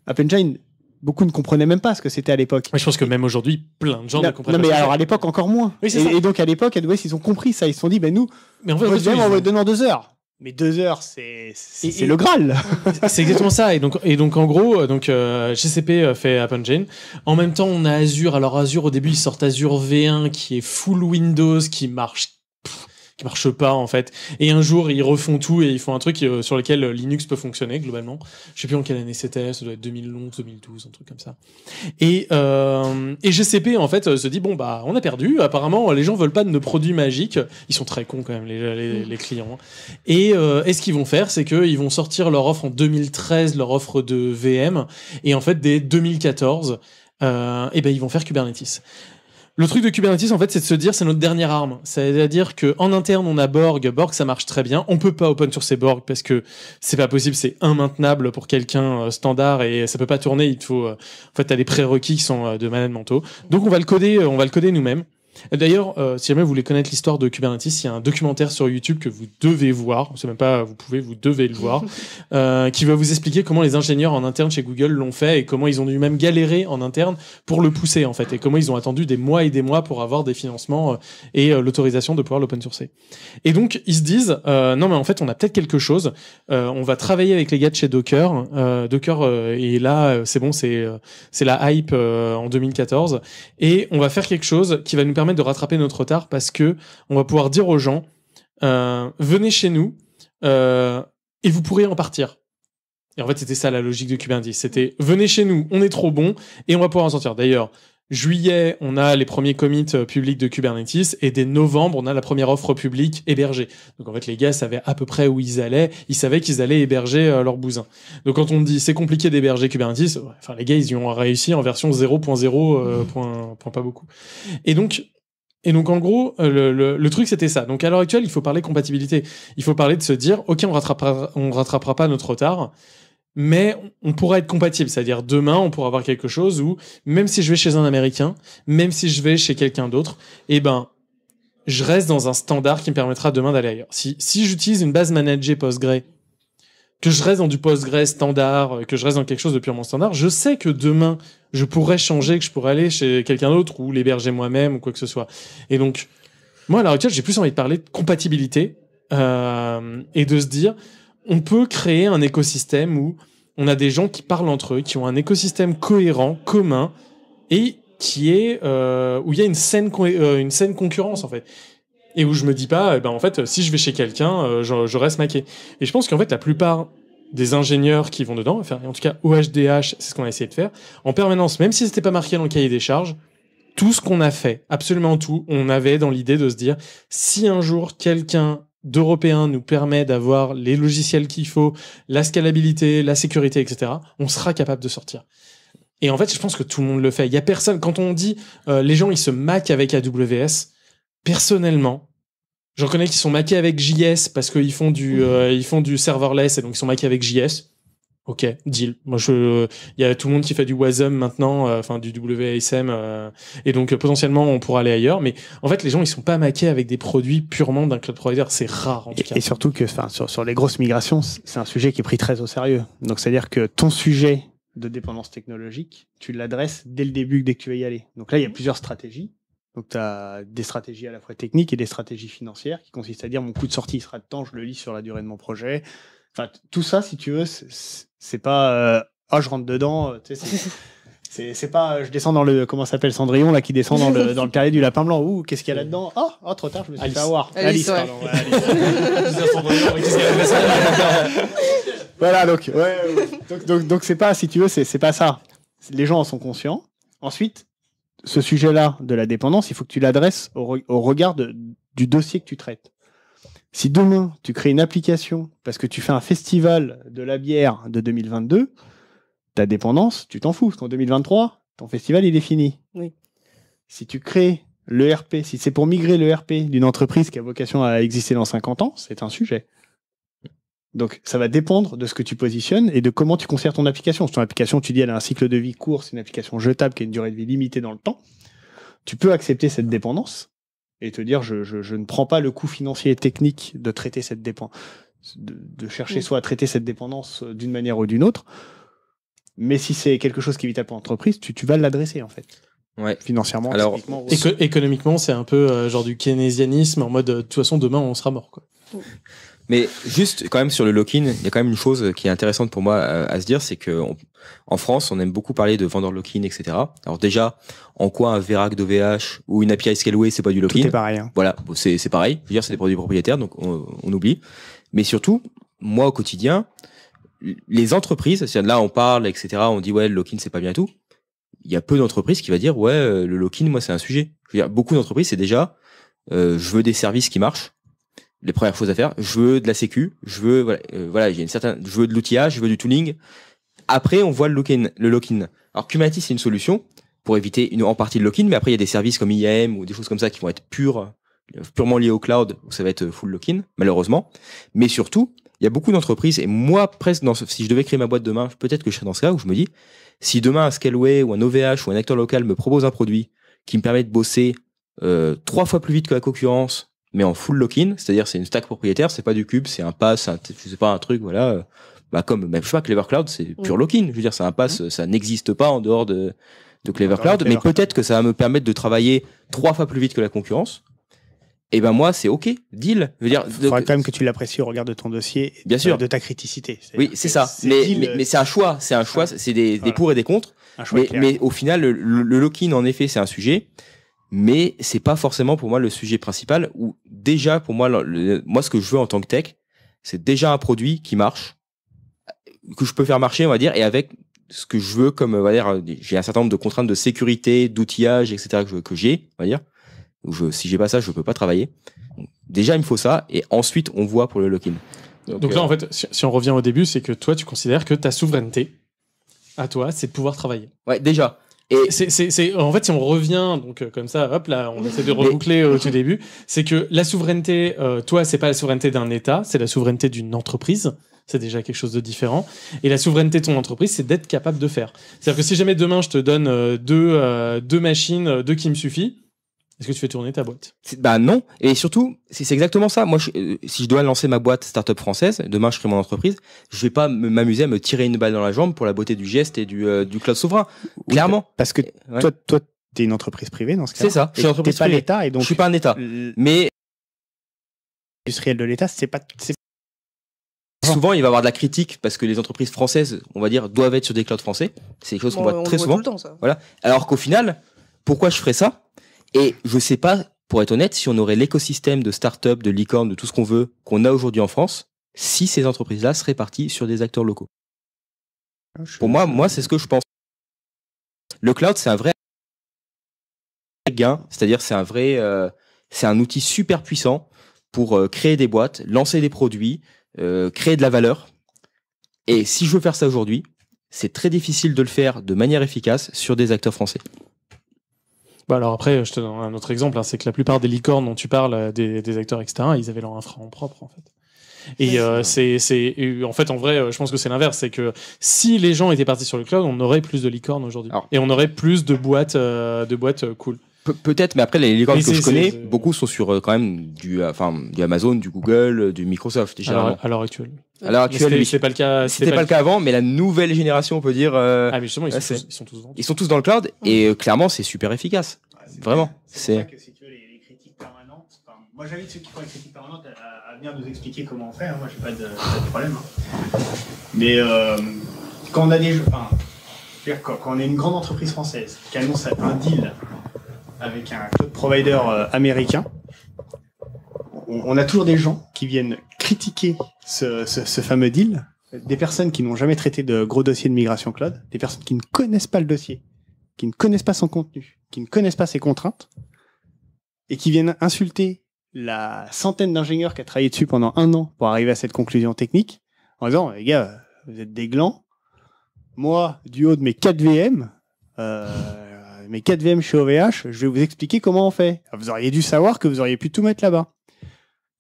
App Engine, beaucoup ne comprenaient même pas ce que c'était à l'époque. Moi, je pense que même aujourd'hui, plein de gens ne comprennent pas. Non, mais alors à l'époque, encore moins. et, donc à l'époque, ils ont compris ça. Ils se sont dit, ben nous, mais on va le donner deux heures. Mais deux heures, c'est c'est le Graal. [LAUGHS] c'est exactement ça. Et donc et donc en gros, euh, donc euh, GCP euh, fait App Engine. En même temps, on a Azure. Alors Azure, au début, ils sortent Azure V1 qui est full Windows, qui marche qui marche pas en fait. Et un jour, ils refont tout et ils font un truc euh, sur lequel euh, Linux peut fonctionner globalement. Je sais plus en quelle année c'était, ça doit être 2011, 2012, un truc comme ça. Et, euh, et GCP en fait euh, se dit bon bah on a perdu. Apparemment, les gens veulent pas de nos produits magiques. Ils sont très cons quand même les, les, mmh. clients. Et, euh, et ce qu'ils vont faire, c'est qu'ils vont sortir leur offre en 2013, leur offre de VM. Et en fait, dès 2014, euh, et eh ben ils vont faire Kubernetes. Le truc de Kubernetes, en fait, c'est de se dire, c'est notre dernière arme. C'est-à-dire qu'en interne, on a Borg. Borg, ça marche très bien. On peut pas open sur ces Borg parce que c'est pas possible, c'est immaintenable pour quelqu'un euh, standard et ça peut pas tourner. Il faut, euh, en fait, t'as des prérequis qui sont euh, de malades mentaux. Donc, on va le coder, on va le coder nous-mêmes. D'ailleurs, euh, si jamais vous voulez connaître l'histoire de Kubernetes, il y a un documentaire sur YouTube que vous devez voir, c'est même pas vous pouvez, vous devez le voir, [LAUGHS] euh, qui va vous expliquer comment les ingénieurs en interne chez Google l'ont fait et comment ils ont dû même galérer en interne pour le pousser en fait, et comment ils ont attendu des mois et des mois pour avoir des financements euh, et euh, l'autorisation de pouvoir l'open sourcer. Et donc ils se disent, euh, non mais en fait on a peut-être quelque chose, on va travailler avec les gars de chez Docker, Docker et là c'est bon, c'est c'est la hype en 2014, et on va faire quelque chose qui va nous permettre de rattraper notre retard parce que on va pouvoir dire aux gens euh, venez chez nous euh, et vous pourrez en partir. Et en fait, c'était ça la logique de Kubernetes. C'était venez chez nous, on est trop bon et on va pouvoir en sortir. D'ailleurs, juillet, on a les premiers commits euh, publics de Kubernetes et dès novembre, on a la première offre publique hébergée. Donc en fait, les gars savaient à peu près où ils allaient. Ils savaient qu'ils allaient héberger leur bousin. Donc quand on dit c'est compliqué d'héberger Kubernetes, enfin les gars, ils y ont réussi en version 0.0, mmh. point pas beaucoup. Et donc et donc, en gros, euh, le, truc, c'était ça. Donc, à l'heure actuelle, il faut parler compatibilité. Il faut parler de se dire, OK, on rattrapera, on rattrapera pas notre retard, mais on pourra être compatible. C'est-à-dire, demain, on pourra avoir quelque chose où, même si je vais chez un Américain, même si je vais chez quelqu'un d'autre, eh ben, je reste dans un standard qui me permettra demain d'aller ailleurs. Si, si j'utilise une base managée Postgre que je reste dans du Postgres standard, euh, que je reste dans quelque chose de purement standard, je sais que demain, je pourrais changer, que je pourrais aller chez quelqu'un d'autre ou l'héberger moi-même ou quoi que ce soit. Et donc, moi, à l'heure actuelle, j'ai plus envie de parler de compatibilité euh, et de se dire, on peut créer un écosystème où on a des gens qui parlent entre eux, qui ont un écosystème cohérent, commun, et qui est euh, où il y a une saine, euh, une saine concurrence en fait et où je me dis pas, eh ben, en fait, si je vais chez quelqu'un, euh, je, reste maqué. Et je pense qu'en fait, la plupart des ingénieurs qui vont dedans, enfin, en tout cas, OHDH, c'est ce qu'on a essayé de faire, en permanence, même si c'était pas marqué dans le cahier des charges, tout ce qu'on a fait, absolument tout, on avait dans l'idée de se dire, si un jour quelqu'un d'européen nous permet d'avoir les logiciels qu'il faut, la scalabilité, la sécurité, etc., on sera capable de sortir. Et en fait, je pense que tout le monde le fait. Il y a personne, quand on dit euh, les gens ils se maquent avec AWS, personnellement, je reconnais qu'ils sont maqués avec JS parce qu'ils font du, euh, ils font du serverless et donc ils sont maqués avec JS. Ok, deal. Moi, je, il y a tout le monde qui fait du WASM maintenant, euh, enfin du WASM, euh, et donc potentiellement on pourra aller ailleurs. Mais en fait, les gens ils sont pas maqués avec des produits purement d'un cloud provider, c'est rare en tout Et, surtout que, enfin, sur, les grosses migrations, c'est un sujet qui est pris très au sérieux. Donc c'est à dire que ton sujet de dépendance technologique, tu l'adresses dès le début dès que tu vas y aller. Donc là, il y a mmh. plusieurs stratégies. Donc, tu as des stratégies à la fois techniques et des stratégies financières qui consistent à dire mon coût de sortie sera de temps, je le lis sur la durée de mon projet. Enfin, tout ça, si tu veux, c'est pas ah, je rentre dedans. Euh, [LAUGHS] c'est pas euh, je descends dans le comment s'appelle Cendrillon là qui descend dans le dans le du lapin blanc. Ouh, qu'est-ce qu'il y a là-dedans oh, oh, trop tard, je me suis Alice. fait avoir. Alice, [LAUGHS] [LAUGHS] voilà, donc donc donc c'est pas si tu veux, c'est pas ça. Les gens en sont conscients. Ensuite, ce sujet-là de la dépendance, il faut que tu l'adresses au, regard du dossier que tu traites. Si demain, tu crées une application parce que tu fais un festival de la bière de 2022, ta dépendance, tu t'en fous. Parce qu'en 2023, ton festival, il est fini. Oui. Si tu crées l'ERP, si c'est pour migrer l'ERP d'une entreprise qui a vocation à exister dans 50 ans, c'est un sujet. Donc ça va dépendre de ce que tu positionnes et de comment tu considères ton application. Si ton application, tu dis, elle a un cycle de vie court, c'est une application jetable qui a une durée de vie limitée dans le temps, tu peux accepter cette dépendance et te dire, je, ne prends pas le coût financier et technique de traiter cette dépendance, de, chercher mm. soit à traiter cette dépendance euh, d'une manière ou d'une autre. Mais si c'est quelque chose qui est vital pour l'entreprise, tu, tu vas l'adresser en fait. Financièrement, Alors, économiquement, c'est un peu euh, genre du keynésianisme en mode euh, de toute façon demain on sera mort quoi. Mm. Mais juste quand même sur le lock-in, il y a quand même une chose qui est intéressante pour moi euh, à, se dire, c'est que en France, on aime beaucoup parler de vendeur lock-in, etc. Alors déjà, en quoi un VRAC de VH ou une API Scaleway, c'est pas du lock-in hein. C'est pareil. Voilà, c'est pareil. Je veux dire, c'est des produits propriétaires, donc on, oublie. Mais surtout, moi au quotidien, les entreprises, c'est-à-dire là on parle, etc. On dit ouais, le lock-in c'est pas bien tout. Il y a peu d'entreprises qui va dire ouais, euh, le lock-in, moi c'est un sujet. Je veux dire, beaucoup d'entreprises c'est déjà, euh, je veux des services qui marchent les premières choses à faire. Je veux de la sécu, je veux euh, voilà, j'ai une certaine, je veux de l'outillage, je veux du tooling. Après, on voit le lock-in. Le lock -in. Alors, Kubernetes c'est une solution pour éviter une, en partie le lock-in, mais après il y a des services comme IAM ou des choses comme ça qui vont être pure, purement liées au cloud, où ça va être full lock-in, malheureusement. Mais surtout, il y a beaucoup d'entreprises et moi presque dans, si je devais créer ma boîte demain, peut-être que je serais dans ce cas où je me dis, si demain un Scaleway ou un OVH ou un acteur local me propose un produit qui me permet de bosser euh, trois fois plus vite que la concurrence mais en full lock-in, c'est-à-dire c'est une stack propriétaire, c'est pas du cube, c'est un pass, je sais pas un truc, voilà. Bah comme même je sais pas Clever Cloud, c'est pure lock-in. Je veux dire, c'est un pass, ça n'existe pas en dehors de, Clever Cloud, mais peut-être que ça va me permettre de travailler trois fois plus vite que la concurrence. Et eh ben moi, c'est ok, deal. Je veux dire, Il faudra quand même que tu l'apprécies au regard de ton dossier, bien de, ta criticité. Oui, c'est ça. Mais, mais, c'est un euh, choix, c'est un choix, c'est des, pour et des contre. mais, au final, le, le lock-in, en effet, c'est un sujet mais c'est pas forcément pour moi le sujet principal ou déjà pour moi moi ce que je veux en tant que tech c'est déjà un produit qui marche que je peux faire marcher on va dire et avec ce que je veux comme on va dire j'ai un certain nombre de contraintes de sécurité d'outillage etc que, j'ai on va dire je, si j'ai pas ça je peux pas travailler déjà il me faut ça et ensuite on voit pour le lock-in donc, là, euh, en fait, si, on revient au début, c'est que toi, tu considères que ta souveraineté à toi, c'est de pouvoir travailler. Ouais, déjà. Et c'est, en fait, si on revient donc euh, comme ça, hop là, on essaie de reboucler euh, au tout début, c'est que la souveraineté, euh, toi, c'est pas la souveraineté d'un État, c'est la souveraineté d'une entreprise. C'est déjà quelque chose de différent. Et la souveraineté de ton entreprise, c'est d'être capable de faire. C'est-à-dire que si jamais demain je te donne deux, deux machines, deux qui me suffit, est-ce que tu fais tourner ta boîte Bah non, et surtout, c'est exactement ça. Moi, euh, si je dois lancer ma boîte startup française, demain je crée mon entreprise, je vais pas m'amuser à me tirer une balle dans la jambe pour la beauté du geste et du, euh, cloud souverain. clairement. Parce que toi, tu es une entreprise privée dans ce cas. là C'est ça. Je suis entreprise pas l'État et donc. Je suis pas un État. Mais industriel de l'État, c'est pas. Souvent, il va y avoir de la critique parce que les entreprises françaises, on va dire, doivent être sur des clouds français. C'est quelque chose qu'on voit très souvent. Tout Voilà. Alors qu'au final, pourquoi je ferais ça et je ne sais pas, pour être honnête, si on aurait l'écosystème de start-up, de licorne, de tout ce qu'on veut, qu'on a aujourd'hui en France, si ces entreprises-là seraient parties sur des acteurs locaux. Ah, pour moi, moi, c'est ce que je pense. Le cloud, c'est un vrai gain, c'est-à-dire c'est un vrai, euh, c'est un outil super puissant pour euh, créer des boîtes, lancer des produits, euh, créer de la valeur. Et si je veux faire ça aujourd'hui, c'est très difficile de le faire de manière efficace sur des acteurs français. Bah alors après, je te donne un autre exemple, hein. c'est que la plupart des licornes dont tu parles, euh, des, acteurs externes, ils avaient leur infra en propre en fait. Et euh, c'est, c'est, en fait, en vrai, euh, je pense que c'est l'inverse. C'est que si les gens étaient partis sur le cloud, on aurait plus de licornes aujourd'hui. Et on aurait plus de boîtes, de boîtes cool. Peut-être, mais après, les licornes que je connais, beaucoup sont sur quand même du, enfin, du Amazon, du Google, du Microsoft. À l'heure actuelle. Alors c'était pas le cas. C'était pas, le cas avant, mais la nouvelle génération, on peut dire. Euh, ah mais justement, ils sont, euh, tous, ils sont, tous, dans. Ils sont tous dans le cloud et euh, clairement, c'est super efficace. Ah, Vraiment. C'est. Si tu veux les, les critiques permanentes. Enfin, moi, j'invite ceux qui font les critiques permanentes à, venir nous expliquer comment on fait. Hein. Moi, j'ai pas, de, pas de problème. Hein. Mais quand on a des jeux, enfin, dire, quand, on est une grande entreprise française qui annonce un deal avec un cloud provider américain, on a toujours des gens qui viennent critiquer ce, fameux deal des personnes qui n'ont jamais traité de gros dossiers de migration cloud, des personnes qui ne connaissent pas le dossier, qui ne connaissent pas son contenu, qui ne connaissent pas ses contraintes, et qui viennent insulter la centaine d'ingénieurs qui a travaillé dessus pendant un an pour arriver à cette conclusion technique, en disant, eh, les gars, vous êtes des glands. Moi, du haut de mes 4 VM, euh, mes 4 VM chez OVH, je vais vous expliquer comment on fait. Vous auriez dû savoir que vous auriez pu tout mettre là-bas.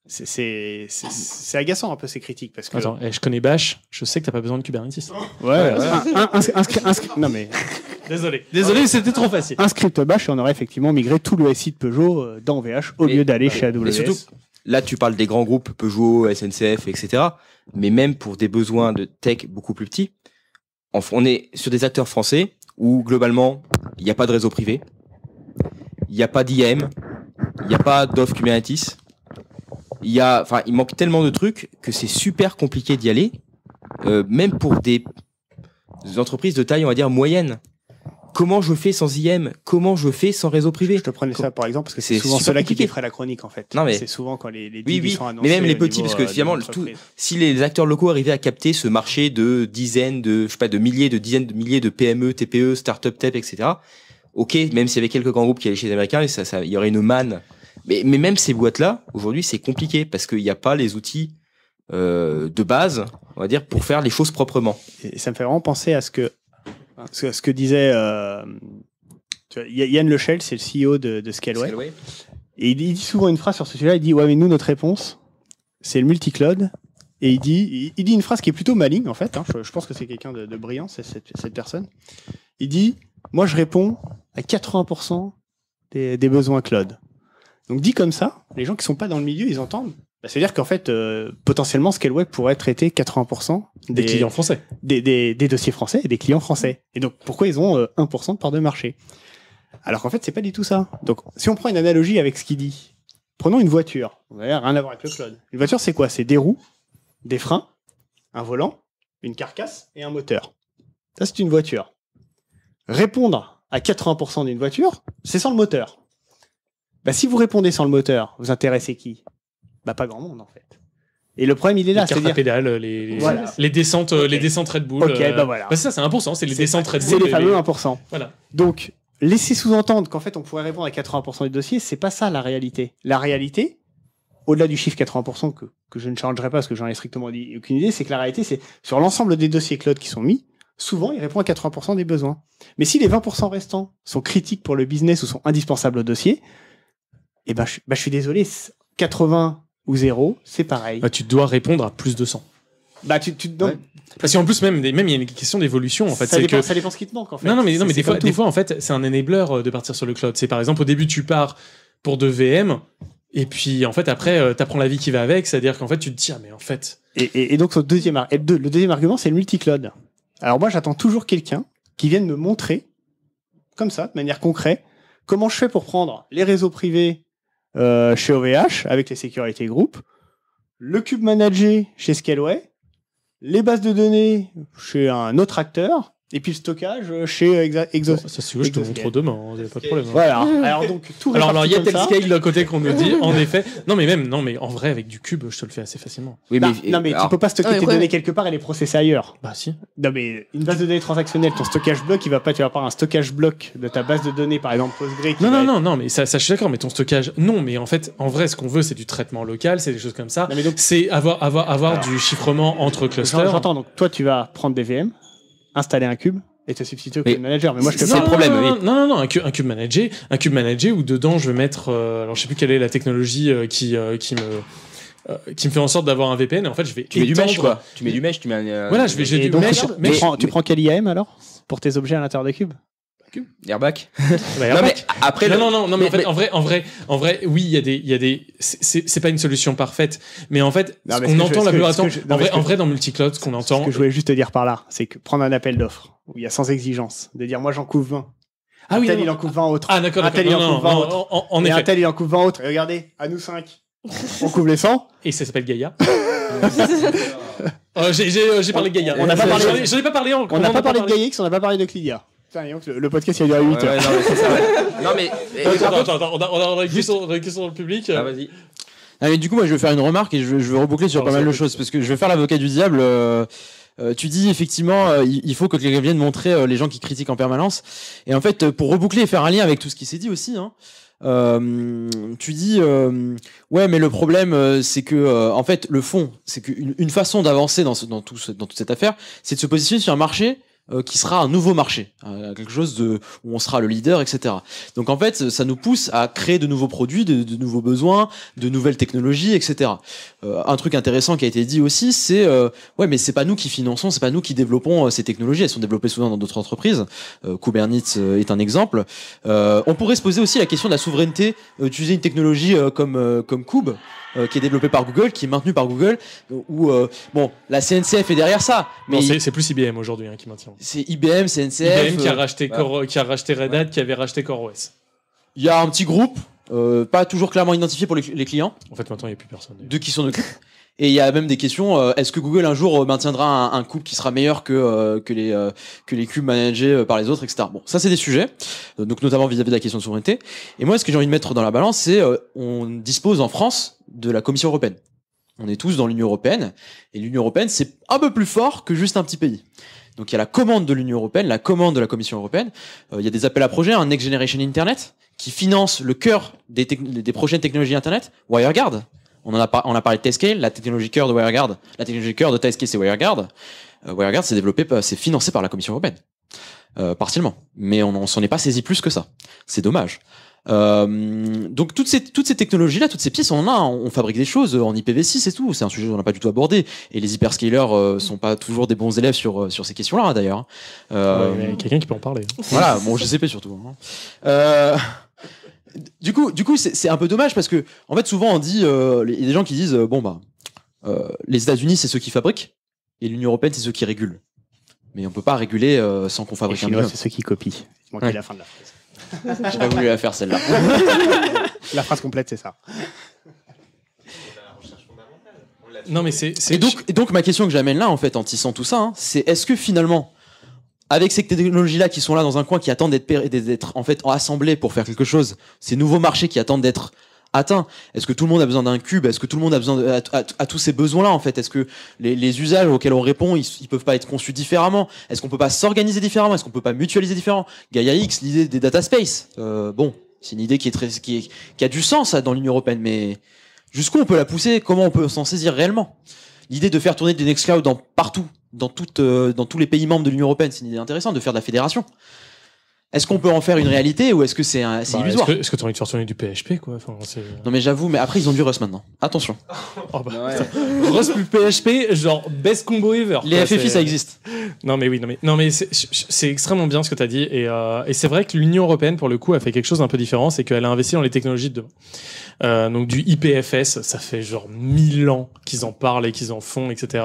C'est agaçant un peu ces critiques parce que. Attends, eh, je connais Bash, je sais que t'as pas besoin de Kubernetes. Ouais, Un, non mais. [LAUGHS] Désolé, désolé, c'était trop facile. Un script Bash, on aurait effectivement migré tout le SI de Peugeot euh, dans VH au lieu d'aller chez AWS. Surtout, là, tu parles des grands groupes Peugeot, SNCF, etc. Mais même pour des besoins de tech beaucoup plus petits, on est sur des acteurs français où globalement, il n'y a pas de réseau privé, il n'y a pas d'IAM, il n'y a pas d'offre Kubernetes il manque tellement de trucs que c'est super compliqué d'y aller, euh, même pour des, entreprises de taille, on va dire moyenne comment je fais sans IM Comment je fais sans réseau privé Je te prenais ça par exemple parce que c'est souvent cela qui ferait la chronique en fait. mais c'est souvent quand les, les oui, oui. sont Mais même les petits parce que euh, finalement si les acteurs locaux arrivaient à capter ce marché de dizaines de je sais pas de milliers de dizaines de milliers de PME, TPE, start-up tech, etc. Ok, même s'il y avait quelques grands groupes qui allaient chez les Américains, ça, ça, il y aurait une manne mais, même ces boîtes-là, aujourd'hui, c'est compliqué parce qu'il n'y a pas les outils euh, de base, on va dire, pour faire les choses proprement. Et ça me fait vraiment penser à ce que, ce que disait euh, Yann Lechel, c'est le CEO de, de Scaleway. Et il dit souvent une phrase sur ce sujet, là il dit, ouais, mais nous, notre réponse, c'est le multicloud. Et il dit, il dit une phrase qui est plutôt maligne, en fait. Hein. je, pense que c'est quelqu'un de, brillant, cette, cette personne. Il dit, moi, je réponds à 80% des, des besoins cloud. Donc dit comme ça, les gens qui sont pas dans le milieu, ils entendent. Bah, c'est-à-dire qu'en fait, euh, potentiellement, Scaleweb pourrait traiter 80% des, clients français, des, dossiers français et des clients français. Et donc, pourquoi ils ont 1% euh, de part de marché Alors qu'en fait, c'est pas du tout ça. Donc, si on prend une analogie avec ce qu'il dit, prenons une voiture. On n'a rien à voir avec le cloud. Une voiture, c'est quoi C'est des roues, des freins, un volant, une carcasse et un moteur. Ça, c'est une voiture. Répondre à 80% d'une voiture, c'est sans le moteur. Bah, si vous répondez sans le moteur, vous intéressez qui Bah, pas grand monde, en fait. Et le problème, il est là. Les cartes à pédale, les, descentes, euh, les descentes Red Bull. Bah, euh, bah, ça, c'est 1%, c'est les descentes Red Bull. C'est les fameux 1%. Voilà. Donc, laisser sous-entendre qu'en fait, on pourrait répondre à 80% des dossiers, c'est pas ça la réalité. La réalité, au-delà du chiffre 80% que, que, je ne changerai pas parce que j'en ai strictement aucune idée, c'est que la réalité, c'est sur l'ensemble des dossiers cloud qui sont mis, souvent, il répond à 80% des besoins. Mais si les 20% restants sont critiques pour le business ou sont indispensables au dossier, et eh ben, je, suis bah, désolé, 80 ou 0, c'est pareil. Bah, tu dois répondre à plus de 100. Bah, tu, tu ouais. Parce qu'en plus, même, même, il y a une question d'évolution, en fait. Ça ce qui te manque, en fait. Non, mais, des, fois, en fait, c'est un enabler euh, de partir sur le cloud. C'est par exemple, au début, tu pars pour de VM, et puis, en fait, après, euh, tu apprends la vie qui va avec, c'est-à-dire qu'en fait, tu te dis, ah, mais en fait. Et, donc, le deuxième, le deuxième argument, c'est le multi-cloud Alors, moi, j'attends toujours quelqu'un qui vienne me montrer, comme ça, de manière concrète, comment je fais pour prendre les réseaux privés euh, chez OVH avec les Sécurité Group, le Cube Manager chez Scaleway, les bases de données chez un autre acteur, et puis le stockage euh, chez euh, Exo. ça, c'est je te montre demain, il hein, n'y a pas de problème. Hein. Voilà. [LAUGHS] Alors donc tout. Alors il y a Telscale d'un côté qu'on nous dit en [LAUGHS] effet. Non mais même non mais en vrai avec du cube, je te le fais assez facilement. Oui bah, non, mais tu peux pas stocker ah, tes données quelque part et les processer ailleurs. Bah si. Non mais une base de données transactionnelle, ton stockage bloc, il va pas tu vas pas un stockage bloc de ta base de données par exemple PostgreSQL. Non non non non mais ça, je suis d'accord mais ton stockage non mais en fait en vrai ce qu'on veut c'est du traitement local, c'est des choses comme ça. C'est avoir avoir avoir du chiffrement entre clusters. J'entends donc toi tu vas prendre des VM installer un cube et te substituer au cube manager. Mais moi, je te C'est le problème. Non, non, non, un, cube, manager, un cube manager où dedans je vais mettre, euh, alors je sais plus quelle est la technologie euh, qui, euh, qui me qui me fait en sorte d'avoir un VPN et en fait je vais tu mets du mesh quoi tu mets du mesh tu mets voilà je vais du mesh, tu prends quel IAM alors pour tes objets à l'intérieur des cubes Airbag. Bah, airbag. Non, mais après, non, non, non, mais, en fait, en vrai, en vrai, en vrai, oui, il y a des, il y a des, c'est pas une solution parfaite, mais en fait, on entend la plupart En vrai, en vrai, dans multicloud, ce qu'on entend. Ce que je voulais juste te dire par là, c'est que prendre un appel d'offres où il y a sans exigence, de dire moi j'en couvre 20. Ah oui, il en couvre 20 autres. Ah d'accord, Un tel, il en couvre 20 autres. effet. un tel, il en couvre 20 autres. regardez, à nous 5. on couvre les 100. Et ça s'appelle Gaïa. [LAUGHS] Euh, euh, j'ai parlé de Gaïa. On n'a pas parlé. pas parlé. On n'a pas parlé de Gaïx, on n'a pas parlé de Clidia le, podcast, il a duré 8 heures. non, mais on a, on a- dans le public. Ah, vas-y. mais du coup, moi, je vais faire une remarque et je veux, reboucler sur ah, pas mal de choses parce que je vais faire l'avocat du diable. Euh, euh, tu dis effectivement, euh, il faut que quelqu'un viennent montrer les gens qui critiquent en permanence. Et en fait, pour reboucler et faire un lien avec tout ce qui s'est dit aussi, hein, tu dis ouais, mais le problème, c'est que en fait, le fond, c'est qu'une façon d'avancer dans, ce- dans, tout dans toute cette affaire, c'est de se positionner sur un marché euh, qui sera un nouveau marché, hein, quelque chose de, où on sera le leader, etc. Donc en fait, ça nous pousse à créer de nouveaux produits, de, nouveaux besoins, de nouvelles technologies, etc. Euh, un truc intéressant qui a été dit aussi, c'est euh, ouais, mais c'est pas nous qui finançons, c'est pas nous qui développons ces technologies. Elles sont développées souvent dans d'autres entreprises. Kubernetes est un exemple. on pourrait se poser aussi la question de la souveraineté, d'utiliser une technologie comme comme Kube. Euh, qui est développé par Google, qui est maintenu par Google, euh, où euh, bon, la CNCF est derrière ça. Mais c'est plus IBM aujourd'hui hein, qui maintient. c'est IBM, CNCF. IBM qui a racheté, qui a racheté Red Hat, qui avait racheté CoreOS. Il y a un petit groupe, pas toujours clairement identifié pour les, clients, En fait, maintenant, il n'y a plus personne. deux de qui sont clients et il y a même des questions. Euh, est-ce que Google un jour euh, maintiendra un, un couple qui sera meilleur que euh, que les que les cubes managés par les autres, etc. Bon, ça c'est des sujets. donc notamment vis-à-vis de la question de souveraineté. Et moi, ce que j'ai envie de mettre dans la balance, c'est on dispose en France de la Commission européenne. On est tous dans l'Union européenne et l'Union européenne c'est un peu plus fort que juste un petit pays. Donc il y a la commande de l'Union européenne, la commande de la Commission européenne. il y a des appels à projets, un Next Generation Internet qui finance le cœur des, des prochaines technologies Internet. WireGuard, on, en a, on a parlé de la technologie cœur de WireGuard. La technologie cœur de c'est WireGuard. Euh, WireGuard, c'est développé, euh, c'est financé par la Commission européenne. Euh, partiellement. Mais on, s'en est pas saisi plus que ça. C'est dommage. donc toutes ces toutes ces technologies là, toutes ces pièces, on en a, on fabrique des choses en IPv6 et tout. C'est un sujet qu'on n'a pas du tout abordé. Et les hyperscalers sont pas toujours des bons élèves sur sur ces questions là hein, d'ailleurs. Hein. Euh, Quelqu'un qui peut en parler. Hein. Voilà, bon GCP surtout du coup, du coup, c'est un peu dommage parce que, en fait, souvent on dit, euh, il y a des gens qui disent, euh, bon bah, euh, les États-Unis c'est ceux qui fabriquent et l'Union européenne c'est ceux qui régulent. Mais on peut pas réguler sans qu'on fabrique un Chinois, C'est ceux qui copient. Je la fin de la phrase. [LAUGHS] J'ai pas voulu la faire celle-là. [LAUGHS] la phrase complète, c'est ça. Non mais c'est. Et donc, et donc ma question que j'amène là en fait en tissant tout ça, hein, c'est est-ce que finalement avec ces technologies-là qui sont là dans un coin, qui attendent d'être en fait assemblées pour faire quelque chose, ces nouveaux marchés qui attendent d'être atteints, est-ce que tout le monde a besoin d'un cube Est-ce que tout le monde a besoin de, à, tous ces besoins-là en fait Est-ce que les, usages auxquels on répond, ils, peuvent pas être conçus différemment Est-ce qu'on peut pas s'organiser différemment Est-ce qu'on peut pas mutualiser différemment Gaia X, l'idée des data space, euh, bon, c'est une idée qui est qui, a du sens dans l'Union européenne, mais jusqu'où on peut la pousser Comment on peut s'en saisir réellement L'idée de faire tourner des cloud dans partout, dans, euh, dans tous les pays membres de l'Union européenne, c'est une idée intéressante de faire de la fédération. Est-ce qu'on peut en faire une réalité ou est-ce que c'est bah, illusoire Est-ce que tu as envie de faire du PHP euh. Non mais j'avoue, mais après ils ont du Rust maintenant. Attention. [LAUGHS] oh bah, plus PHP, genre best combo ever. Les FFI ça existe. Non mais oui, non mais, non, mais c'est extrêmement bien ce que tu as dit et, euh, et c'est vrai que l'Union Européenne pour le coup a fait quelque chose d'un peu différent, c'est qu'elle a investi dans les technologies de demain. Euh, donc du IPFS, ça fait genre mille ans qu'ils en parlent et qu'ils en font, etc.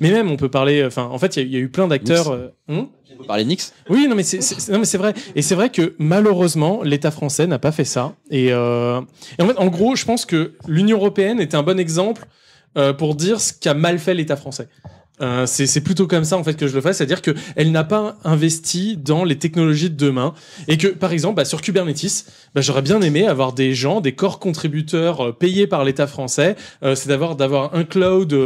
Mais même, on peut parler. Euh, enfin, en fait, il y, a eu plein d'acteurs. Euh, hmm on peut parler Nix Oui, non, mais c'est vrai. Et c'est vrai que malheureusement, l'État français n'a pas fait ça. Et, en fait, en gros, je pense que l'Union européenne est un bon exemple pour dire ce qu'a mal fait l'État français. Euh, c'est plutôt comme ça en fait que je le fais, c'est-à-dire qu'elle n'a pas investi dans les technologies de demain et que par exemple bah, sur Kubernetes, bah, j'aurais bien aimé avoir des gens, des corps contributeurs euh, payés par l'État français, euh, c'est d'avoir d'avoir un cloud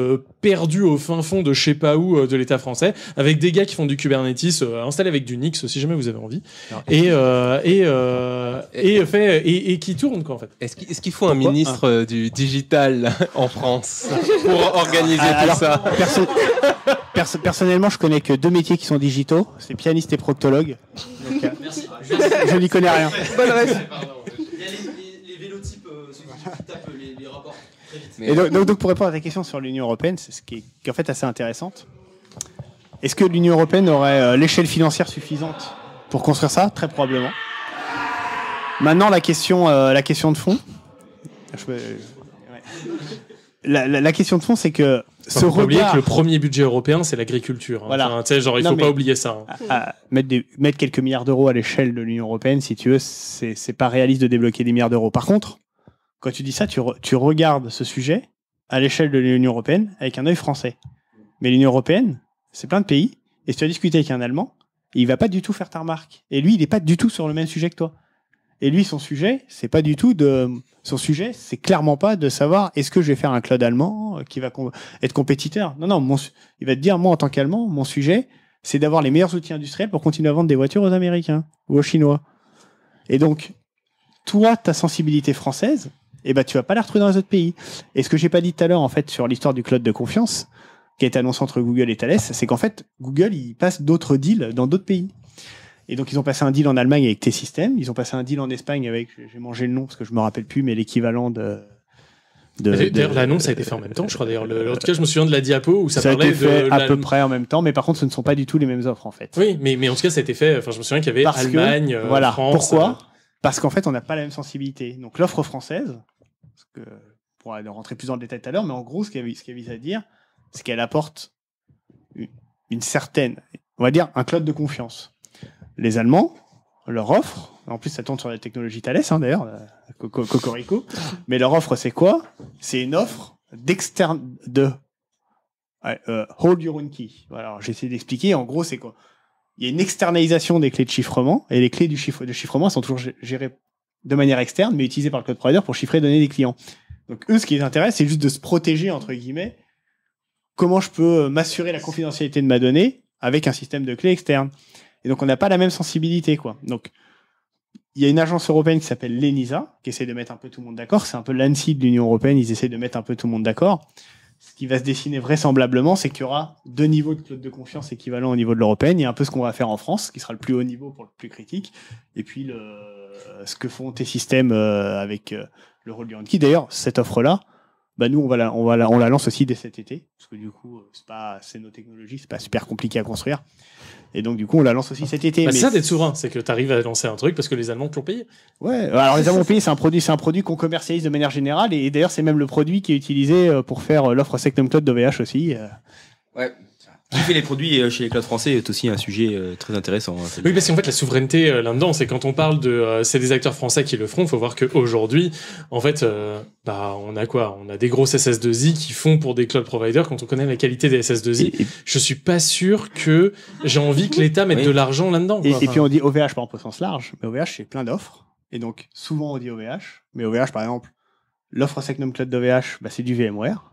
perdu au fin fond de je sais pas où de l'État français, avec des gars qui font du Kubernetes installé avec du Nix si jamais vous avez envie et et et, fait, et, qui tourne quoi en fait. Est-ce qu'il faut un ministre du digital en France [LAUGHS] pour organiser ah, tout ça? personnellement, je connais que deux métiers qui sont digitaux, c'est pianiste et proctologue. Euh, je, n'y connais rien. Il y a les, vélotypes, euh, qui les, rapports donc, pour répondre à ta question sur l'Union européenne, c'est ce qui est, en fait assez intéressante. Est-ce que l'Union européenne aurait euh, l'échelle financière suffisante pour construire ça Très probablement. Maintenant, la question, la question de fond. la question de fond, c'est que Enfin, faut oublier que le premier budget européen, c'est l'agriculture. Hein. il faut pas oublier ça. Hein. mettre, quelques milliards d'euros à l'échelle de l'Union européenne, si tu veux, c'est pas réaliste de débloquer des milliards d'euros. Par contre, quand tu dis ça, tu, regardes ce sujet à l'échelle de l'Union européenne avec un œil français. Mais l'Union européenne, c'est plein de pays. Et si tu as discuté avec un Allemand, il va pas du tout faire ta remarque. Et lui, il n'est pas du tout sur le même sujet que toi. Et lui, son sujet, c'est pas du tout de. Son sujet, c'est clairement pas de savoir est-ce que je vais faire un cloud allemand euh, qui va être compétiteur. Non, non, il va te dire, moi, en tant qu'Allemand, mon sujet, c'est d'avoir les meilleurs outils industriels pour continuer à vendre des voitures aux Américains ou aux Chinois. Et donc, toi, ta sensibilité française, eh ben, tu vas pas la retrouver dans les autres pays. Et ce que j'ai pas dit tout à l'heure, en fait, sur l'histoire du cloud de confiance, qui a été annoncé entre Google et Thales, c'est qu'en fait, Google, il passe d'autres deals dans d'autres pays. Et donc ils ont passé un deal en Allemagne avec T-System, ils ont passé un deal en Espagne avec, j'ai mangé le nom parce que je me rappelle plus, mais l'équivalent de... D'ailleurs, l'annonce a été faite en même temps, je crois. D'ailleurs, en tout cas, je me souviens de la diapo où ça, ça a été fait à peu près en même temps, mais par contre, ce ne sont pas du tout les mêmes offres en fait. Oui, mais, mais en tout cas, ça a été fait. Enfin, je me souviens qu'il y avait Allemagne, euh, voilà. France, Pourquoi euh. Parce qu'en fait, on n'a pas la même sensibilité. Donc, l'offre française, parce que, pour aller rentrer plus dans le détail tout à l'heure, mais en gros, ce qu'elle qu vise à dire, c'est qu'elle apporte une, une certaine, on va dire, un cloud de confiance les Allemands leur offre, en plus ça tourne sur la technologie Thales hein, d'ailleurs, euh, Cocorico, [LAUGHS] mais leur offre c'est quoi C'est une offre d'externe de euh, hold your own key. Alors j'essaie d'expliquer, en gros c'est quoi Il y a une externalisation des clés de chiffrement et les clés du de chiffrement sont toujours gérées de manière externe mais utilisées par le code provider pour chiffrer les données des clients. Donc eux ce qui les intéresse c'est juste de se protéger entre guillemets. Comment je peux euh, m'assurer la confidentialité de ma donnée avec un système de clés externe et donc, on n'a pas la même sensibilité, quoi. Donc, il y a une agence européenne qui s'appelle l'ENISA, qui essaie de mettre un peu tout le monde d'accord. C'est un peu l'ANSI de l'Union européenne, ils essaient de mettre un peu tout le monde d'accord. Ce qui va se dessiner vraisemblablement, c'est qu'il y aura deux niveaux de clôture de confiance équivalents au niveau de l'européenne. Il y a un peu ce qu'on va faire en France, qui sera le plus haut niveau pour le plus critique, et puis le, ce que font tes systèmes euh, avec euh, le rôle du handkey. D'ailleurs, cette offre-là, bah, nous on va la, on va on la lance aussi dès cet été parce que du coup euh, c'est pas c'est nos technologies c'est pas super compliqué à construire et donc du coup on la lance aussi cet été bah, mais ça d'être souverain c'est que tu arrives à lancer un truc parce que les Allemands te l'ont payé ouais alors les Allemands payé c'est un produit c'est un produit qu'on commercialise de manière générale et, d'ailleurs c'est même le produit qui est utilisé euh, pour faire euh, l'offre Sectum Cloud d'OVH aussi ouais qui les produits euh, chez les clubs français est aussi un sujet euh, très intéressant. Hein, oui, parce qu'en fait, la souveraineté euh, là-dedans, c'est quand on parle de. c'est des acteurs français qui le feront, il faut voir qu'aujourd'hui, en fait, bah, on a quoi On a des grosses SS2I qui font pour des cloud providers quand on connaît la qualité des SS2I. je ne Je suis pas sûr que j'ai envie que l'État mette de l'argent là-dedans. Et, puis on dit OVH, par exemple, au sens large, mais OVH, c'est plein d'offres. Et donc, souvent, on dit OVH, mais OVH, par exemple, l'offre Secnum Cloud d'OVH, bah, c'est du VMware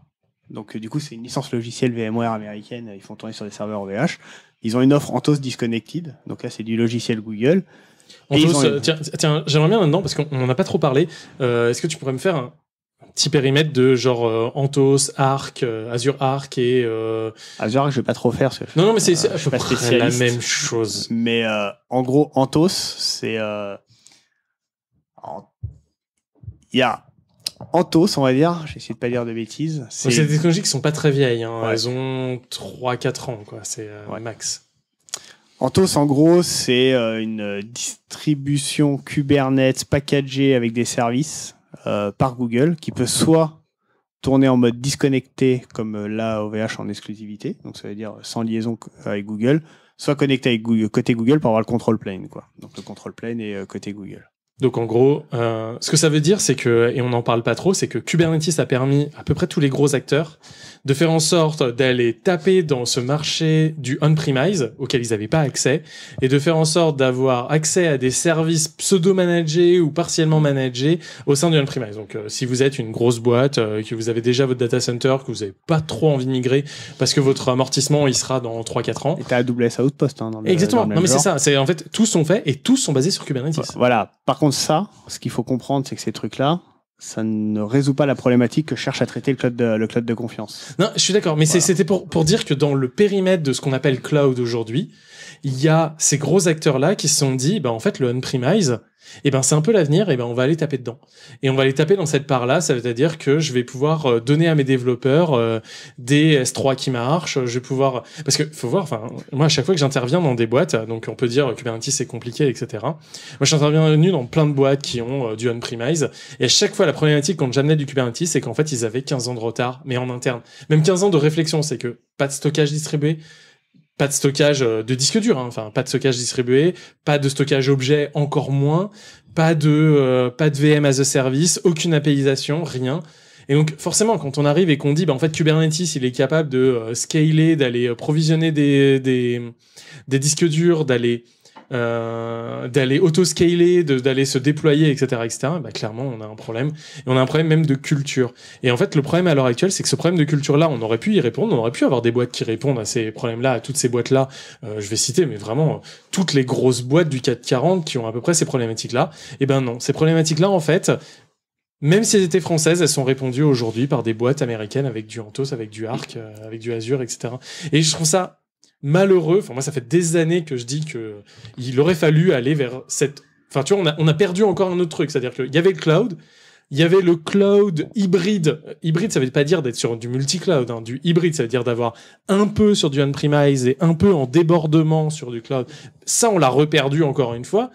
donc, euh, du coup, c'est une licence logicielle VMware américaine. Ils font tourner sur des serveurs OVH. Ils ont une offre Anthos Disconnected. Donc là, c'est du logiciel Google. Euh, tiens, tiens j'aimerais bien maintenant, parce qu'on n'en a pas trop parlé. Euh, est-ce que tu pourrais me faire un, petit périmètre de genre Anthos, Arc, Azure Arc et euh... Azure Arc, je vais pas trop faire. non, non, mais c'est je la même chose. Mais en gros, Anthos, c'est il y a Anthos, on va dire. J'essaie de pas dire de bêtises. C'est des technologies qui sont pas très vieilles. Hein. Elles ont 3-4 ans, quoi. C'est euh, max. Anthos, en gros, c'est euh, une distribution Kubernetes packagée avec des services euh, par Google qui peut soit tourner en mode disconnecté, comme là, OVH en exclusivité, donc ça veut dire sans liaison avec Google, soit connecté avec Google, côté Google pour avoir le control plane. Quoi. Donc le control plane est côté Google. Donc en gros, euh, ce que ça veut dire, c'est que, et on n'en parle pas trop, c'est que Kubernetes a permis à peu près tous les gros acteurs de faire en sorte d'aller taper dans ce marché du on-premise auquel ils n'avaient pas accès, et de faire en sorte d'avoir accès à des services pseudo-managés ou partiellement managés au sein du on-premise. Donc euh, si vous êtes une grosse boîte, euh, que vous avez déjà votre data center, que vous n'avez pas trop envie de migrer, parce que votre amortissement, il sera dans 3-4 ans. Et as AWS Outpost. Hein, dans Exactement, non mais c'est ça, c'est en fait, tous sont faits et tous sont basés sur Kubernetes. Voilà, par ça, ce qu'il faut comprendre, c'est que ces trucs-là, ça ne résout pas la problématique que cherche à traiter le cloud de, le cloud de confiance. Non, je suis d'accord, mais c'était pour, dire que dans le périmètre de ce qu'on appelle cloud aujourd'hui, il y a ces gros acteurs-là qui se sont dit, bah, en fait, le on-premise, et eh ben c'est un peu l'avenir, et eh ben on va aller taper dedans. Et on va aller taper dans cette part-là, ça veut dire que je vais pouvoir euh, donner à mes développeurs euh, des S3 qui marchent, je vais pouvoir... Parce que faut voir, enfin, moi à chaque fois que j'interviens dans des boîtes, donc on peut dire euh, Kubernetes c'est compliqué, etc. Moi j'interviens nu dans plein de boîtes qui ont du on-premise, et à chaque fois la problématique quand j'amenais du Kubernetes, c'est qu'en fait ils avaient 15 ans de retard, mais en interne. Même 15 ans de réflexion, c'est que pas de stockage distribué, pas de stockage euh, de disque dur, hein. enfin pas de stockage distribué, pas de stockage objet, encore moins, pas de euh, pas de VM as a service, aucune apéisation, rien. Et donc forcément, quand on arrive et qu'on dit, bah, en fait Kubernetes, il est capable de euh, scaler, d'aller provisionner des, des, des disques durs, d'aller euh, d'aller autoscaler, d'aller se déployer, etc., etc. Bah, clairement, on a un problème. Et on a un problème même de culture. Et en fait, le problème à l'heure actuelle, c'est que ce problème de culture-là, on aurait pu y répondre, on aurait pu avoir des boîtes qui répondent à ces problèmes-là, à toutes ces boîtes-là. Euh, je vais citer, mais vraiment, toutes les grosses boîtes du 440 qui ont à peu près ces problématiques-là. Eh ben non, ces problématiques-là, en fait, même si elles étaient françaises, elles sont répondues aujourd'hui par des boîtes américaines avec du Anthos, avec du Arc, euh, avec du Azure, etc. Et je trouve ça malheureux. Enfin, moi, ça fait des années que je dis que il aurait fallu aller vers cette. Enfin, tu vois, on a, perdu encore un autre truc. C'est-à-dire qu'il y avait le cloud, il y avait le cloud hybride. Hybride, ça veut pas dire d'être sur du multi-cloud. Hein. Du hybride, ça veut dire d'avoir un peu sur du on-premise et un peu en débordement sur du cloud. Ça, on l'a reperdu encore une fois.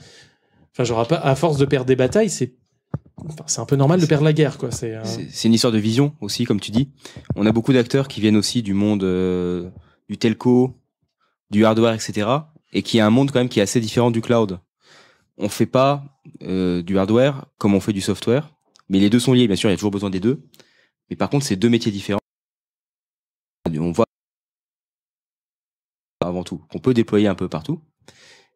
Enfin, j'aurais pas, à force de perdre des batailles, c'est c'est un peu normal de perdre la guerre. quoi. Euh, c'est une histoire de vision aussi, comme tu dis. On a beaucoup d'acteurs qui viennent aussi du monde euh, du telco, du hardware, etc. Et qui est un monde quand même qui est assez différent du cloud. On fait pas euh, du hardware comme on fait du software, mais les deux sont liés, bien sûr, il y a toujours besoin des deux. Mais par contre, c'est deux métiers différents. On voit avant tout qu'on peut déployer un peu partout.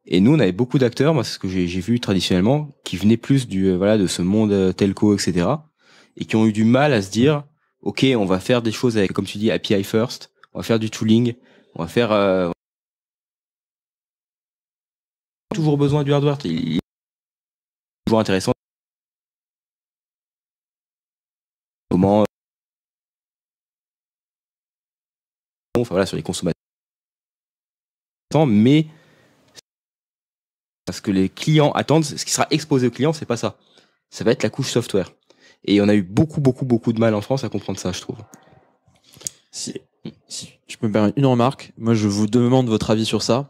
Et nous, on avait beaucoup d'acteurs, moi, c'est ce que j'ai vu traditionnellement, qui venaient plus du euh, voilà de ce monde euh, telco, etc. Et qui ont eu du mal à se dire, ok, on va faire des choses avec, comme tu dis, API first, on va faire du tooling, on va faire euh, toujours besoin du hardware. Il toujours intéressant. Comment euh, enfin voilà sur les consommateurs mais parce que les clients attendent ce qui sera exposé aux clients c'est pas ça ça va être la couche software et on a eu beaucoup beaucoup beaucoup de mal en France à comprendre ça je trouve si, si je peux me une remarque moi je vous demande votre avis sur ça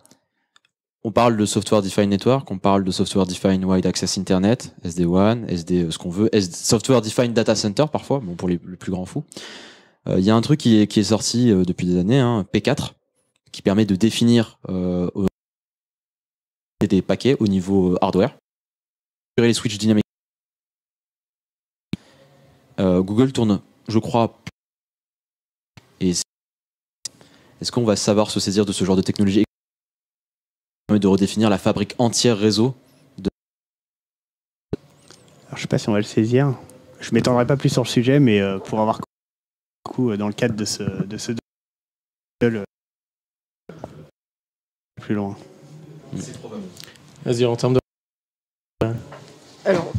on parle de Software Defined Network, on parle de Software Defined Wide Access Internet, SD1, SD, euh, ce qu'on veut, Software Defined Data Center parfois, bon, pour les, plus grands fous. Euh, il y a un truc qui est, sorti euh, depuis des années, hein, P4, qui permet de définir des paquets au niveau hardware, les switches dynamiques. Google tourne, je crois, est-ce qu'on va savoir se saisir de ce genre de technologie de redéfinir la fabrique entière réseau. De... Alors, je sais pas si on va le saisir. Je ne m'étendrai pas plus sur le sujet, mais euh, pour avoir coup euh, dans le cadre de ce de ce euh, plus loin. Mm. Vas-y en termes de. Alors,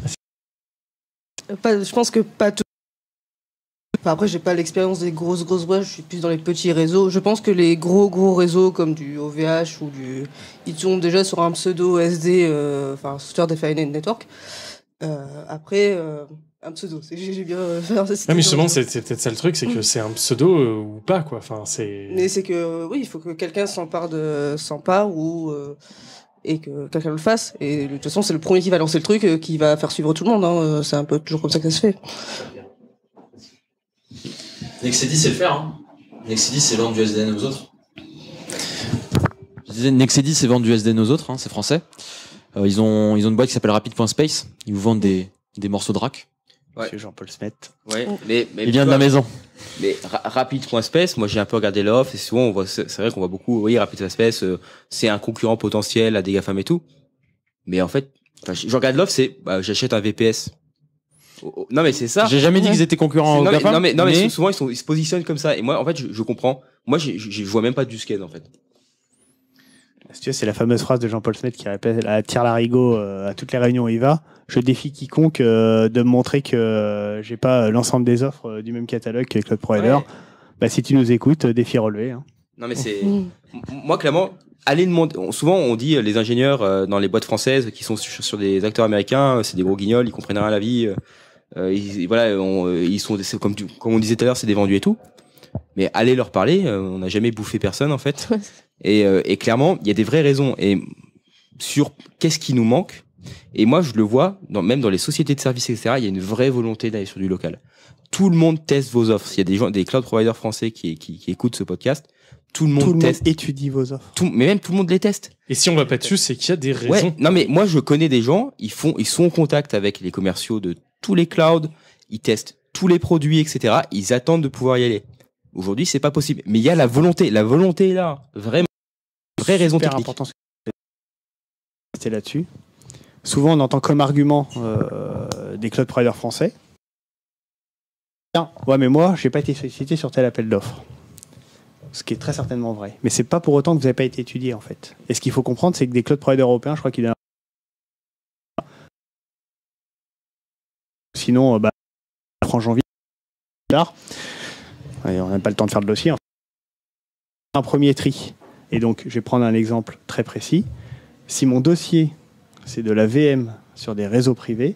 je pense que pas tout après, j'ai pas l'expérience des grosses, grosses boîtes, je suis plus dans les petits réseaux. Je pense que les gros, gros réseaux comme du OVH ou du. Ils tombent déjà sur un pseudo SD, enfin, euh, enfin, Software Defined Network. Euh, après. Euh, un pseudo, j'ai bien euh, [LAUGHS] fait ça. Non, mais justement, c'est peut-être ça le truc, c'est que mm. c'est un pseudo ou pas, quoi. Enfin, c'est. Mais c'est que, oui, il faut que quelqu'un s'empare de, s'empare ou, et que quelqu'un le fasse. Et de toute façon, c'est le premier qui va lancer le truc qui va faire suivre tout le monde. Hein. C'est un peu toujours comme ça que ça se fait. Nexedi, c'est faire. Hein. Nexedi, c'est vendre du SDN aux autres. Nexedi, c'est vendre du SDN aux autres, hein, c'est français. Euh, ils, ont, ils ont une boîte qui s'appelle Rapid.space. Ils vous vendent des, morceaux de rack. Ouais. Jean-Paul Smet. Oh. il vient de la maison. Mais Rapid.space, moi j'ai un peu regardé l'offre et souvent c'est vrai qu'on voit beaucoup, Oui, Rapid.space, euh, c'est un concurrent potentiel à des GAFAM et tout. Mais en fait, je regarde l'offre, c'est bah, j'achète un VPS. Non mais c'est ça. J'ai jamais dit qu'ils étaient concurrents. Non, mais, non, mais, souvent ils, ils, se positionnent comme ça. Et moi en fait je, comprends. Moi je, vois même pas du skate en fait. c'est la fameuse phrase de Jean-Paul Smet qui répète à Tire Larigot euh, à toutes les réunions où il va. Je défie quiconque euh, de me montrer que je euh, j'ai pas l'ensemble des offres du même catalogue que Cloud Provider. Bah, si tu nous écoutes, défi relevé. Hein. Non, mais c'est. [LAUGHS] Moi, clairement, demander. Souvent, on dit les ingénieurs dans les boîtes françaises qui sont sur, des acteurs américains, c'est des gros guignols, ils comprennent rien à la vie. Euh, voilà, euh, ils sont, comme, comme on disait tout à l'heure, c'est des vendus et tout. Mais allez leur parler, euh, on n'a jamais bouffé personne en fait. et, clairement, il y a des vraies raisons. Et sur qu'est-ce qui nous manque, et moi, je le vois, même dans les sociétés de services, etc., il y a une vraie volonté d'aller sur du local. Tout le monde teste vos offres. Il y a des gens, des cloud providers français qui écoutent ce podcast tout le monde étudie vos offres. mais même tout le monde les teste. Et si on ne va pas dessus, c'est qu'il y a des raisons. non, mais moi, je connais des gens, ils font, ils sont en contact avec les commerciaux de tous les clouds, ils testent tous les produits, etc. Ils attendent de pouvoir y aller. Aujourd'hui, c'est pas possible. Mais il y a la volonté. La volonté est là. Vraiment. Vraie raison Super technique. C'est là-dessus. Souvent, on entend comme argument euh, des cloud providers français. Tiens, ouais, mais moi, j'ai pas été sollicité sur tel appel d'offres ce qui est très certainement vrai. Mais ce n'est pas pour autant que vous n'avez pas été étudié en fait. Et ce qu'il faut comprendre, c'est que des cloud providers européens, je crois qu'il y en a. Sinon, euh, bah, janvier, tard. on n'a pas le temps de faire de dossier. Un premier tri. Et donc, je vais prendre un exemple très précis. Si mon dossier, c'est de la VM sur des réseaux privés,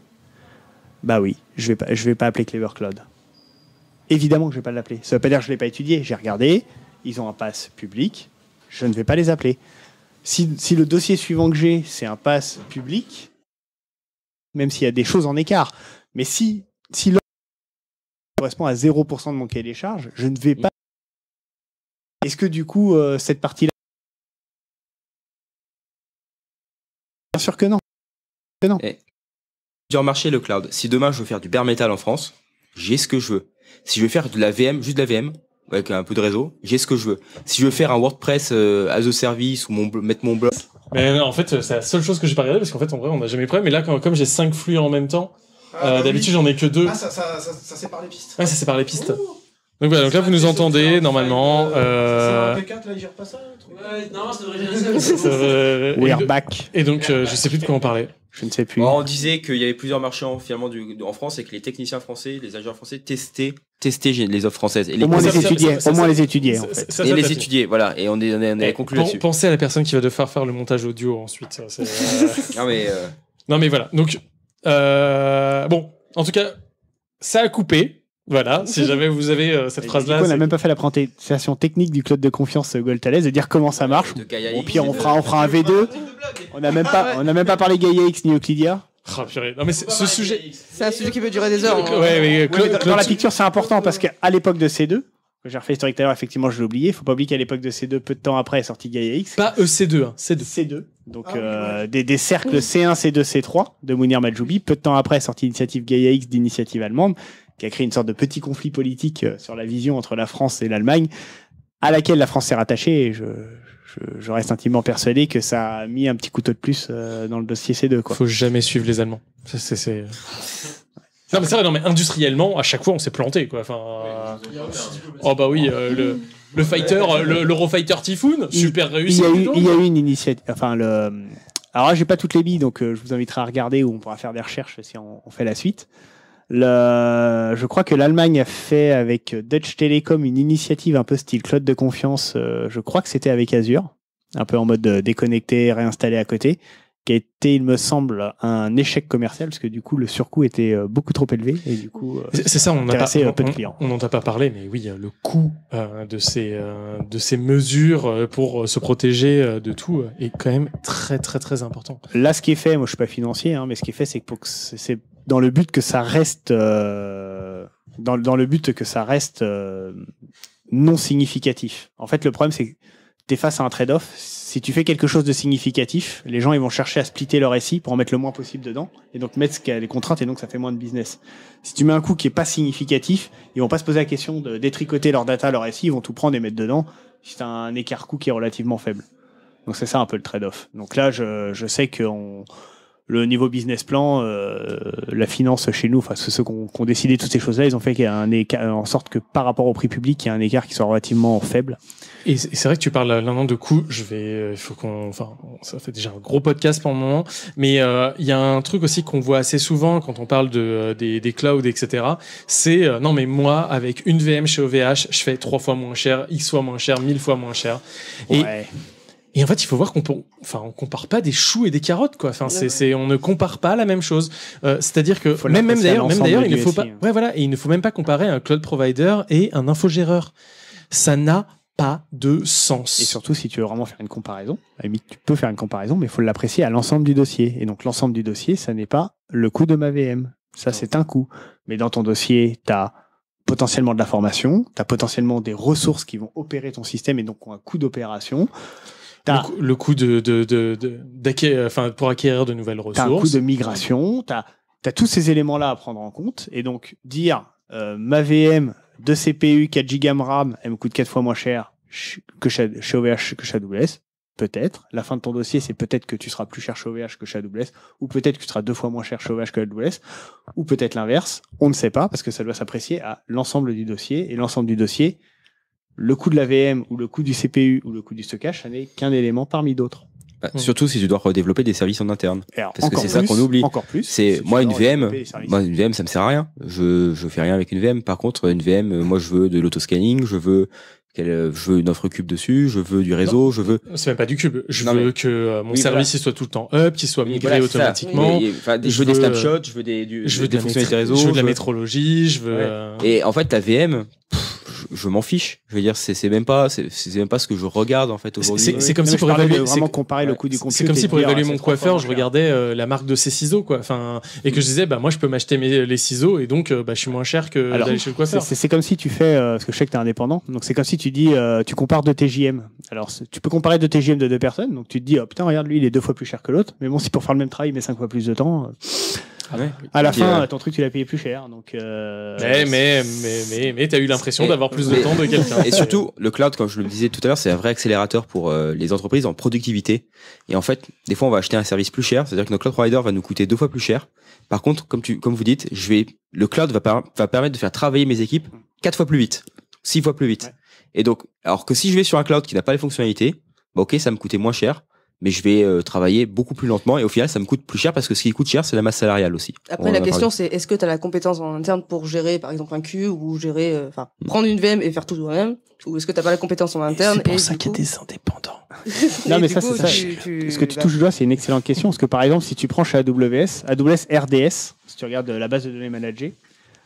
bah oui, je vais vais pas appeler Clever Cloud. Évidemment que je vais pas l'appeler. Ça veut pas dire que je l'ai pas étudié. J'ai regardé, ils ont un pass public, je ne vais pas les appeler. Si, si le dossier suivant que j'ai, c'est un pass public, même s'il y a des choses en écart, mais si, si correspond à 0% de mon cahier des charges, je ne vais pas. Est-ce que du coup, euh, cette partie-là. Bien sûr que non. Que non. Et eh, le cloud. Si demain je veux faire du bare metal en France, j'ai ce que je veux. Si je veux faire de la VM, juste de la VM, avec un peu de réseau, j'ai ce que je veux. Si je veux faire un WordPress euh, as a service ou mettre mon blog. Mais en fait, c'est la seule chose que j'ai pas regardé parce qu'en fait, en vrai, on n'a jamais prêt. Mais là, comme j'ai cinq flux en même temps, ah, bah euh, d'habitude, j'en ai que deux. Ah, ça, ça, ça, sépare les pistes. Ouais, ça sépare les pistes. Donc voilà, là vous nous entendez normalement. Euh... C'est un P4 là, il pas ça non, ça devrait ça. back. Et donc euh, je sais plus de quoi on parlait. Je ne sais plus. on disait qu'il y avait plusieurs marchands finalement en France et que les techniciens français, les ingénieurs français testaient testaient les offres françaises. Et les au moins les étudier, au moins les étudier et les étudier, voilà. Et on est, on eh, est, conclu dessus Pensez à la personne qui va devoir faire le montage audio ensuite. Euh, [LAUGHS] non mais. Euh, non mais voilà. Donc bon, en tout cas, ça a coupé. Voilà, si [LAUGHS] jamais vous avez euh, cette phrase-là. On n'a même pas fait la présentation technique du club de confiance euh, Goltalès de dire comment ça marche. Au pire, on fera, on fera un V2. On n'a même pas, on a même pas parlé Gaia X ni Euclidia. [LAUGHS] Oh, purée. Non mais ce sujet, c'est un sujet qui peut durer des heures. Hein. Ouais, mais, euh, Claude, dans, la picture, c'est important parce qu'à l'époque de C2, que j'ai refait historique tout à l'heure, effectivement, je l'ai oublié. Faut pas oublier qu'à l'époque de C2, peu de temps après, est sorti Gaia X. Pas e c 2 C2. C2. Donc ah, des, des, cercles C1, C2, C3 de Mounir Majoubi. Peu de temps après, est sorti Initiative Gaia X d'initiative allemande qui a créé une sorte de petit conflit politique euh, sur la vision entre la France et l'Allemagne, à laquelle la France s'est rattachée. Et je, reste intimement persuadé que ça a mis un petit couteau de plus euh, dans le dossier C2. Quoi. Faut jamais suivre les Allemands. C'est. Euh. Non mais vrai, non mais industriellement, à chaque fois on s'est planté quoi. Enfin, oh bah oui, le, le fighter, l'Eurofighter Typhoon, super réussi. Il y a eu, une initiative, enfin le. Alors j'ai pas toutes les billes, donc je vous inviterai à regarder où on pourra faire des recherches si on, on fait la suite. Le, je crois que l'Allemagne a fait avec Deutsche Telekom une initiative un peu style cloud de confiance. Euh, je crois que c'était avec Azure, un peu en mode euh, déconnecté, réinstallé à côté, qui a été, il me semble, un échec commercial parce que du coup le surcoût était euh, beaucoup trop élevé et du coup c'est ça, on pas de clients. On n'en a pas parlé, mais oui, le coût de ces de ces mesures pour se protéger de tout est quand même très très très important. Là, ce qui est fait, moi je suis pas financier, hein, mais ce qui est fait, c'est que pour que c'est dans le but que ça reste euh, dans, dans, le but que ça reste euh, non significatif. En fait, le problème c'est que tu es face à un trade-off. Si tu fais quelque chose de significatif, les gens ils vont chercher à splitter leur SI pour en mettre le moins possible dedans et donc mettre ce qu'il les contraintes et donc ça fait moins de business. Si tu mets un coût qui est pas significatif, ils vont pas se poser la question de détricoter leur data, leur SI, ils vont tout prendre et mettre dedans si tu as un écart coût qui est relativement faible. Donc c'est ça un peu le trade-off. Donc là, je, je sais qu'on le niveau business plan, euh, la finance chez nous, enfin ceux qui ont, décidé toutes ces choses-là, ils ont fait qu'il y a un écart, en sorte que par rapport au prix public, il y a un écart qui soit relativement faible. Et c'est vrai que tu parles maintenant de coûts. Je vais, euh, il faut qu'on, enfin, ça fait déjà un gros podcast pour le moment, mais euh, il y a un truc aussi qu'on voit assez souvent quand on parle de des, des clouds, etc. C'est non mais moi avec une VM chez OVH, je fais trois fois moins cher, x fois moins cher, mille fois moins cher. Ouais. Et en fait, il faut voir qu'on enfin, on compare pas des choux et des carottes, quoi. Enfin, c'est, on ne compare pas la même chose. Euh, c'est-à-dire que même, d'ailleurs, même d'ailleurs, il ne faut pas, hein. ouais, voilà, et il ne faut même pas comparer un cloud provider et un infogéreur. Ça n'a pas de sens. Et surtout, si tu veux vraiment faire une comparaison, tu peux faire une comparaison, mais il faut l'apprécier à l'ensemble du dossier. Et donc, l'ensemble du dossier, ça n'est pas le coût de ma VM. Ça, c'est un coût. Mais dans ton dossier, tu as potentiellement de la formation, tu as potentiellement des ressources qui vont opérer ton système et donc ont un coût d'opération le, coût de, de, de, enfin, pour acquérir de nouvelles ressources. un coût de migration, tu as, tous ces éléments-là à prendre en compte. Et donc, dire euh, ma VM de CPU 4 Go RAM, elle me coûte 4 fois moins cher que chez, OVH que chez AWS, peut-être. La fin de ton dossier, c'est peut-être que tu seras plus cher chez OVH que chez AWS, ou peut-être que tu seras deux fois moins cher chez OVH que chez AWS, ou peut-être l'inverse. On ne sait pas, parce que ça doit s'apprécier à l'ensemble du dossier, et l'ensemble du dossier, le coût de la VM ou le coût du CPU ou le coût du stockage, ça n'est qu'un élément parmi d'autres. Bah, mm. Surtout si tu dois redévelopper des services en interne. parce que c'est ça qu'on oublie. Encore plus. C'est moi une VM, moi une VM ça me sert à rien. Je je fais rien avec une VM. Par contre une VM, euh, moi je veux de l'autoscanning, je veux euh, je veux une offre cube dessus, je veux du réseau, je veux. C'est même pas du cube. Je veux que euh, mon service soit tout le temps up, qu'il soit migré automatiquement. je, veux des snapshots, je veux des, du, je veux des, fonctionnalités réseau, je veux de la métrologie, je veux. Et en fait, la VM, je m'en fiche. Je veux dire, c'est même pas, c'est même pas ce que je regarde en fait aujourd'hui. C'est comme, si pour évaluer comparer le du C'est comme si pour évaluer mon coiffeur, je euh, regardais euh, la marque de ses ciseaux, quoi. Enfin, et que je disais, bah moi, je peux m'acheter les ciseaux et donc, euh, bah, je suis moins cher que d'aller chez le coiffeur. C'est comme si tu fais, parce que je sais que t'es indépendant, donc c'est comme si tu dis, tu compares deux TGM Alors, tu peux comparer deux TGM de deux personnes, donc tu te dis, oh putain, regarde lui, il est deux fois plus cher que l'autre, mais bon, si pour faire le même travail, il met cinq fois plus de temps. Ah à la fin, ton truc, tu l'as payé plus cher. Donc, euh, Mais, mais, mais, mais, mais t'as eu l'impression d'avoir plus de temps de [LAUGHS] quelqu'un. Et surtout, le cloud, comme je le disais tout à l'heure, c'est un vrai accélérateur pour euh, les entreprises en productivité. Et en fait, des fois, on va acheter un service plus cher. C'est-à-dire que notre cloud provider va nous coûter deux fois plus cher. Par contre, comme, tu, comme vous dites, je vais, le cloud va, permettre de faire travailler mes équipes quatre fois plus vite, six fois plus vite. Et donc, alors que si je vais sur un cloud qui n'a pas les fonctionnalités, bah, ok, ça me coûtait moins cher, mais je vais euh, travailler beaucoup plus lentement et au final ça me coûte plus cher parce que ce qui coûte cher c'est la masse salariale aussi. Après la question c'est est-ce que tu as la compétence en interne pour gérer par exemple un Q ou gérer euh, enfin prendre une VM et faire tout toi-même ou est-ce que tu pas la compétence en interne C'est pour ça qu'il y a des indépendants. [LAUGHS] non mais ça c'est ça. Ce que tu touches le c'est une excellente question parce que par exemple si tu prends chez AWS, AWS RDS, si tu regardes la base de données managée,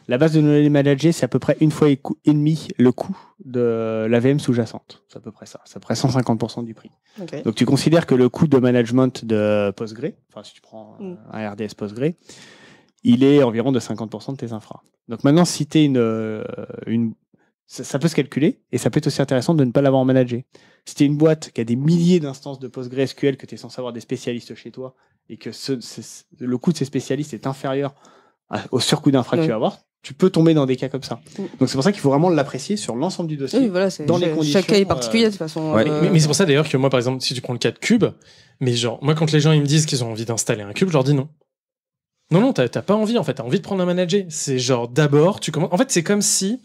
la base de données managées, c'est à peu près une fois et, demi le coût de l'AVM sous-jacente. C'est à peu près ça. C'est à peu près 150% du prix. Donc tu considères que le coût de management de Postgre, enfin si tu prends mm. un RDS Postgre, il est environ de 50% de tes infras. Donc maintenant, si tu es une, euh, ça, peut se calculer et ça peut être aussi intéressant de ne pas l'avoir managé. Si tu es une boîte qui a des milliers d'instances de PostgreSQL, que tu es censé avoir des spécialistes chez toi et que le coût de ces spécialistes est inférieur ah, au surcoût d'un tu vas avoir, tu peux tomber dans des cas comme ça. Mm. Donc c'est pour ça qu'il faut vraiment l'apprécier sur l'ensemble du dossier. dans les conditions, chaque cas est particulier euh, de toute façon. Euh, mais, c'est pour ça d'ailleurs que moi, par exemple, si tu prends le cas de cube, mais genre, moi quand les gens ils me disent qu'ils ont envie d'installer un cube, je leur dis non. Non, non, t'as pas envie en fait, t'as envie de prendre un manager. C'est genre d'abord, tu commences. En fait, c'est comme si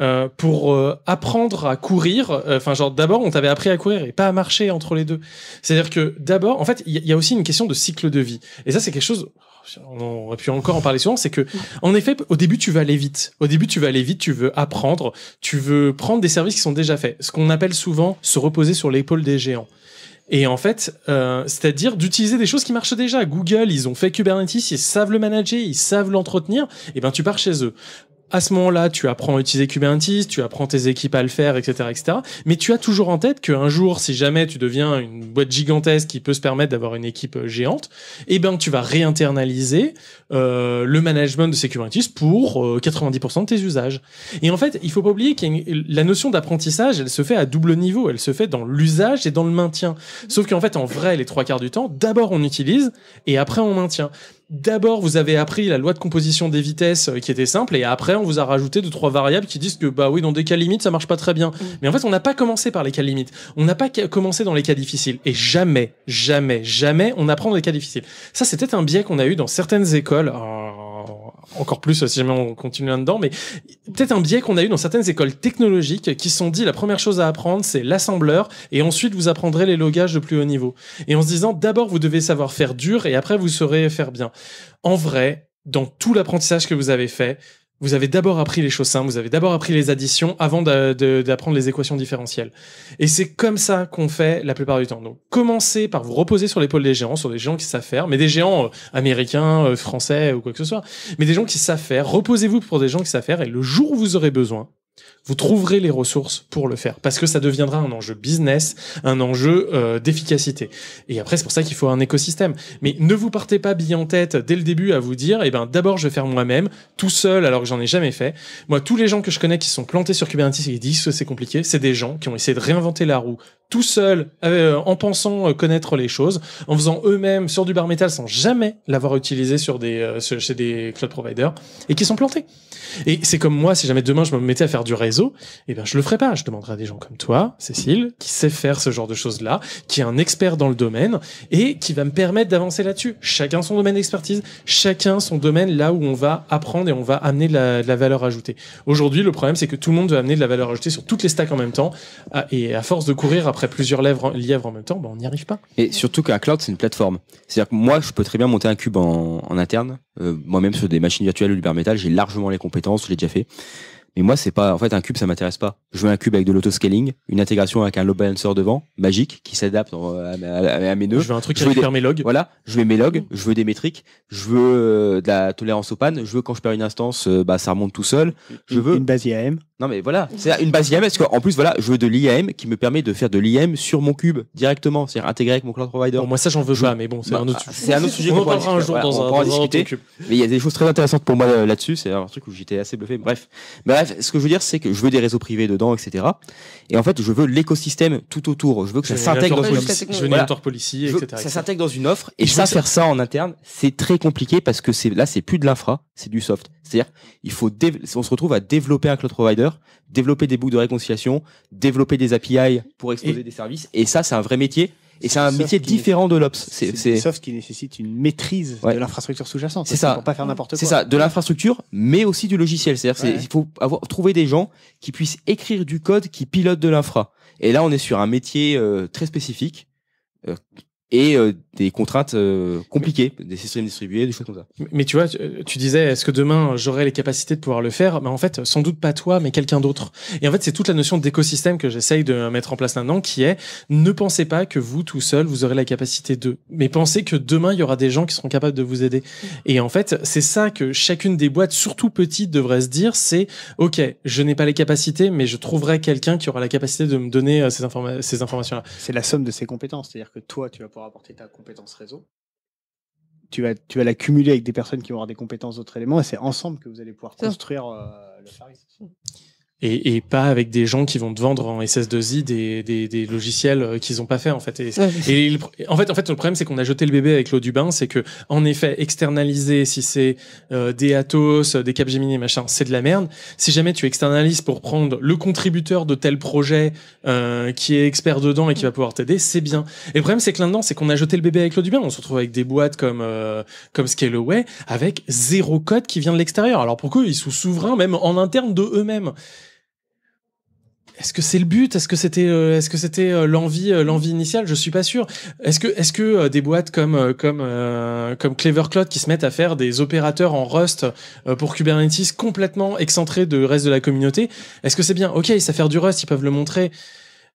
euh, pour apprendre à courir, enfin genre d'abord on t'avait appris à courir et pas à marcher entre les deux. C'est-à-dire que d'abord, en fait, il y, a aussi une question de cycle de vie. Et ça c'est quelque chose on aurait pu encore en parler souvent, c'est que, en effet, au début, tu veux aller vite. Au début, tu veux aller vite, tu veux apprendre, tu veux prendre des services qui sont déjà faits. Ce qu'on appelle souvent se reposer sur l'épaule des géants. Et en fait, euh, c'est-à-dire d'utiliser des choses qui marchent déjà. Google, ils ont fait Kubernetes, ils savent le manager, ils savent l'entretenir. Et eh ben, tu pars chez eux à ce moment-là, tu apprends à utiliser Kubernetes, tu apprends tes équipes à le faire, etc., etc. Mais tu as toujours en tête qu'un jour, si jamais tu deviens une boîte gigantesque qui peut se permettre d'avoir une équipe euh, géante, eh ben, tu vas réinternaliser euh, le management de ces Kubernetes pour 90% euh, de tes usages. Et en fait, il faut pas oublier que la notion d'apprentissage, elle se fait à double niveau. Elle se fait dans l'usage et dans le maintien. Sauf qu'en fait, en vrai, les trois quarts du temps, d'abord on utilise et après on maintient d'abord vous avez appris la loi de composition des vitesses euh, qui était simple et après on vous a rajouté deux trois variables qui disent que bah oui dans des cas limites ça marche pas très bien. Mm. Mais en fait on n'a pas commencé par les cas limites, on n'a pas commencé dans les cas difficiles et jamais jamais jamais on apprend dans les cas difficiles. Ça c'était un biais qu'on a eu dans certaines écoles. Oh, encore plus euh, si jamais on continue là-dedans, mais peut-être un biais qu'on a eu dans certaines écoles technologiques qui se sont dit la première chose à apprendre, c'est l'assembleur, et ensuite vous apprendrez les logages de plus haut niveau. Et en se disant d'abord vous devez savoir faire dur, et après vous saurez faire bien. En vrai, dans tout l'apprentissage que vous avez fait, vous avez d'abord appris les choses simples, vous avez d'abord appris les additions avant d'apprendre les équations différentielles. Et c'est comme ça qu'on fait la plupart du temps. Donc commencez par vous reposer sur l'épaule des géants, sur des gens qui savent faire, mais des géants euh, américains, euh, français ou quoi que ce soit, mais des gens qui savent faire. Reposez-vous pour des gens qui savent faire et le jour où vous aurez besoin, vous trouverez les ressources pour le faire parce que ça deviendra un enjeu business, un enjeu euh, d'efficacité. Et après, c'est pour ça qu'il faut un écosystème. Mais ne vous partez pas bien en tête dès le début à vous dire, eh ben, d'abord, je vais faire moi-même, tout seul, alors que j'en ai jamais fait. Moi, tous les gens que je connais qui sont plantés sur Kubernetes et qui disent que c'est compliqué, c'est des gens qui ont essayé de réinventer la roue tout seul, euh, en pensant euh, connaître les choses, en faisant eux-mêmes sur du bar métal sans jamais l'avoir utilisé sur des, chez des cloud providers et qui sont plantés. Et c'est comme moi, si jamais demain je me mettais à faire du réseau, eh bien, je le ferai pas. Je demanderai à des gens comme toi, Cécile, qui sait faire ce genre de choses-là, qui est un expert dans le domaine et qui va me permettre d'avancer là-dessus. Chacun son domaine d'expertise, chacun son domaine là où on va apprendre et on va amener de la, valeur ajoutée. Aujourd'hui, le problème, c'est que tout le monde doit amener de la valeur ajoutée sur toutes les stacks en même temps et à force de courir après plusieurs lièvres en même temps, ben, on n'y arrive pas. Et surtout qu'un cloud, c'est une plateforme. C'est-à-dire que moi, je peux très bien monter un cube en, interne. Euh, moi-même, sur des machines virtuelles ou du bare j'ai largement les compétences, je l'ai déjà fait. Mais moi, c'est pas, en fait, un cube, ça m'intéresse pas. Je veux un cube avec de l'autoscaling, une intégration avec un load balancer devant, magique, qui s'adapte à, mes nœuds. Je veux un truc qui récupère mes logs. Voilà. Je veux mes logs, mmh. je veux des métriques, je veux euh, de la tolérance aux pannes, je veux quand je perds une instance, euh, bah, ça remonte tout seul. Je veux. Une base IAM. Non mais voilà, c'est une base IAM parce qu'en plus voilà, je veux de l'IAM qui me permet de faire de l'IAM sur mon cube directement, c'est-à-dire intégré avec mon cloud provider. moi ça j'en veux pas, mais bon c'est un bah, autre sujet. C'est un autre sujet qu'on pourra un jour un, discuter. Mais il y a des choses très intéressantes pour moi euh, là-dessus, c'est un truc où j'étais assez bluffé. Bref, bref, ce que je veux dire c'est que je veux des réseaux privés dedans, etc. Et en fait je veux l'écosystème tout autour. Je veux que ça s'intègre dans une je veux Ça s'intègre dans une offre et, ça faire ça en interne, c'est très compliqué parce que là c'est plus de l'infra, c'est du soft. C'est-à-dire il faut on se retrouve à développer un cloud provider développer des boucles de réconciliation, développer des API pour exposer des services. Et ça, c'est un vrai métier. Et c'est un métier différent de l'Ops. C'est sauf qui nécessite une maîtrise de l'infrastructure sous-jacente. C'est ça. Pour pas faire n'importe quoi. C'est ça, de l'infrastructure, mais aussi du logiciel. C'est-à-dire, il faut avoir trouver des gens qui puissent écrire du code qui pilote de l'infra. Et là, on est sur un métier euh, très spécifique. Euh, et euh, des contraintes euh, compliquées, des systèmes distribués, des choses comme ça. Mais tu vois, euh, tu disais, est-ce que demain j'aurai les capacités de pouvoir le faire Mais ben, en fait, sans doute pas toi, mais quelqu'un d'autre. Et en fait, c'est toute la notion d'écosystème que j'essaye de mettre en place maintenant, qui est ne pensez pas que vous tout seul vous aurez la capacité de, mais pensez que demain il y aura des gens qui seront capables de vous aider. Mm. Et en fait, c'est ça que chacune des boîtes, surtout petites, devrait se dire, c'est ok, je n'ai pas les capacités, mais je trouverai quelqu'un qui aura la capacité de me donner euh, ces, ces informations-là. C'est la somme de ses compétences, c'est-à-dire que toi, tu vas pouvoir apporter ta compétence compétences réseau. Tu vas, tu vas l'accumuler avec des personnes qui vont avoir des compétences d'autres éléments et c'est ensemble que vous allez pouvoir construire euh, le service et, et, pas avec des gens qui vont te vendre en SS2I des, des, logiciels euh, qu'ils n'ont pas fait en fait. Et, le, en fait, en fait, le problème c'est qu'on a jeté le bébé avec l'eau du bain, c'est que en effet, externaliser si c'est euh, des Atos, euh, des Capgemini machin, c'est de la merde. Si jamais tu externalises pour prendre le contributeur de tel projet euh, qui est expert dedans et qui va pouvoir t'aider, c'est bien. Et le problème c'est que là-dedans, c'est qu'on a jeté le bébé avec l'eau du bain. On se retrouve avec des boîtes comme euh, comme Scaleway avec zéro code qui vient de l'extérieur. Alors pourquoi ils sont souverains même en interne de eux-mêmes. Est-ce que c'est le but Est-ce que c'était euh, est-ce que c'était euh, l'envie euh, l'envie initiale Je suis pas sûr. Est-ce que est-ce que des boîtes comme comme comme Clever Cloud qui se mettent à faire des opérateurs en Rust pour Kubernetes complètement excentrés du reste de la communauté, est-ce que c'est bien OK, ça faire du Rust, ils peuvent le montrer.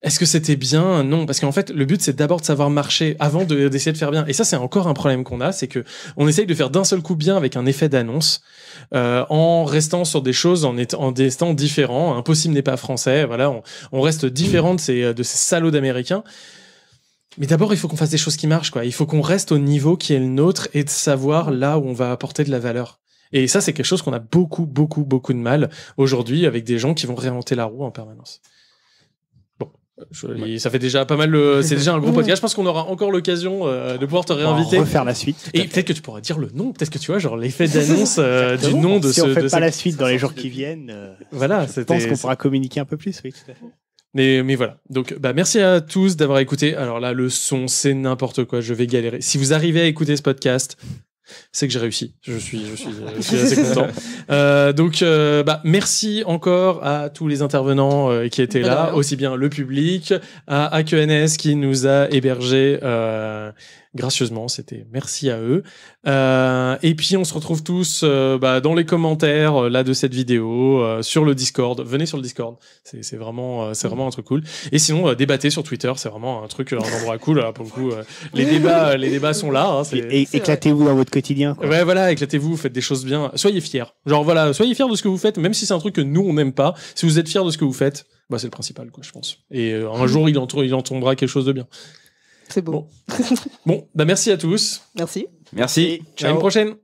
Est-ce que c'était bien Non, parce qu'en fait, le but c'est d'abord de savoir marcher avant d'essayer de, faire bien. Et ça, c'est encore un problème qu'on a, c'est que on essaye de faire d'un seul coup bien avec un effet d'annonce, euh, en restant sur des choses, en, étant, en différent. Impossible n'est pas français. Voilà, on, reste différent de ces, de ces salauds d'Américains. Mais d'abord, il faut qu'on fasse des choses qui marchent, quoi. Il faut qu'on reste au niveau qui est le nôtre et de savoir là où on va apporter de la valeur. Et ça, c'est quelque chose qu'on a beaucoup, beaucoup, beaucoup de mal aujourd'hui avec des gens qui vont réinventer la roue en permanence. Ça fait déjà pas mal. C'est déjà un gros [LAUGHS] podcast. Je pense qu'on aura encore l'occasion euh, de pouvoir te réinviter. On la suite. Et peut-être que tu pourras dire le nom. Peut-être que tu vois genre l'effet d'annonce euh, du nom de si ce. Si on fait pas la suite dans les jours qui viennent. Euh, voilà. Je pense qu'on pourra communiquer un peu plus. Oui. Mais, mais, voilà. Donc, bah, merci à tous d'avoir écouté. Alors là, le son, c'est n'importe quoi. Je vais galérer. Si vous arrivez à écouter ce podcast, c'est que j'ai réussi. Je suis, je suis, je [LAUGHS] assez content. Euh, donc, euh, bah, merci encore à tous les intervenants euh, qui étaient là, aussi bien le public, à AQNS qui nous a hébergés gracieusement. C'était merci à eux. Euh, et puis on se retrouve tous euh, bah, dans les commentaires euh, là de cette vidéo, sur le Discord. Venez sur le Discord. C'est vraiment, c'est vraiment un truc cool. Et sinon, débattez sur Twitter. C'est vraiment un truc, un endroit cool. pour le les débats, les débats sont là. Hein, et, éclatez-vous dans votre quotidien. Ouais, voilà, éclatez-vous, faites des choses bien. Soyez fiers. Genre voilà, soyez fiers de ce que vous faites, même si c'est un truc que nous on n'aime pas. Si vous êtes fiers de ce que vous faites. Bah, c'est le principal, quoi, je pense. Et un mm. jour, il il en tombera quelque chose de bien. C'est beau. Bon. bon, bah, merci à tous. Merci. Merci. À une prochaine.